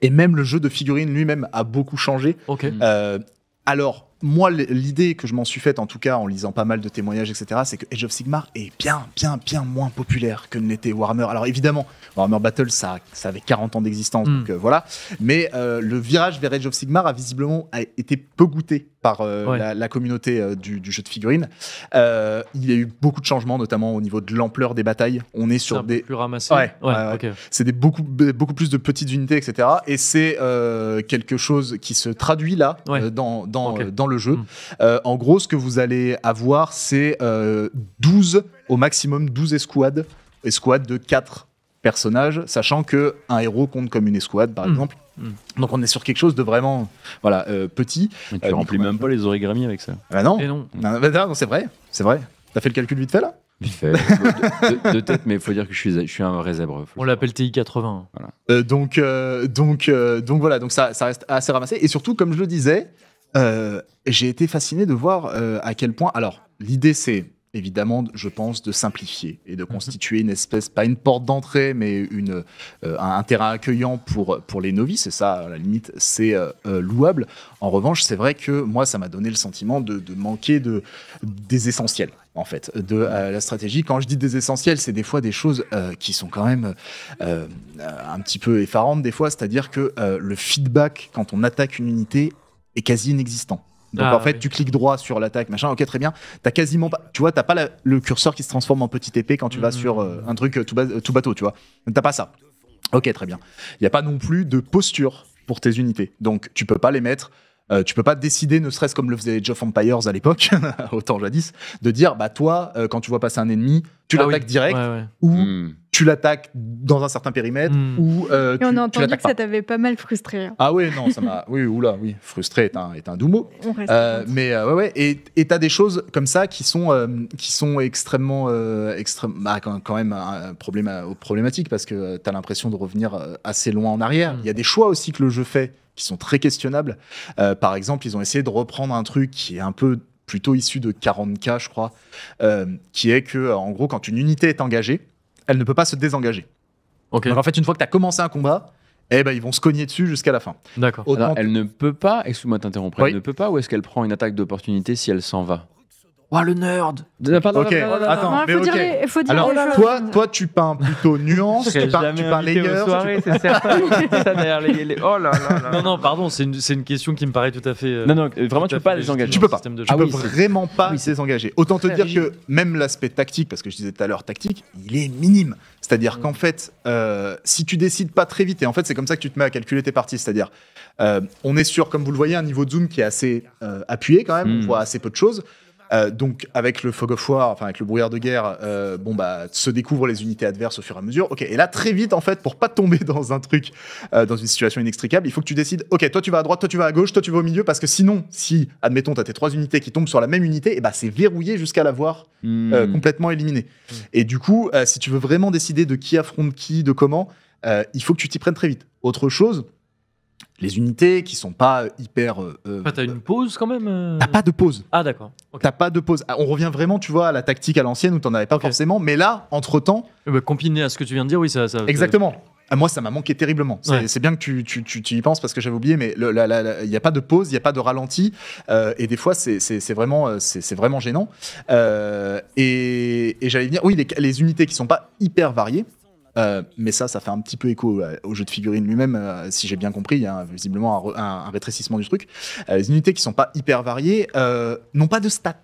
Et même le jeu de figurines lui-même a beaucoup changé. Mhm. Euh, alors, moi, l'idée que je m'en suis faite, en tout cas en lisant pas mal de témoignages, etc., c'est que Age of Sigmar est bien, bien, bien moins populaire que n'était Warhammer. Alors évidemment, Warhammer Battle, ça, ça avait 40 ans d'existence, hmm. donc euh, voilà. Mais le virage vers Age of Sigmar a visiblement été peu goûté par euh, la, communauté euh, du, jeu de figurines. Euh, il y a eu beaucoup de changements, notamment au niveau de l'ampleur des batailles. On est sur des plus ramassés. C'est des beaucoup beaucoup plus de petites unités, etc. Et c'est quelque chose qui se traduit là dans dans, le jeu. Hmm. en gros, ce que vous allez avoir, c'est 12 au maximum 12 escouades, escouades de 4 personnages, sachant que un héros compte comme une escouade par hmm. exemple Mm. Donc on est sur quelque chose de vraiment voilà euh, petit. tu euh, remplis même pas les origamis avec ça. Ah bah non. Bah, non. c'est vrai, c'est vrai. T'as fait le calcul vite fait là Vite fait. de, tête, mais il faut dire que je suis, je suis un vrai zèbre. On l'appelle TI 80. Euh, donc donc donc voilà, donc ça, ça reste assez ramassé et surtout comme je le disais, j'ai été fasciné de voir à quel point. Alors l'idée c'est évidemment, je pense, de simplifier et de mhm. constituer une espèce, pas une porte d'entrée, mais une, euh, un terrain accueillant pour, pour les novices. Et ça, à la limite, c'est euh, euh, louable. En revanche, c'est vrai que moi, ça m'a donné le sentiment de, manquer de, des essentiels. En fait, de la stratégie. Quand je dis des essentiels, c'est des fois des choses qui sont quand même un petit peu effarantes, des fois, c'est-à-dire que le feedback quand on attaque une unité est quasi inexistant. Donc ah, en fait, tu cliques droit sur l'attaque, machin. Ok, très bien. T'as quasiment pas, tu vois, t'as pas le curseur qui se transforme en petite épée quand tu vas mm, mm, sur mm, euh, un truc euh, tout, bateau, tu vois. T'as pas ça. Ok, très bien. Il y a pas non plus de posture pour tes unités. Donc tu peux pas les mettre. Euh, tu peux pas décider, ne serait-ce comme le faisait Age of Empires à l'époque, autant jadis, de dire bah toi, quand tu vois passer un ennemi, tu ah l'attaques direct ou tu l'attaques dans un certain périmètre hmm. ou euh, tu, Et on a entendu que ça t'avait pas mal frustré. Hein. Ah oui, non, ça m'a. Oui, oula, oui, frustré est un, est un doux mot. On reste euh, mais euh, ouais, ouais, et t'as des choses comme ça qui sont, euh, qui sont extrêmement. extrême, bah, quand, même un problématique parce que t'as l'impression de revenir assez loin en arrière. Hmm. Il y a des choix aussi que le jeu fait qui sont très questionnables. par exemple, ils ont essayé de reprendre un truc qui est un peu plutôt issu de 40K, je crois, qui est que, en gros, quand une unité est engagée, elle ne peut pas se désengager. Donc en fait, une fois que tu as commencé un combat, eh ben, ils vont se cogner dessus jusqu'à la fin. D'accord. Elle ne peut pas, excuse-moi de t'interrompre, elle ne peut pas ou est-ce qu'elle prend une attaque d'opportunité si elle s'en va Oh, le nerd Ok, attends, mais dire Alors, toi, toi, tu peins plutôt nuance, tu peins, tu peins certain. Oh là Non, non, pardon, c'est une, une question qui me paraît tout à fait. Euh, non, non, euh, vraiment, tu peux pas engager. Tu peux pas. Tu peux ah vraiment pas engager. Autant te dire que même l'aspect tactique, parce que je disais tout à l'heure tactique, il est minime. C'est-à-dire qu'en fait, euh, si tu décides pas très vite, et en fait, c'est comme ça que tu te mets à calculer tes parties. C'est-à-dire, on est sur, comme vous le voyez, un niveau de zoom qui est assez appuyé quand même. On hmm. voit assez peu de choses. Euh, donc avec le fog of war, enfin avec le brouillard de guerre, euh, bon bah se découvrent les unités adverses au fur et à mesure. Ok, et là très vite en fait pour pas tomber dans un truc, euh, dans une situation inextricable, il faut que tu décides. Ok, toi tu vas à droite, toi tu vas à gauche, toi tu vas au milieu parce que sinon, si admettons t'as tes trois unités qui tombent sur la même unité, et eh bah c'est verrouillé jusqu'à l'avoir hmm. complètement éliminé. Hmm. Et du coup, si tu veux vraiment décider de qui affronte qui, de comment, il faut que tu t'y prennes très vite. Autre chose les unités qui sont pas euh, hyper. Euh, euh, t'as une pause quand même T'as pas de pause. Ah, d'accord. T'as pas de pause. Ah, on revient vraiment, tu vois, à la tactique à l'ancienne où t'en avais pas forcément, mais là, entre temps. Bah, eh ben, combiné à ce que tu viens de dire, oui, ça. exactement. Ah, moi, ça m'a manqué terriblement. C'est bien que tu, y penses parce que j'avais oublié, mais il n'y a pas de pause, il n'y a pas de ralenti. et des fois, c'est vraiment, c'est vraiment gênant. et, j'allais dire, oui, les, les unités qui sont pas hyper variées, euh, mais ça, ça fait un petit peu écho euh, au jeu de figurines lui-même, euh, si j'ai bien compris. Il y a visiblement un, rétrécissement du truc. les unités qui sont pas hyper variées n'ont pas de stats.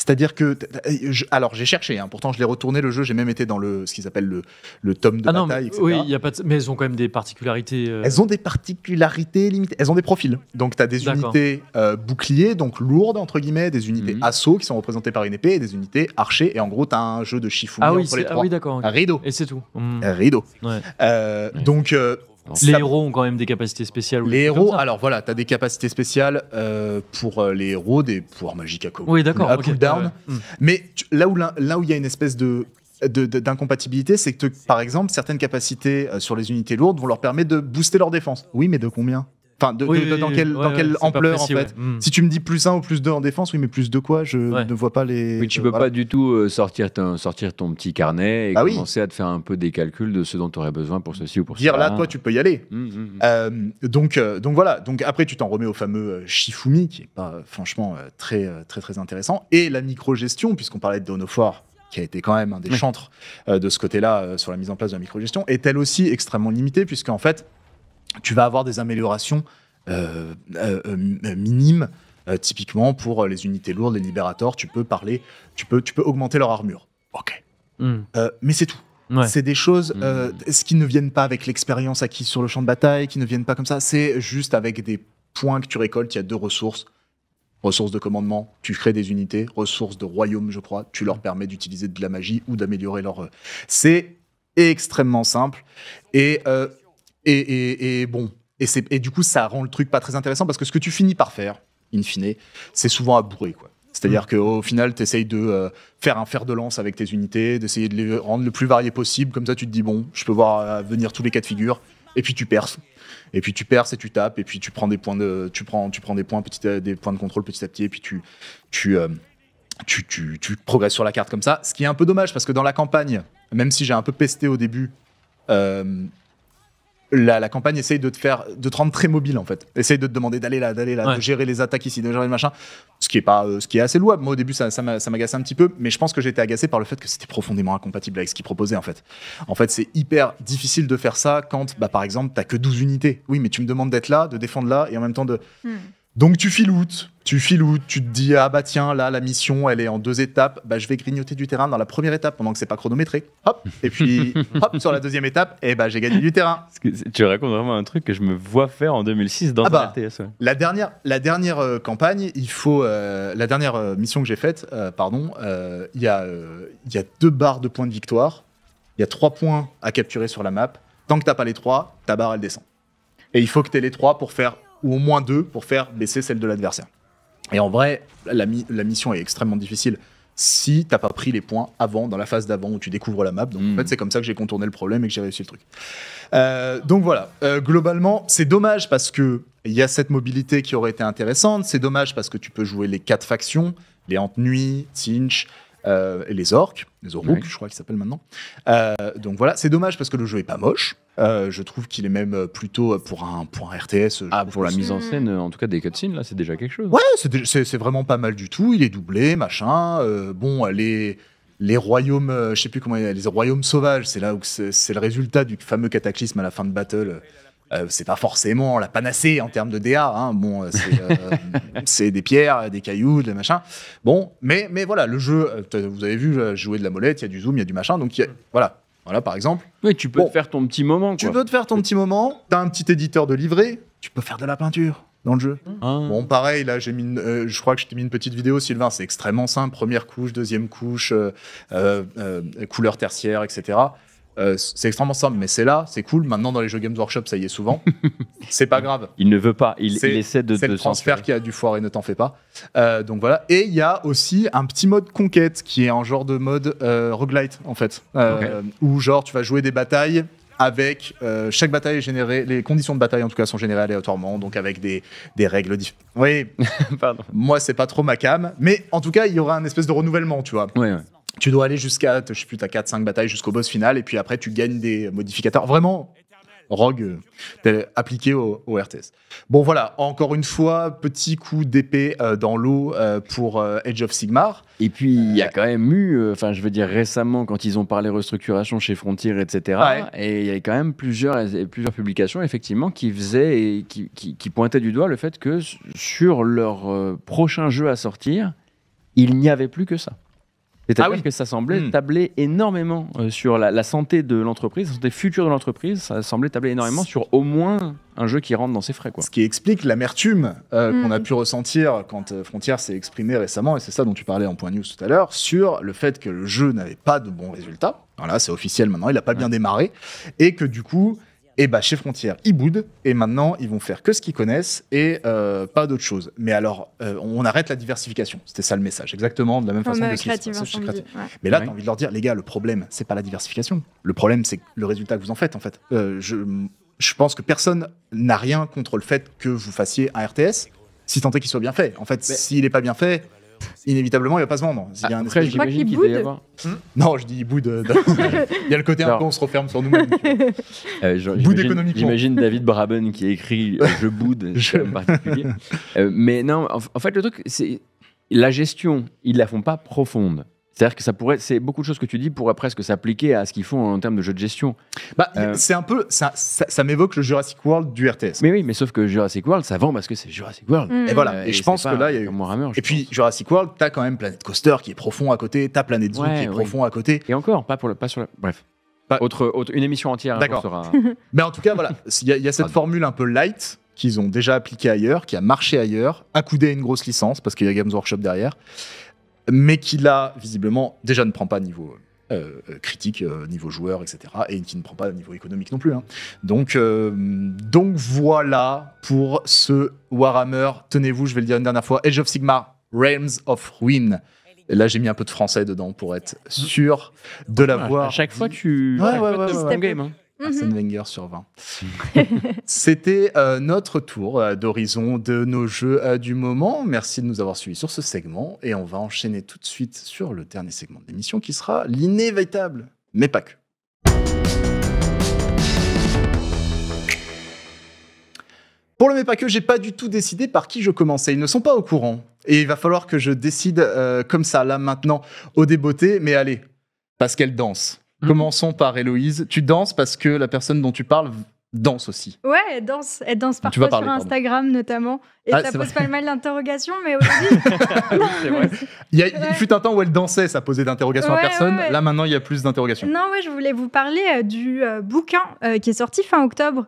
C'est-à-dire que, alors j'ai cherché, hein, pourtant je l'ai retourné le jeu, j'ai même été dans le ce qu'ils appellent le, le tome de ah bataille, etc. Oui, y a pas mais elles ont quand même des particularités. Euh. Elles ont des particularités limitées, elles ont des profils. Donc tu as des unités euh, boucliers, donc lourdes entre guillemets, des unités mhm. assauts assaut qui sont représentées par une épée, et des unités archers, et en gros tu as un jeu de chiffon ah oui, les ah trois. Ah oui, d'accord. Rideau. Et c'est tout. Mhm. Rideau. Euh, donc les héros ont quand même des capacités spéciales. Les héros, alors voilà, tu as des capacités spéciales euh, pour euh, les héros des pouvoirs magiques à, co oui, à cooldown. Hmm. Mais là où là où il y a une espèce de d'incompatibilité, c'est que, par exemple, certaines capacités euh, sur les unités lourdes vont leur permettre de booster leur défense. Oui, mais de combien Enfin, dans quelle, dans quelle ampleur en fait. Hmm. Si tu me dis plus 1 ou plus 2 en défense, oui, mais plus de quoi Je ne vois pas les. tu euh, peux pas du tout euh, sortir ton, sortir ton petit carnet et ah commencer à te faire un peu des calculs de ce dont tu aurais besoin pour ceci ou pour cela. Dire là, toi, tu peux y aller. Hum, hum, hum. Euh, donc, donc voilà. Donc après, tu t'en remets au fameux Shifumi, qui est pas franchement très, très, très intéressant, et la micro puisqu'on parlait de Donofort, qui a été quand même un des chantres de ce côté-là sur la mise en place de la micro est elle aussi extrêmement limitée, puisqu'en fait, tu vas avoir des améliorations euh, euh, euh, minimes. typiquement pour les unités lourdes, les libérateurs, tu peux parler, tu peux, tu peux augmenter leur armure. Ok. Hmm. mais c'est tout. C'est des choses hmm. ce qui ne viennent pas avec l'expérience acquise sur le champ de bataille, qui ne viennent pas comme ça. C'est juste avec des points que tu récoltes. Il y a deux ressources ressources de commandement, tu crées des unités, ressources de royaume, je crois, tu leur permets d'utiliser de la magie ou d'améliorer leur... C'est extrêmement simple. Et et, bon, et, du coup, ça rend le truc pas très intéressant parce que ce que tu finis par faire, in fine, c'est souvent à bourrer, quoi. C'est-à-dire mm. qu'au final, tu essayes de euh, faire un fer de lance avec tes unités, d'essayer de les rendre le plus variés possible. Comme ça, tu te dis, bon, je peux voir euh, venir tous les cas de figure. Et puis tu perces. Et puis tu perces et tu tapes. Et puis tu prends des points de, tu prends, tu prends des points des points de contrôle petit à petit. Et puis tu, euh, tu, tu, tu, progresses sur la carte comme ça. Ce qui est un peu dommage parce que dans la campagne, même si j'ai un peu pesté au début, la, campagne essaye de te faire de te rendre très mobile en fait essaye de te demander d'aller là d'aller là de gérer les attaques ici de gérer le machin ce qui est pas euh, ce qui est assez louable moi au début ça, ça m'agaçait un petit peu mais je pense que j'étais agacé par le fait que c'était profondément incompatible avec ce qu'il proposait en fait en fait c'est hyper difficile de faire ça quand bah, par exemple t'as que 12 unités oui mais tu me demandes d'être là de défendre là et en même temps de hmm. Donc tu filoutes, tu filoutes, tu te dis ah bah tiens là la mission elle est en deux étapes, bah je vais grignoter du terrain dans la première étape pendant que c'est pas chronométré. Hop et puis hop sur la deuxième étape et eh bah j'ai gagné du terrain. Tu racontes vraiment un truc que je me vois faire en 2006 dans ah bah, La dernière la dernière euh, campagne, il faut euh, la dernière euh, mission que j'ai faite, pardon, il y a il y a deux barres de points de victoire, il y a trois points à capturer sur la map. Tant que t'as pas les trois, ta barre elle descend. Et il faut que tu les trois pour faire ou au moins deux pour faire baisser celle de l'adversaire. Et en vrai, la, la, mission est extrêmement difficile si t'as pas pris les points avant, dans la phase d'avant où tu découvres la map. Donc en hmm. fait, c'est comme ça que j'ai contourné le problème et que j'ai réussi le truc. Euh, donc voilà, euh, globalement, c'est dommage parce que il y a cette mobilité qui aurait été intéressante. C'est dommage parce que tu peux jouer les quatre factions, les Hante-Nuit, Tinch, euh, les orques, les orques, je crois qu'ils s'appellent maintenant. Euh, donc voilà, c'est dommage parce que le jeu est pas moche. Euh, je trouve qu'il est même plutôt pour un, point RTS. Ah, pour la mise en mm. scène, en tout cas des cutscenes, là, c'est déjà quelque chose. Ouais, c'est vraiment pas mal du tout. Il est doublé, machin. bon, les les royaumes, je sais plus comment, les royaumes sauvages, c'est là où c'est le résultat du fameux cataclysme à la fin de Battle, euh, c'est pas forcément la panacée en termes de DA. Hein. Bon, euh, euh, c'est des pierres, des cailloux, des machins. Bon, mais, voilà, le jeu, vous avez vu, jouer de la molette, il y a du zoom, il y a du machin. Donc, hmm. voilà. Voilà, par exemple. Oui, tu peux te faire ton petit moment. Tu peux te faire ton petit moment. tu as un petit éditeur de livret. Tu peux faire de la peinture dans le jeu. Hmm. Ah. Bon, pareil, là, j'ai mis, je crois que je t'ai mis une petite vidéo, Sylvain. C'est extrêmement simple. Première couche, deuxième couche, couleur tertiaire, etc. Euh, c'est extrêmement simple, mais c'est là, c'est cool. Maintenant, dans les jeux Games Workshop, ça y est souvent. c'est pas grave. Il ne veut pas, il, essaie de C'est le transfert qui a du foire, et ne t'en fais pas. Euh, donc voilà. Et il y a aussi un petit mode conquête qui est un genre de mode euh, roguelite, en fait. ou Où, genre, tu vas jouer des batailles avec chaque bataille est générée, les conditions de bataille en tout cas sont générées aléatoirement, donc avec des, des règles différentes. Oui, pardon. Moi, c'est pas trop ma cam, mais en tout cas, il y aura un espèce de renouvellement, tu vois. oui. Tu dois aller jusqu'à, je sais plus, 4-5 batailles jusqu'au boss final, et puis après, tu gagnes des modificateurs. Vraiment, Rogue appliqué au, RTS. Bon voilà, encore une fois, petit coup d'épée euh, dans l'eau euh, pour Edge euh, of Sigmar. Et puis il y a quand même eu, enfin je veux dire récemment quand ils ont parlé restructuration chez Frontier, etc. Et il y avait quand même plusieurs, plusieurs publications effectivement qui faisaient et qui, qui pointaient du doigt le fait que sur leur prochain jeu à sortir, il n'y avait plus que ça. C'est-à-dire ah que ça semblait hmm. tabler énormément euh, sur la, santé de l'entreprise, la santé future de l'entreprise. Ça semblait tabler énormément sur au moins un jeu qui rentre dans ses frais. Ce qui explique l'amertume euh, hmm. qu'on a pu ressentir quand euh, Frontières s'est exprimé récemment, et c'est ça dont tu parlais en point news tout à l'heure, sur le fait que le jeu n'avait pas de bons résultats. Voilà, c'est officiel maintenant, il n'a pas bien démarré, et que du coup, et bah chez Frontière, ils boudent et maintenant ils vont faire que ce qu'ils connaissent et euh, pas d'autre chose. Mais alors, euh, on arrête la diversification. C'était ça le message, exactement de la même façon que Mais là, t'as envie de leur dire, les gars, le problème, c'est pas la diversification. Le problème, c'est le résultat que vous en faites en fait. Euh, je, je pense que personne n'a rien contre le fait que vous fassiez un RTS si tant est qu'il soit bien fait. En fait, s'il n'est pas bien fait, inévitablement, il va pas se vendre. y a un ah, Après, j'imagine qu'il y boude. avoir. Non, je dis boude. Euh, il y a le côté un peu, on se referme sur nous-mêmes. Euh, Boude j'imagine- économiquement. J'imagine David Braben qui écrit euh, Je boude, Je- particulier. Euh, mais non, en, en fait, le truc, c'est la gestion, ils la font pas profonde. C'est-à-dire que ça pourrait, c'est beaucoup de choses que tu dis pourraient presque s'appliquer à ce qu'ils font en termes de jeu de gestion. Bah, euh, c'est un peu, ça, ça, m'évoque le Jurassic World du RTS. Mais oui, mais sauf que Jurassic World, ça vend parce que c'est Jurassic World. Mm. Et voilà. Euh, et, je pense que là, il y a eu. et puis Jurassic World, t'as quand même Planet Coaster qui est profond à côté, t'as Planet Zoo qui est profond à côté. Et encore, pas pour le, pas sur le. Bref. Pas... Autre, une émission entière. Hein, D'accord. mais en tout cas, voilà, il y, a cette formule un peu light qu'ils ont déjà appliquée ailleurs, qui a marché ailleurs, accoudé à une grosse licence parce qu'il y a Games Workshop derrière mais qui là, visiblement, déjà ne prend pas niveau euh, euh, critique, euh, niveau joueur, etc. Et qui ne prend pas niveau économique non plus. Hein. Donc, donc voilà pour ce Warhammer. Tenez-vous, je vais le dire une dernière fois, Age of Sigmar, Realms of Ruin. Là, j'ai mis un peu de français dedans pour être mmh. sûr de l'avoir. À chaque fois, tu. Ouais, ouais, ouais, Mmh Arsène Wenger sur 20. C'était euh, notre tour euh, d'horizon de nos jeux euh, du moment. Merci de nous avoir suivis sur ce segment et on va enchaîner tout de suite sur le dernier segment de l'émission qui sera l'inévitable, mais pas que. Pour le mais pas que, j'ai pas du tout décidé par qui je commençais. Ils ne sont pas au courant. Et il va falloir que je décide comme ça, là, maintenant, au débeauté. Mais allez, parce qu'elle danse. Mm-hmm. Commençons par Héloïse. Tu danses parce que la personne dont tu parles danse aussi. Ouais, elle danse. Elle danse parfois sur Instagram notamment. Et ah, ça pose pas le mal d'interrogation, mais aujourd'hui. il, fut un temps où elle dansait, ça posait d'interrogations à personne. Là, maintenant, il y a plus d'interrogations. Non, ouais, je voulais vous parler euh, du euh, bouquin euh, qui est sorti fin octobre,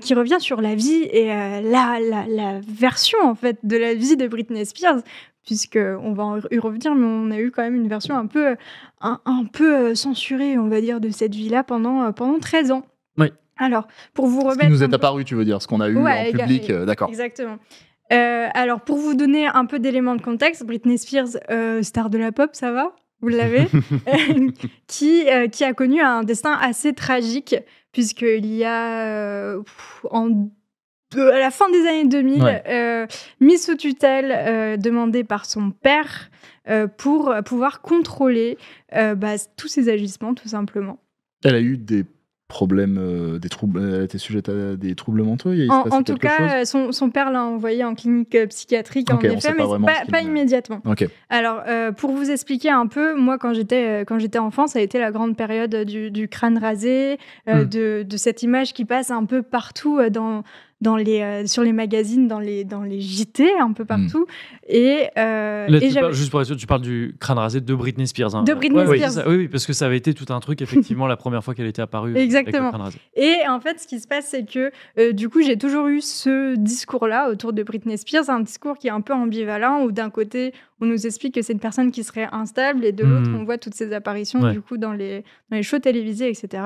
qui revient sur la vie et la, la, la, version, en fait, de la vie de Britney Spears puisqu'on va y revenir, mais on a eu quand même une version un peu, euh, un, peu euh, censurée, on va dire, de cette vie-là pendant, euh, pendant 13 ans. Oui. Alors, pour vous remettre... Ce qui nous est apparu, tu veux dire, ce qu'on a eu en public, d'accord. Exactement. alors, pour vous donner un peu d'éléments de contexte, Britney Spears, star de la pop, ça va Vous l'avez qui, qui a connu un destin assez tragique, puisqu'il y a... Euh, à la fin des années 2000, euh, mise mis sous tutelle, euh, demandé par son père euh, pour pouvoir contrôler bah, tous ses agissements, tout simplement. Elle a eu des problèmes, des troubles, elle était sujette à des troubles mentaux En, tout cas, son, père l'a envoyé en clinique psychiatrique, en effet, mais pas, immédiatement. Alors, pour vous expliquer un peu, moi, quand j'étais, quand j'étais enfant, ça a été la grande période du, crâne rasé, hmm. de, de, cette image qui passe un peu partout dans dans les, euh, sur les magazines, dans les, dans les JT, un peu hmm. partout. Et, euh, juste pour être sûr, tu parles du crâne rasé de Britney Spears. Hein. De Britney Spears. Oui, parce que ça avait été tout un truc, effectivement, la première fois qu'elle était apparue. Exactement. Et en fait, ce qui se passe, c'est que euh, du coup, j'ai toujours eu ce discours-là autour de Britney Spears, un discours qui est un peu ambivalent, où d'un côté, on nous explique que c'est une personne qui serait instable, et de l'autre, hmm. on voit toutes ces apparitions, du coup, dans les, dans les shows télévisés, etc.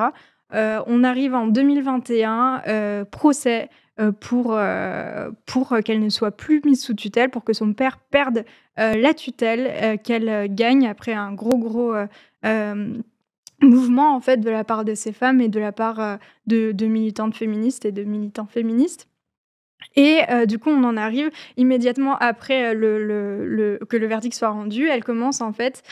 on arrive en 2021, procès, euh, pour, euh, pour qu'elle ne soit plus mise sous tutelle, pour que son père perde euh, la tutelle qu'elle gagne après un gros, gros mouvement en fait de la part de ces femmes et de la part de, de militantes féministes et de militants féministes. Et du coup, on en arrive immédiatement après le, que le verdict soit rendu. Elle commence en fait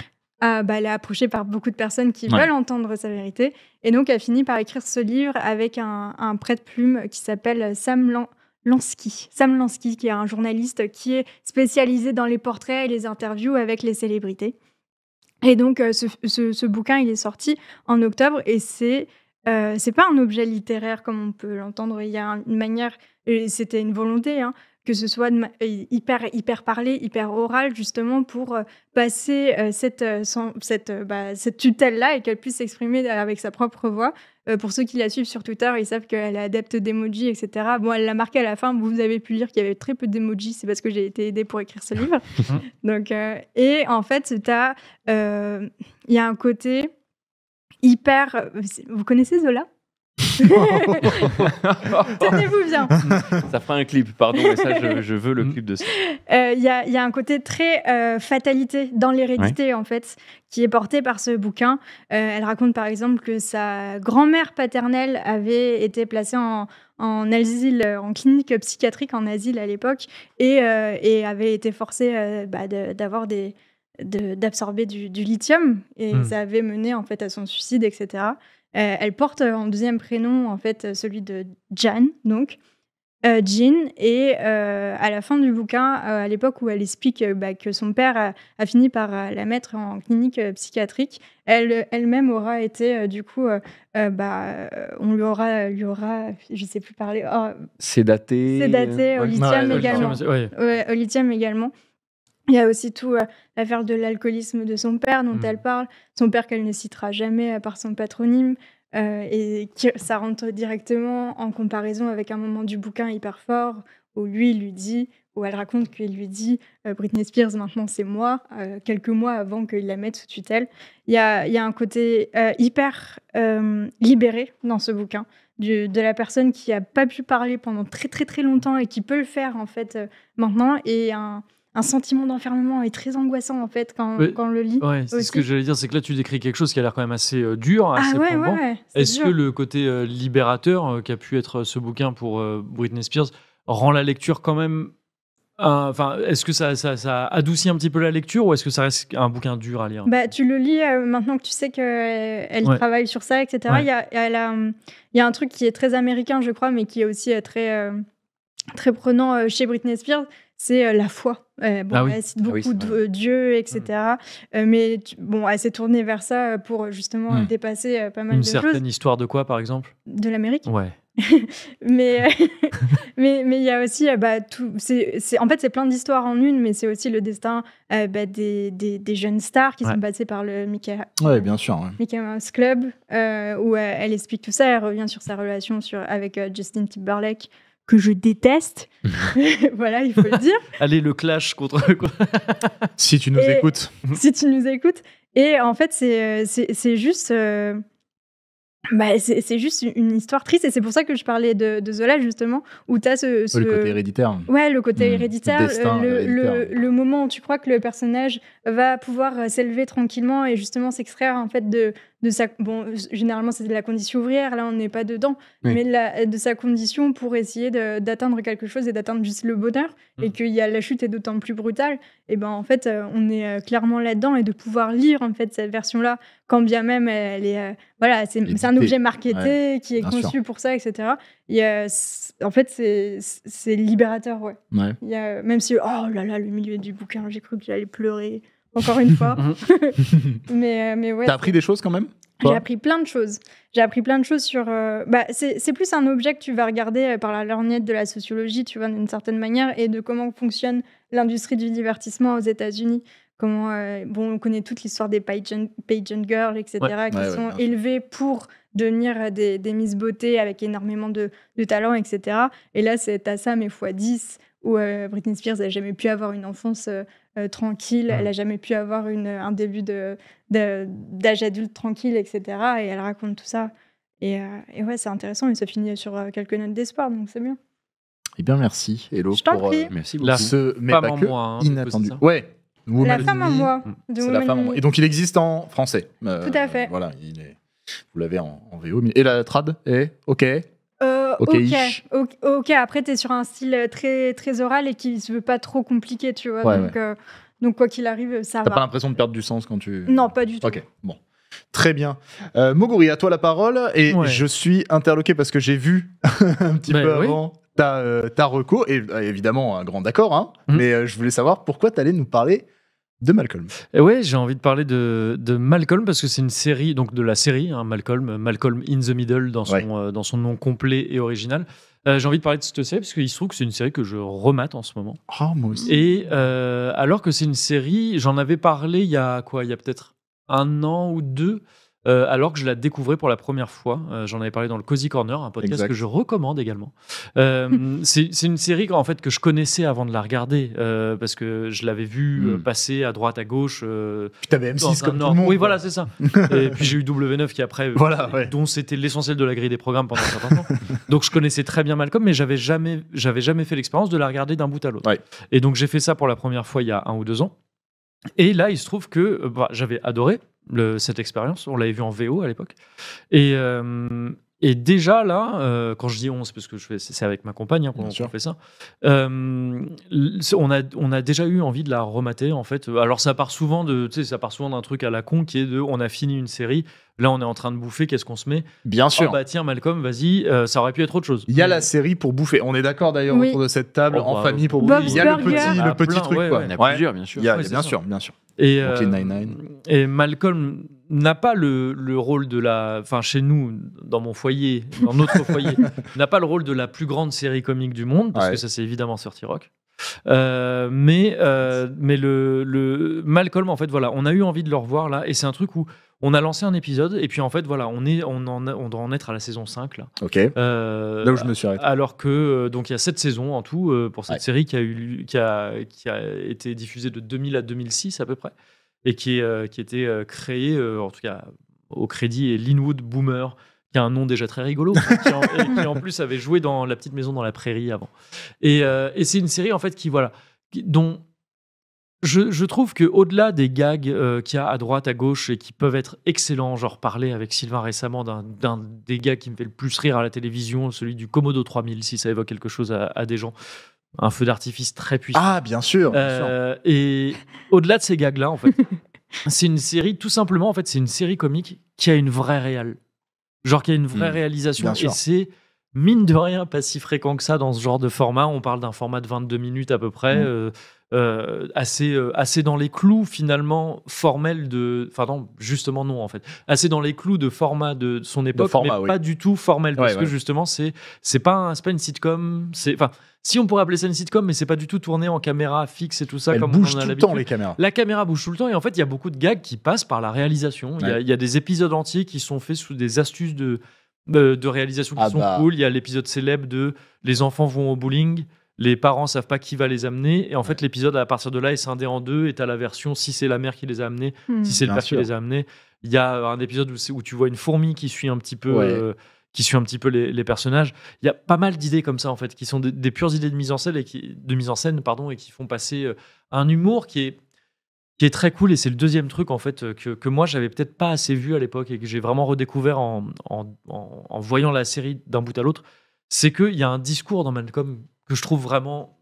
bah, elle est approchée par beaucoup de personnes qui veulent entendre sa vérité. Et donc, elle finit par écrire ce livre avec un, prêt de plume qui s'appelle Sam Lansky. Sam Lansky, qui est un journaliste qui est spécialisé dans les portraits et les interviews avec les célébrités. Et donc, euh, ce, bouquin, il est sorti en octobre et c'est. Euh, pas un objet littéraire comme on peut l'entendre. Il y a une manière, c'était une volonté, hein, que ce soit euh, hyper, hyper parlé, hyper oral, justement, pour euh, passer euh, cette, cette, bah, cette tutelle-là et qu'elle puisse s'exprimer avec sa propre voix. pour ceux qui la suivent sur Twitter, ils savent qu'elle est adepte d'emoji, etc. Bon, elle l'a marqué à la fin. Vous avez pu lire qu'il y avait très peu d'emoji. C'est parce que j'ai été aidée pour écrire ce livre. Donc, et en fait, il y a un côté hyper. Vous connaissez Zola Tenez-vous bien. Ça fera un clip, pardon, mais ça, je, veux le mm. clip de ça. Euh, il y, a un côté très euh, fatalité dans l'hérédité, en fait, qui est porté par ce bouquin. Euh, elle raconte par exemple que sa grand-mère paternelle avait été placée en, en asile, en clinique psychiatrique en asile à l'époque, et, et, avait été forcée bah, d'avoir des d'absorber du, lithium et mm. ça avait mené en fait à son suicide etc euh, elle porte euh, en deuxième prénom, en fait, euh, celui de Jan, donc. Jean, et à la fin du bouquin, à l'époque où elle explique bah, que son père a, fini par la mettre en clinique psychiatrique, elle elle-même aura été du coup, bah, on lui aura, lui aura, je sais plus parler, oh, sédatée, sédatée au lithium également, au lithium également. Il y a aussi tout euh, l'affaire de l'alcoolisme de son père dont mmh. elle parle, son père qu'elle ne citera jamais à part son patronyme, euh, et qui, ça rentre directement en comparaison avec un moment du bouquin hyper fort où lui lui dit, où elle raconte qu'il lui dit euh, Britney Spears, maintenant c'est moi, quelques mois avant qu'il la mette sous tutelle. Il y a, il y a un côté hyper libéré dans ce bouquin. de la personne qui n'a pas pu parler pendant très très très longtemps et qui peut le faire en fait maintenant et un, un sentiment d'enfermement est très angoissant en fait quand, on le lit. Ouais, ce que j'allais dire, c'est que là tu décris quelque chose qui a l'air quand même assez euh, dur, ah assez ah, Est-ce que le côté euh, libérateur euh, qu'a pu être ce bouquin pour Britney Spears rend la lecture quand même Enfin, est-ce que ça, ça, adoucit un petit peu la lecture ou est-ce que ça reste un bouquin dur à lire bah, Tu le lis maintenant que tu sais qu'elle travaille sur ça, etc. Il, y a, y, a, un truc qui est très américain, je crois, mais qui est aussi très, très prenant chez Britney Spears c'est euh, la foi. Euh, bon, ah Elle cite ah beaucoup de euh, Dieu, mm. etc. mais bon, elle s'est tournée vers ça pour justement mm. dépasser pas mal de choses. Une certaine histoire de quoi, par exemple De l'Amérique. Ouais. mais, mais mais il y a aussi bah tout c'est en fait c'est plein d'histoires en une mais c'est aussi le destin bah, des, des, jeunes stars qui sont passées par le Mickey ouais, bien sûr Mouse Club où elle, explique tout ça elle revient sur sa relation sur avec Justin Timberlake que je déteste. voilà, il faut le dire. Allez, le clash contre si tu nous écoutes. Si tu nous écoutes. Et en fait, c'est euh, juste. Euh, bah, c'est juste une histoire triste et c'est pour ça que je parlais de, Zola justement où tu as ce, le côté héréditaire ouais le côté héréditaire, hmm. héréditaire. Le, le, moment où tu crois que le personnage va pouvoir s'élever tranquillement et justement s'extraire en fait de, Bon, généralement, c'est de la condition ouvrière, là, on n'est pas dedans, mais de, sa condition pour essayer d'atteindre quelque chose et d'atteindre juste le bonheur, mmh. et qu'il y a la chute est d'autant plus brutale, et ben en fait, euh, on est euh, clairement là-dedans, et de pouvoir lire, en fait, cette version-là, quand bien même elle est... Euh, voilà, c'est un objet marketé qui est conçu pour ça, etc. en fait, c'est libérateur, ouais. ouais. Il y a, même si, oh là là, le milieu du bouquin, j'ai cru que j'allais pleurer encore une fois. Mhm. mais, euh, mais ouais. T'as appris des choses quand même j'ai appris plein de choses. J'ai appris plein de choses sur. Euh, bah, c'est plus un objet que tu vas regarder euh, par la lorgnette de la sociologie, tu vois, d'une certaine manière, et de comment fonctionne l'industrie du divertissement aux États-Unis. Comment, bon, on connaît toute l'histoire des pageant, girls, etc., qui sont élevées pour devenir des, des Miss Beauté avec énormément de, de talent, etc. Et là, c'est à ça, mais fois 10, où Britney Spears n'a jamais pu avoir une enfance euh, tranquille, elle n'a mm. jamais pu avoir une, un début d'âge de, adulte tranquille, etc. Et elle raconte tout ça. Et, euh, et ouais, c'est intéressant, mais ça finit sur euh, quelques notes d'espoir, donc c'est bien. Eh bien, merci, Hello, pour merci La ce mais hein, inattendu. Ouais, mm. la femme en moi. la femme en Et donc il existe en français. Tout à fait. voilà, il est... vous l'avez en, VO. Et la trad est OK euh, ok, Après, tu es sur un style très, très oral et qui se veut pas trop compliqué, tu vois. Euh, donc, quoi qu'il arrive, ça va. T'as pas l'impression de perdre du sens quand tu. Non, pas du tout. Ok, bon. Très bien. Euh, Moguri, à toi la parole. Et je suis interloqué parce que j'ai vu un petit bah peu avant ta, euh, ta reco. Et évidemment, un grand accord. Hein, mhm. Mais je voulais savoir pourquoi tu allais nous parler de Malcolm. Et ouais, j'ai envie de parler de, Malcolm parce que c'est une série, donc de la série hein, Malcolm, Malcolm in the Middle dans son, euh, dans son nom complet et original. Euh, j'ai envie de parler de cette série parce qu'il se trouve que c'est une série que je remate en ce moment. Ah, moi aussi. Et euh, alors que c'est une série, j'en avais parlé il y a quoi Il y a peut-être un an ou deux. Euh, alors que je la découvrais pour la première fois. Euh, j'en avais parlé dans le Cozy Corner, un podcast que je recommande également. Euh, c'est une série en fait que je connaissais avant de la regarder parce que je l'avais vue hmm. passer à droite à gauche. puis t'avais M6 comme tout le monde. Oui, voilà, c'est ça. Et puis j'ai eu W9 qui après, dont c'était l'essentiel de la grille des programmes pendant un temps. Donc je connaissais très bien Malcolm, mais j'avais jamais, jamais fait l'expérience de la regarder d'un bout à l'autre. Et donc j'ai fait ça pour la première fois il y a un ou deux ans. Et là, il se trouve que bah, j'avais adoré, cette expérience. On l'avait vu en VO à l'époque. Et, euh, déjà là, euh, quand je dis on, c'est parce que je c'est avec ma compagne hein, qu'on fait ça. Euh, on a on a déjà eu envie de la remater en fait. Alors ça part souvent de, ça part souvent d'un truc à la con qui est de, on a fini une série. Là, on est en train de bouffer, qu'est-ce qu'on se met Bien ah, sûr. Oh, bah tiens, Malcolm, vas-y, ça aurait pu être autre chose. Il y a la série pour bouffer. On est d'accord d'ailleurs autour de cette table, oh, en bah, famille pour bouffer. Il y a le petit, truc. quoi. Il y en a plusieurs, bien sûr, bien sûr. Euh, et, Malcolm n'a pas le, le, rôle de la. Enfin, chez nous, dans mon foyer, dans notre foyer, n'a pas le rôle de la plus grande série comique du monde, parce que ça, c'est évidemment t Rock. Euh, mais euh, mais le, Malcolm, en fait, voilà, on a eu envie de le revoir là, et c'est un truc où on a lancé un épisode, et puis en fait, voilà, on, est, on, doit en être à la saison 5 euh, là. où je me suis Alors que, donc, il y a 7 saisons en tout pour cette série qui a, eu, qui, été diffusée de 2000 à 2006 à peu près, et qui, qui était créée, en tout cas, au crédit, et Linwood Boomer qui a un nom déjà très rigolo, qui et qui en plus avait joué dans La Petite Maison dans la Prairie avant. Et, euh, c'est une série en fait qui voilà, dont je, trouve que au-delà des gags euh, qu'il y a à droite, à gauche et qui peuvent être excellents, genre parler avec Sylvain récemment d'un des gags qui me fait le plus rire à la télévision, celui du Komodo 3000, si ça évoque quelque chose à, des gens. Un feu d'artifice très puissant. Ah, bien sûr. Euh, et au-delà de ces gags-là, en fait, c'est une série, tout simplement, en fait, c'est une série comique qui a une vraie réelle. Genre qu'il y a une vraie mmh. réalisation. Et c'est mine de rien, pas si fréquent que ça dans ce genre de format. On parle d'un format de 22 minutes à peu près, mm. euh, euh, assez, euh, assez dans les clous finalement formel de. Enfin, non, justement, non, en fait. Assez dans les clous de format de son époque, format, mais pas du tout formel, parce que justement, c'est pas, un, pas une sitcom. Enfin, si on pourrait appeler ça une sitcom, mais c'est pas du tout tourné en caméra fixe et tout ça. comme bouge on tout le temps, les caméras. La caméra bouge tout le temps, et en fait, il y a beaucoup de gags qui passent par la réalisation. Il y, a des épisodes entiers qui sont faits sous des astuces de bah, de réalisations qui ah sont bah. cool. Il y a l'épisode célèbre de Les enfants vont au bowling, les parents savent pas qui va les amener. Et en fait, l'épisode, à partir de là, est scindé en deux. Et tu la version si c'est la mère qui les a amenés, hmm. si c'est le père qui les a amenés. Il y a euh, un épisode où, tu vois une fourmi qui suit un petit peu. Euh, qui suit un petit peu les, personnages. Il y a pas mal d'idées comme ça en fait, qui sont des, pures idées de mise en scène et de mise en scène pardon et qui font passer euh, un humour qui est qui est très cool et c'est le deuxième truc en fait que, que moi j'avais peut-être pas assez vu à l'époque et que j'ai vraiment redécouvert en, voyant la série d'un bout à l'autre, c'est qu'il y a un discours dans Malcolm que je trouve vraiment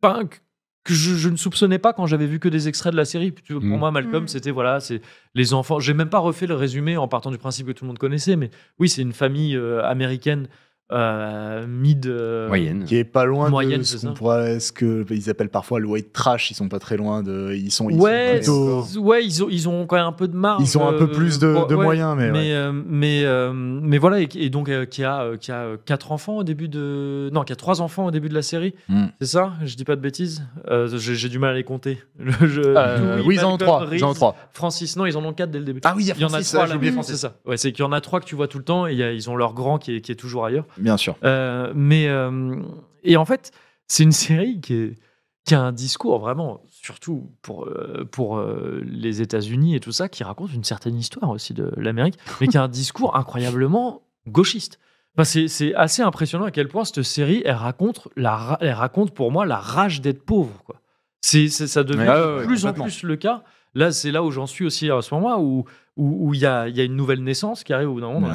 punk que je, ne soupçonnais pas quand j'avais vu que des extraits de la série. Pour mm. moi, Malcolm, mm. c'était voilà, c'est les enfants. J'ai même pas refait le résumé en partant du principe que tout le monde connaissait, mais oui, c'est une famille euh, américaine euh, mid euh, moyenne qui est pas loin de ce qu'on pourrait ce que ils appellent parfois le white trash ils sont pas très loin de ils sont, ouais, plutôt... ouais ils ont ils ont quand même un peu de marge ils ont un peu euh, plus de, moyens mais mais mais, voilà et, donc qui a qui a quatre enfants au début de non qui a trois enfants au début de la série hmm. c'est ça je dis pas de bêtises j'ai du mal à les compter oui, ils en ont trois ils en ont trois Francis non ils en ont quatre dès le début ah oui il y, en a trois c'est ça c'est qu'il y en a trois que tu vois tout le temps et ils ont leur grand qui est, qui est toujours ailleurs Bien sûr. Euh, mais euh, et en fait, c'est une série qui, a un discours vraiment, surtout pour, euh, pour les États-Unis et tout ça, qui raconte une certaine histoire aussi de l'Amérique, mais qui a un discours incroyablement gauchiste. c'est assez impressionnant à quel point cette série, elle raconte, la, elle raconte pour moi la rage d'être pauvre. Quoi. ça devient ah de plus en plus le cas. Là, c'est là où j'en suis aussi à ce moment où où il y a, une nouvelle naissance qui arrive au bout d'un moment.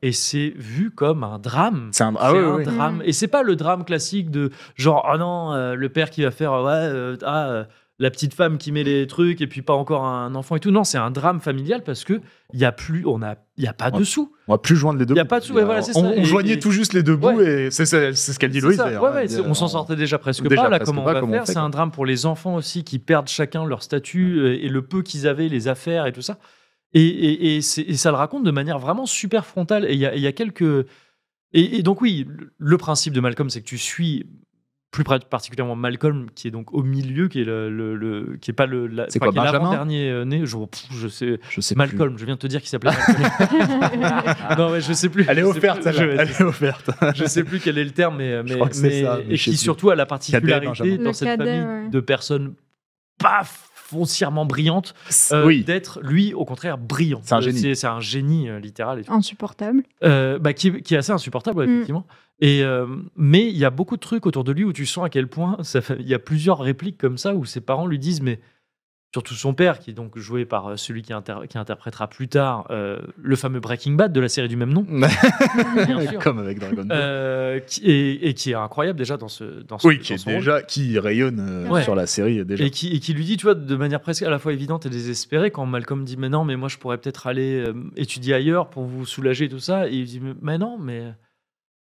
Et c'est vu comme un drame. C'est un, ah drame. Et c'est pas le drame classique de genre, oh non, euh, le père qui va faire, euh, ouais, euh, ah, la petite femme qui met les trucs et puis pas encore un enfant et tout. Non, c'est un drame familial parce que il y a plus, on a, y a pas de sous. On va plus joindre les deux. Il y a pas de sous. on, joignait tout juste les deux bouts et c'est ce qu'elle dit Louise. Hein, on s'en sortait déjà presque pas. Là, on va C'est un drame pour les enfants aussi qui perdent chacun leur statut et le peu qu'ils avaient, les affaires et tout ça. Et, ça le raconte de manière vraiment super frontale. Et il y, a, quelques. Et, donc, oui, le principe de Malcolm, c'est que tu suis plus particulièrement Malcolm, qui est donc au milieu, qui est le, qui est pas le, dernier euh, né. Je, sais, Malcolm. Je viens de te dire qu'il s'appelait. non, mais je sais plus. Elle est offerte. je, elle je sais plus quel est le terme, mais, mais, mais, ça, et qui surtout a la particularité dans cette famille de personnes Paf foncièrement brillante, euh, d'être lui, au contraire, brillant. C'est un euh, génie. C'est un génie euh, littéral. Insupportable. Bah, qui, qui, est assez insupportable, mm. effectivement. Et, mais il y a beaucoup de trucs autour de lui où tu sens à quel point. Il y a plusieurs répliques comme ça où ses parents lui disent Mais surtout son père, qui est donc joué par euh, celui qui, qui interprétera plus tard euh, le fameux Breaking Bad de la série du même nom. Comme avec Dragon Ball. Euh, et qui est incroyable déjà dans ce dans ce, Oui, qui, déjà, qui rayonne sur la série déjà. Et qui, lui dit, tu vois, de manière presque à la fois évidente et désespérée, quand Malcolm dit, mais non, mais moi je pourrais peut-être aller étudier ailleurs pour vous soulager et tout ça, et il dit, mais non, mais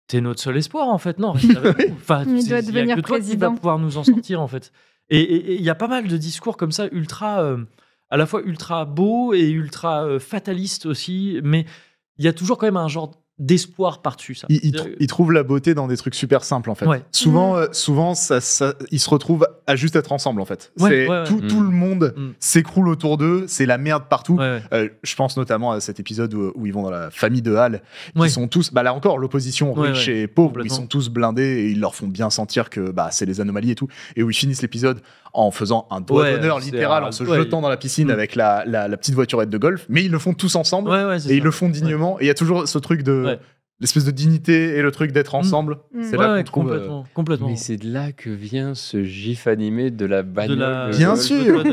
t'es notre seul espoir en fait non enfin, il doit devenir président. Toi qui va pouvoir nous en sortir en fait et il y a pas mal de discours comme ça, ultra, euh, à la fois ultra beau et ultra euh, fataliste aussi, mais il y a toujours quand même un genre d'espoir par-dessus ça. Ils, trouvent la beauté dans des trucs super simples en fait. Souvent, mm. euh, souvent ça, ils se retrouvent à juste être ensemble en fait. tout, mm. le monde mm. s'écroule autour d'eux, c'est la merde partout. Euh, je pense notamment à cet épisode où, ils vont dans la famille de Hall ils sont tous, bah là encore, l'opposition riche et pauvre, ils sont tous blindés et ils leur font bien sentir que bah, c'est les anomalies et tout, et où ils finissent l'épisode en faisant un doigt d'honneur littéral, en se jetant dans la piscine mm. avec la, la, petite voiturette de golf, mais ils le font tous ensemble et ils le font dignement. Et il y a toujours ce truc de l'espèce de dignité et le truc d'être mm. ensemble. Mm. C'est là qu'on complètement, euh, complètement, Mais c'est de là que vient ce gif animé de la bagnole. Bien, sûr.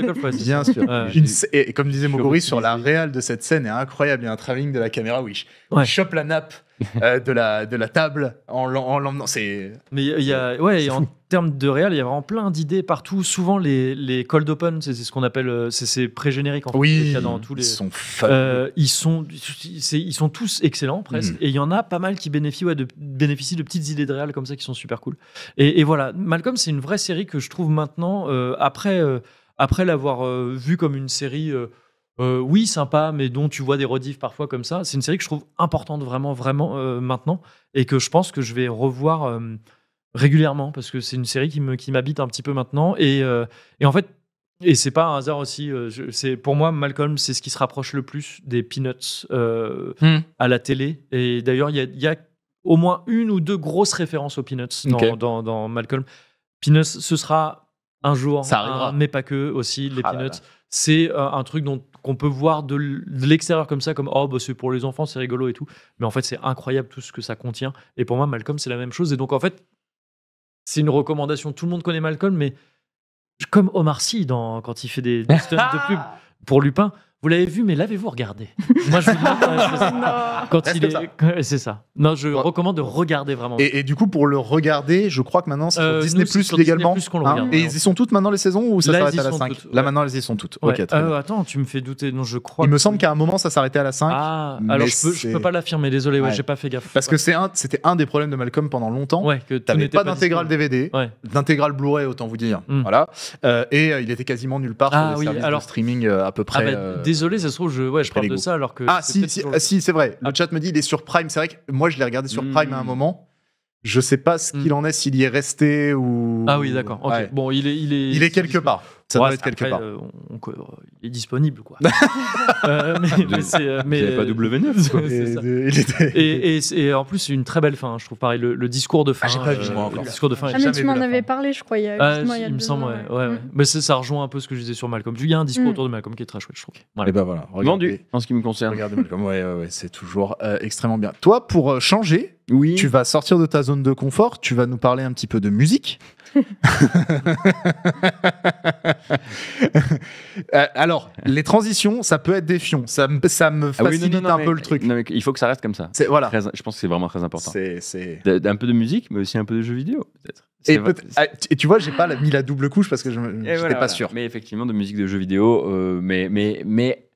bien sûr, et, comme disait Mogori, sur la réelle de cette scène est incroyable. Il y a un travelling de la caméra où il, il chope la nappe Euh, de, la, de la table en l'emmenant. C'est. Mais il y a, ouais, en termes de réel, il y a vraiment plein d'idées partout. Souvent, les, les cold open, c'est ce qu'on appelle, euh, c'est ces pré générique en fait, oui, dans tous les. Ils sont euh, ils sont, ils sont tous excellents presque. Mm. Et il y en a pas mal qui bénéficient, de, de petites idées de réel comme ça qui sont super cool. Et, voilà, Malcolm, c'est une vraie série que je trouve maintenant après après l'avoir vue comme une série euh, oui, sympa, mais dont tu vois des rediff parfois comme ça. C'est une série que je trouve importante vraiment, vraiment euh, maintenant et que je pense que je vais revoir euh, régulièrement parce que c'est une série qui m'habite qui un petit peu maintenant. Et, et en fait, et c'est pas un hasard aussi. c'est pour moi Malcolm, c'est ce qui se rapproche le plus des Peanuts hmm. à la télé. Et d'ailleurs, il y, a, au moins une ou deux grosses références aux Peanuts dans, Malcolm. Peanuts, ce sera un jour, ça mais pas que aussi les ah Peanuts. C'est un truc dont qu'on peut voir de l'extérieur comme ça, comme oh, bah, c'est pour les enfants, c'est rigolo et tout. Mais en fait, c'est incroyable tout ce que ça contient. Et pour moi, Malcolm, c'est la même chose. Et donc, en fait, c'est une recommandation. Tout le monde connaît Malcolm, mais comme Omar Sy dans, quand il fait des, des stunts de pub pour Lupin, vous l'avez vu, mais l'avez-vous regardé Moi, je vous dis euh, non. quand il est, c'est ça. Non, je recommande de regarder vraiment. Et, du coup, pour le regarder, je crois que maintenant c'est sur euh, Disney Plus légalement. Hein et ils y sont toutes maintenant les saisons ou ça s'arrête à la 5 Là maintenant, elles y sont toutes. Euh, attends, tu me fais douter. Non, je crois. Il me semble qu'à un moment, ça s'arrêtait à la 5. Ah, alors je peux, peux pas l'affirmer. Désolé, j'ai pas fait gaffe. Parce que c'était un des problèmes de Malcolm pendant longtemps. Ouais, que pas d'intégrale DVD, d'intégral Blu-ray, autant vous dire. Hmm. Voilà. Et il était quasiment nulle part ah sur les streaming à peu ah près. Bah, Désolé, ça se trouve, je, ouais, je parle de ça alors que. Ah, si, ah, si, c'est vrai. Le ah. chat me dit il est sur Prime. C'est vrai que moi, je l'ai regardé sur Prime à un hmm. moment. Je sais pas ce hmm. qu'il en est, s'il y est resté ou. Ah oui, d'accord. Bon, il est, il est. Il est quelque part. Ça doit être quelque part. Euh, euh, il est disponible, quoi. euh, mais, mais c'est. Euh, pas W9, quoi. Et, et, en plus, c'est une très belle fin, je trouve. Pareil, le, discours de fin. Ah, pas vu, moi, le discours de fin. Ah, mais tu m'en avais parlé, je crois, ah, il y a, il me semble, ouais. Mais ça rejoint un peu ce que je disais sur Malcolm. Il y a un discours hmm. autour de Malcolm qui est très chouette, je trouve. Voilà. Et ben voilà. Vendu, en ce qui me concerne. Regardez Malcolm, ouais, ouais, c'est toujours extrêmement bien. Toi, pour changer, oui. Tu vas sortir de ta zone de confort, tu vas nous parler un petit peu de musique. Euh, alors, les transitions, ça peut être défiant, Ça, me, ça me ah facilite un peu le truc. Mais il faut que ça reste comme ça. Voilà. je pense que c'est vraiment très important. C'est un peu de musique, mais aussi un peu de jeux vidéo, peut-être. Et, ah, tu vois, j'ai pas mis la double couche parce que je n'étais pas sûr. Mais effectivement, de musique de jeux vidéo, euh, mais, mais, mais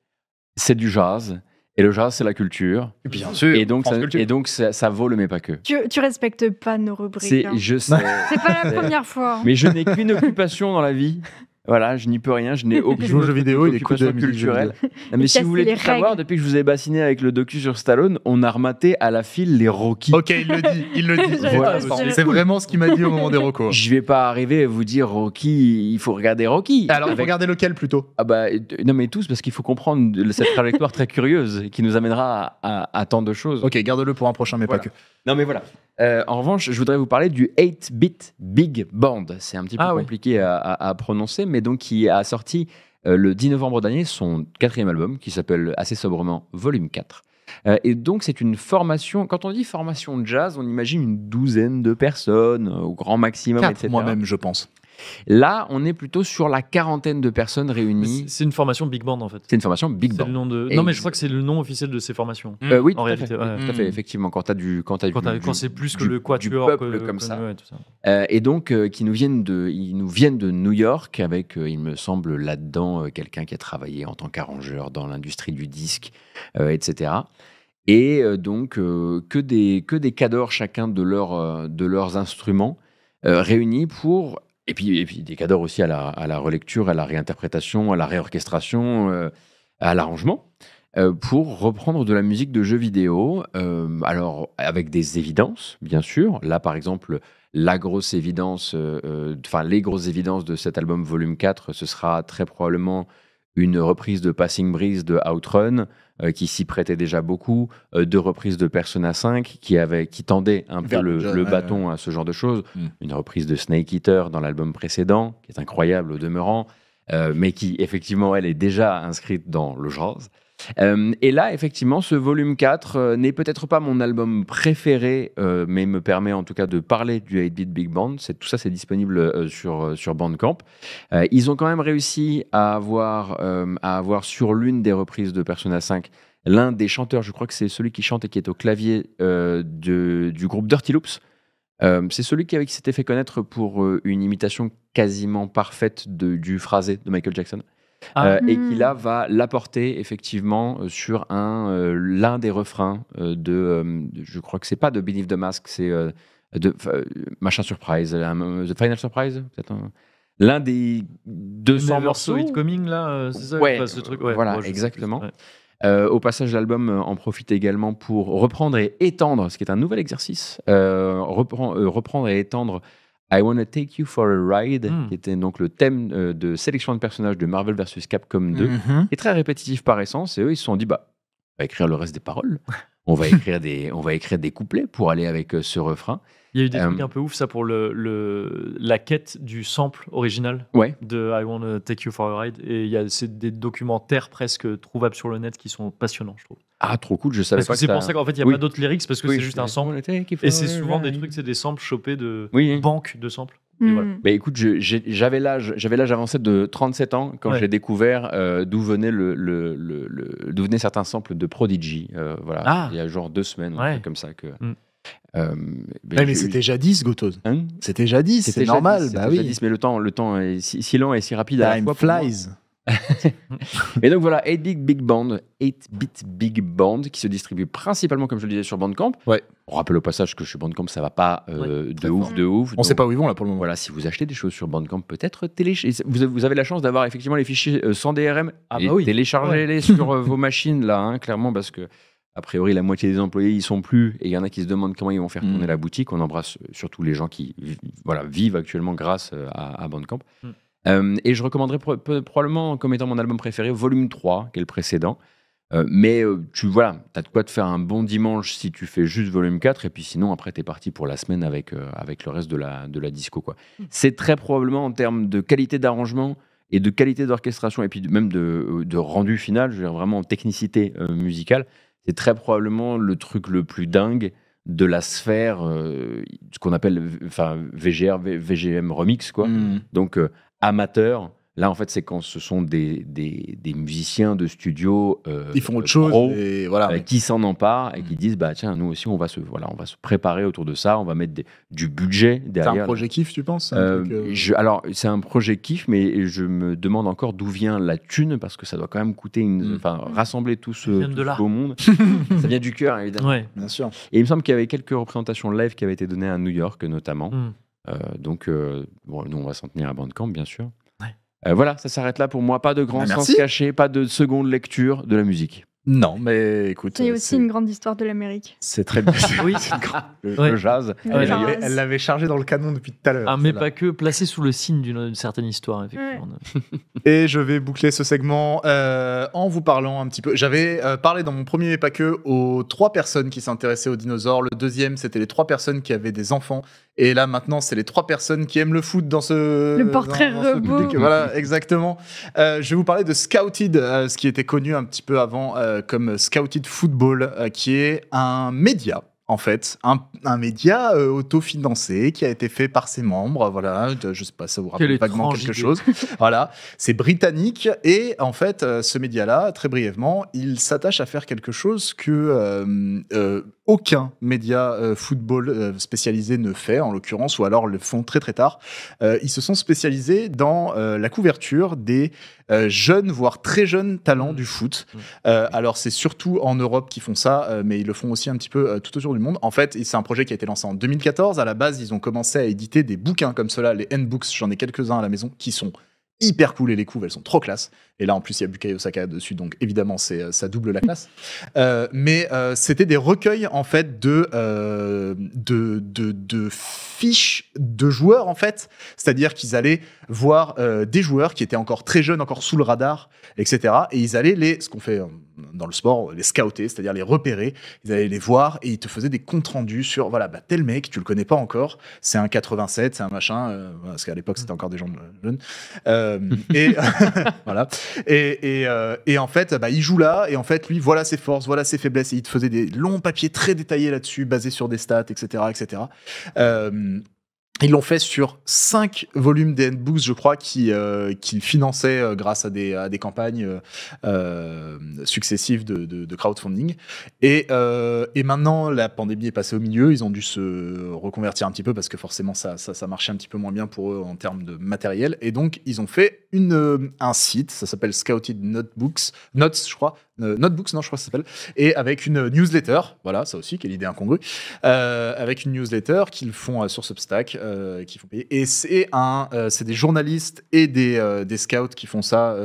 c'est du jazz et le genre, c'est la culture. Bien sûr. Et donc, ça, et donc ça, vaut le mais pas que. Tu, respectes pas nos rubriques. C'est, hein. je sais. c'est pas la première fois. Hein. Mais je n'ai qu'une occupation dans la vie. Voilà, je n'y peux rien, je n'ai aucune jeu vidéo, il est culturel. mais si vous voulez savoir, depuis que je vous ai bassiné avec le docu sur Stallone, on a rematé à la file les Rocky. Ok, il le dit, il le dit. c'est vraiment ce qu'il m'a dit au moment des Rocco. Je vais pas arriver à vous dire Rocky, il faut regarder Rocky. Alors, regardez lequel plutôt Ah bah euh, non mais tous parce qu'il faut comprendre cette trajectoire très curieuse qui nous amènera à, tant de choses. Ok, garde-le pour un prochain mais pas que. Non mais voilà. Euh, en revanche, je voudrais vous parler du 8-bit Big Band. C'est un petit peu ah compliqué à, prononcer, mais donc qui a sorti euh, le 10 novembre dernier son quatrième album qui s'appelle assez sobrement Volume 4. Euh, et donc, c'est une formation. Quand on dit formation de jazz, on imagine une douzaine de personnes au grand maximum. Quatre, moi-même, je pense. Là, on est plutôt sur la quarantaine de personnes réunies. C'est une formation Big Band en fait. C'est une formation Big Band. Non, mais je crois que c'est le nom officiel de ces formations. Euh, oui, en tout réalité. à fait, effectivement. Quand as du, quand, as quand, c'est plus que le quatuor, comme ça. Euh, et donc, euh, qui nous viennent de, ils nous viennent de New York avec, il me semble, là-dedans quelqu'un qui a travaillé en tant qu'arrangeur dans l'industrie du disque, etc. Et donc que des que des cadors chacun de leur de leurs instruments réunis pour et puis, puis des cadors aussi à la, relecture, à la réinterprétation, à la réorchestration, euh, à l'arrangement, euh, pour reprendre de la musique de jeux vidéo, euh, alors avec des évidences, bien sûr. Là, par exemple, la grosse évidence, enfin les grosses évidences de cet album volume 4, ce sera très probablement une reprise de Passing Breeze de Outrun, euh, qui s'y prêtait déjà beaucoup, euh, deux reprises de Persona 5 qui, qui tendait un peu le, bâton à ce genre de choses, hmm. une reprise de Snake Eater dans l'album précédent, qui est incroyable au demeurant, euh, mais qui effectivement, elle est déjà inscrite dans le genre. Euh, et là, effectivement, ce volume 4 euh, n'est peut-être pas mon album préféré, euh, mais me permet en tout cas de parler du 8-bit Big Band. Tout ça, c'est disponible sur, sur Bandcamp. ils ont quand même réussi à avoir, à avoir sur l'une des reprises de Persona 5 l'un des chanteurs, je crois que c'est celui qui chante et qui est au clavier du groupe Dirty Loops. c'est celui qui, qui s'était fait connaître pour une imitation quasiment parfaite du phrasé de Michael Jackson. Euh, ah. et qui là va l'apporter effectivement euh, sur un euh, l'un des refrains de, je crois que c'est pas de Beneath the Mask, c'est de Machin Surprise, The Final Surprise, peut-être. l'un des 200 morceaux. It Coming, là, c'est ça ouais, ce truc ouais, Voilà, exactement. au passage, l'album en profite également pour reprendre et étendre, ce qui est un nouvel exercice, reprend, reprendre et étendre I Wanna Take You for a Ride, hmm. qui était donc le thème euh, de sélection de personnages de Marvel vs Capcom 2, mhm. est très répétitif par essence. Et eux, ils se sont dit, bah, on va écrire le reste des paroles. On va écrire des, on va écrire des couplets pour aller avec euh, ce refrain. Il y a eu des euh, trucs un peu ouf, ça, pour le, le, la quête du sample original de I Wanna Take You for a Ride. Et il y a des documentaires presque trouvables sur le net qui sont passionnants, je trouve ah trop cool, je savais parce pas. C'est pour ça qu'en fait il y a pas d'autres lyrics parce que c'est juste un sample. Et c'est souvent des trucs, c'est des samples chopés de oui. banque de samples. Hmm. Voilà. Mais écoute, j'avais l'âge, j'avais avancé de 37 ans quand j'ai découvert euh, d'où venaient le, certains samples de Prodigy. Euh, voilà, ah. il y a genre deux semaines, comme ça que. Hmm. Euh, mais c'était jadis, Gotos. Hein c'était jadis, c'était normal. Bah oui. mais le temps, le temps est si, lent et si rapide. à flies. et donc voilà, 8-bit Big Band, 8-bit Big Band, qui se distribue principalement, comme je le disais, sur Bandcamp. Ouais. On rappelle au passage que chez Bandcamp, ça va pas euh, de ouf, de ouf. On ne sait pas où ils vont là pour le moment. Voilà, si vous achetez des choses sur Bandcamp, peut-être téléchargez. Vous, avez la chance d'avoir effectivement les fichiers euh, sans DRM. Ah bah Téléchargez-les sur euh, vos machines là, hein, clairement, parce que. A priori, la moitié des employés ils sont plus, et il y en a qui se demandent comment ils vont faire mm. tourner la boutique. On embrasse surtout les gens qui voilà, vivent actuellement grâce à, Bandcamp. Mm. Euh, et je recommanderais probablement, comme étant mon album préféré, Volume 3, qui est le précédent. Euh, mais euh, tu voilà, as de quoi te faire un bon dimanche si tu fais juste volume 4, et puis sinon, après, tu es parti pour la semaine avec, avec le reste de la, de la disco. quoi. Hmm. C'est très probablement en termes de qualité d'arrangement et de qualité d'orchestration, et puis même de, de, rendu final, je veux dire vraiment en technicité musicale, c'est très probablement le truc le plus dingue de la sphère, ce qu'on appelle enfin, VGR, VGM remix, quoi. Hmm. Donc, Amateurs, Là, en fait, c'est quand ce sont des, musiciens de studio, euh, font autre chose, et euh, qui s'en emparent et qui mm. disent bah tiens, nous aussi, on va se voilà, on va se préparer autour de ça, on va mettre du budget derrière. C'est un projet kiff, tu penses euh, euh, Alors, c'est un projet kiff, mais je me demande encore d'où vient la thune parce que ça doit quand même coûter une, mm. enfin, rassembler tout ce, tout de monde. ça vient du cœur, évidemment. Bien sûr. Et il me semble qu'il y avait quelques représentations live qui avaient été données à New York, notamment. Mm. Euh, donc, euh, nous, on va s'en tenir à Bandcamp, bien sûr. Euh, voilà, ça s'arrête là pour moi. Pas de grand bah, sens caché, pas de seconde lecture de la musique. Non, mais écoute. C'est aussi une grande histoire de l'Amérique. C'est très bien. oui, le, le, jazz. Elle l'avait chargé dans le canon depuis tout à l'heure. un ah, mais pas que, placé sous le signe d'une certaine histoire, effectivement. Et je vais boucler ce segment en vous parlant un petit peu. J'avais parlé dans mon premier Mais pas que aux trois personnes qui s'intéressaient aux dinosaures. Le deuxième, c'était les trois personnes qui avaient des enfants. Et là, maintenant, c'est les trois personnes qui aiment le foot dans ce. Le portrait robot. Voilà, exactement. Euh, je vais vous parler de Scouted, euh, ce qui était connu un petit peu avant euh, comme Scouted Football, qui est un média en fait, un, média autofinancé qui a été fait par ses membres. Voilà, je sais pas, ça vous rappelle pas vaguement quelque chose. voilà, c'est britannique et en fait, ce média-là, très brièvement, il s'attache à faire quelque chose que aucun média euh, football euh, spécialisé ne fait, en l'occurrence, ou alors le font très très tard. Euh, ils se sont spécialisés dans la couverture des jeunes, voire très jeunes talents mmh. du foot. Mmh. alors c'est surtout en Europe qu'ils font ça, mais ils le font aussi un petit peu tout autour du monde. En fait, c'est un projet qui a été lancé en 2014. À la base, ils ont commencé à éditer des bouquins comme cela, les handbooks. j'en ai quelques-uns à la maison, qui sont hyper cool et les couves elles sont trop classe. Et là en plus il y a Bukayo Saka dessus donc évidemment c'est euh, ça double la classe. Euh, mais euh, c'était des recueils en fait de, de, de, de, fiches de joueurs en fait, c'est-à-dire qu'ils allaient voir des joueurs qui étaient encore très jeunes, encore sous le radar, etc. Et ils allaient les ce qu'on fait dans le sport, les scouter, c'est-à-dire les repérer. Ils allaient les voir et ils te faisaient des comptes rendus sur voilà, bah, tel mec, tu le connais pas encore, c'est un 87, c'est un machin, euh, parce qu'à l'époque c'était encore des gens euh, jeunes. Euh, et voilà. Et, et, et, en fait, bah, il joue là et en fait, lui, voilà ses forces, voilà ses faiblesses. Et il te faisait des longs papiers très détaillés là-dessus, basés sur des stats, etc. etc. Ils l'ont fait sur cinq volumes des handbooks, je crois, euh, qu'ils finançaient euh, grâce à des, campagnes euh, successives de, crowdfunding. Et, maintenant, la pandémie est passée au milieu. Ils ont dû se reconvertir un petit peu parce que forcément, ça, ça, marchait un petit peu moins bien pour eux en termes de matériel. Et donc, ils ont fait une, un site, ça s'appelle Scouted Notebooks, Notes, je crois, euh, notebooks, non, je crois que ça s'appelle, et avec une newsletter, voilà, ça aussi, quelle idée incongrue, euh, avec une newsletter qu'ils font euh, sur Substack, qu'ils font payer. Et c'est un, c'est des journalistes et des, scouts qui font ça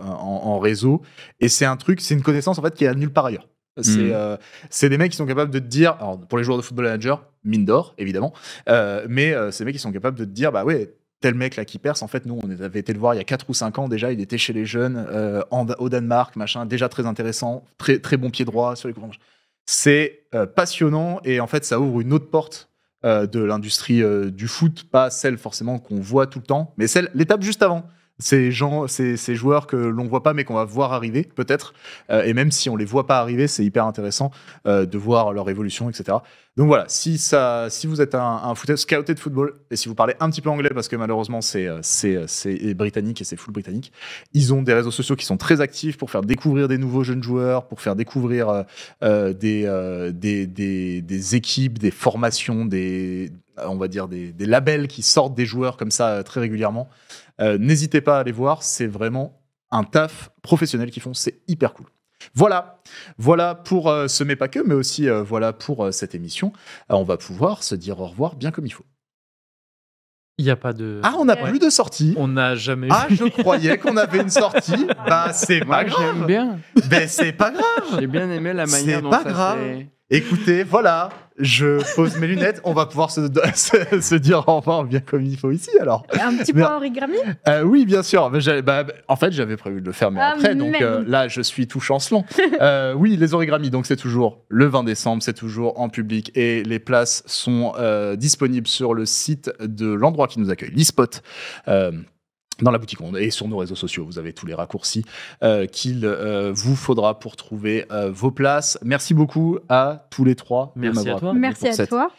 en, réseau, et c'est un truc, c'est une connaissance en fait qui est nulle part ailleurs. Hmm. C'est des mecs qui sont capables de te dire, pour les joueurs de football manager, mine d'or évidemment, mais c'est des mecs qui sont capables de te dire, bah ouais, tel mec là qui perce, en fait, nous, on avait été le voir il y a 4 ou 5 ans déjà, il était chez les jeunes, euh, au Danemark, machin, déjà très intéressant, très, très bon pied droit sur les courants. C'est euh, passionnant et en fait, ça ouvre une autre porte euh, de l'industrie du foot, pas celle forcément qu'on voit tout le temps, mais celle, l'étape juste avant ces gens, ces, ces joueurs que l'on voit pas mais qu'on va voir arriver peut-être. Euh, et même si on les voit pas arriver, c'est hyper intéressant euh, de voir leur évolution, etc. Donc voilà, si, ça, si vous êtes un, scouté de football et si vous parlez un petit peu anglais parce que malheureusement c'est euh, britannique et c'est full britannique, ils ont des réseaux sociaux qui sont très actifs pour faire découvrir des nouveaux jeunes joueurs, pour faire découvrir des, des, équipes, des formations, des on va dire, des, des, labels qui sortent des joueurs comme ça très régulièrement. Euh, n'hésitez pas à aller voir, c'est vraiment un taf professionnel qu'ils font, c'est hyper cool. Voilà, voilà pour euh, ce Mais pas que, mais aussi euh, voilà pour cette émission. on va pouvoir se dire au revoir bien comme il faut. Il n'y a pas de. Ah, on n'a plus de sortie. On n'a jamais. Ah, je croyais qu'on avait une sortie. bah, c'est pas grave. J'aime bien. Ben, c'est pas grave. J'ai bien aimé la manière dont pas grave. Écoutez, voilà, je pose mes lunettes. On va pouvoir se, dire au revoir bien comme il faut ici, alors. Un petit point origami euh, Oui, bien sûr. Bah, en fait, j'avais prévu de le faire, ah, mais après, donc euh, là, je suis tout chancelant. Euh, oui, les origamis, donc c'est toujours le 20 décembre, c'est toujours en public et les places sont disponibles sur le site de l'endroit qui nous accueille, l'eSpot dans la boutique on, et sur nos réseaux sociaux. Vous avez tous les raccourcis euh, qu'il euh, vous faudra pour trouver euh, vos places. Merci beaucoup à tous les trois. Merci à toi. Merci à toi.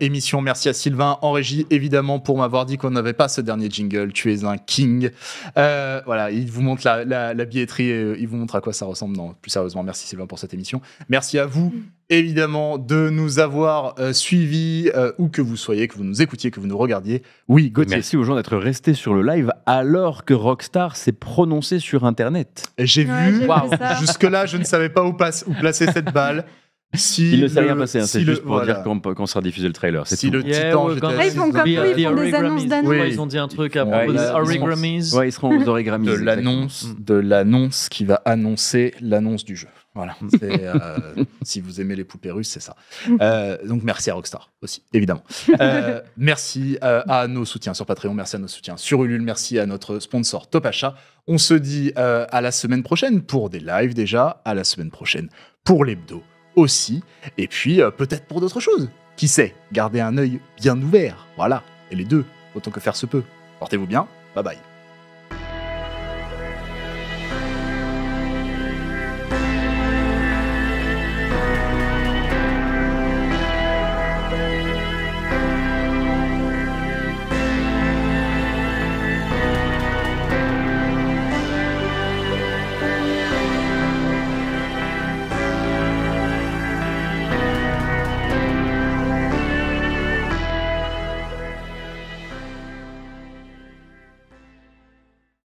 émission, merci à Sylvain en régie, évidemment, pour m'avoir dit qu'on n'avait pas ce dernier jingle. Tu es un king. voilà, il vous montre la, la billetterie et il vous montre à quoi ça ressemble. Non, plus sérieusement, merci Sylvain pour cette émission. Merci à vous évidemment de nous avoir euh, suivis, euh, où que vous soyez, que vous nous écoutiez, que vous nous regardiez. Oui, Gauthier. Merci aux gens d'être restés sur le live alors que Rockstar s'est prononcé sur Internet. J'ai vu, jusque-là, je ne savais pas où, placer cette balle. il ne s'est rien passé, hein, c'est juste pour dire qu'on sera diffusé le trailer. si tout. le ils font comme ils font des annonces d'annonces. Ils ont dit un truc à propos des origrammies. Ouais, ils seront aux origrammies. l'annonce, de l'annonce qui va annoncer l'annonce du jeu. Voilà. Euh, si vous aimez les poupées russes, c'est ça. Euh, donc merci à Rockstar aussi, évidemment. Euh, merci à nos soutiens sur Patreon, merci à nos soutiens sur Ulule, merci à notre sponsor Topacha. On se dit à la semaine prochaine pour des lives déjà, à la semaine prochaine pour l'hebdo aussi, et puis peut-être pour d'autres choses. Qui sait Gardez un œil bien ouvert, voilà, et les deux, autant que faire se peut. Portez-vous bien, bye bye.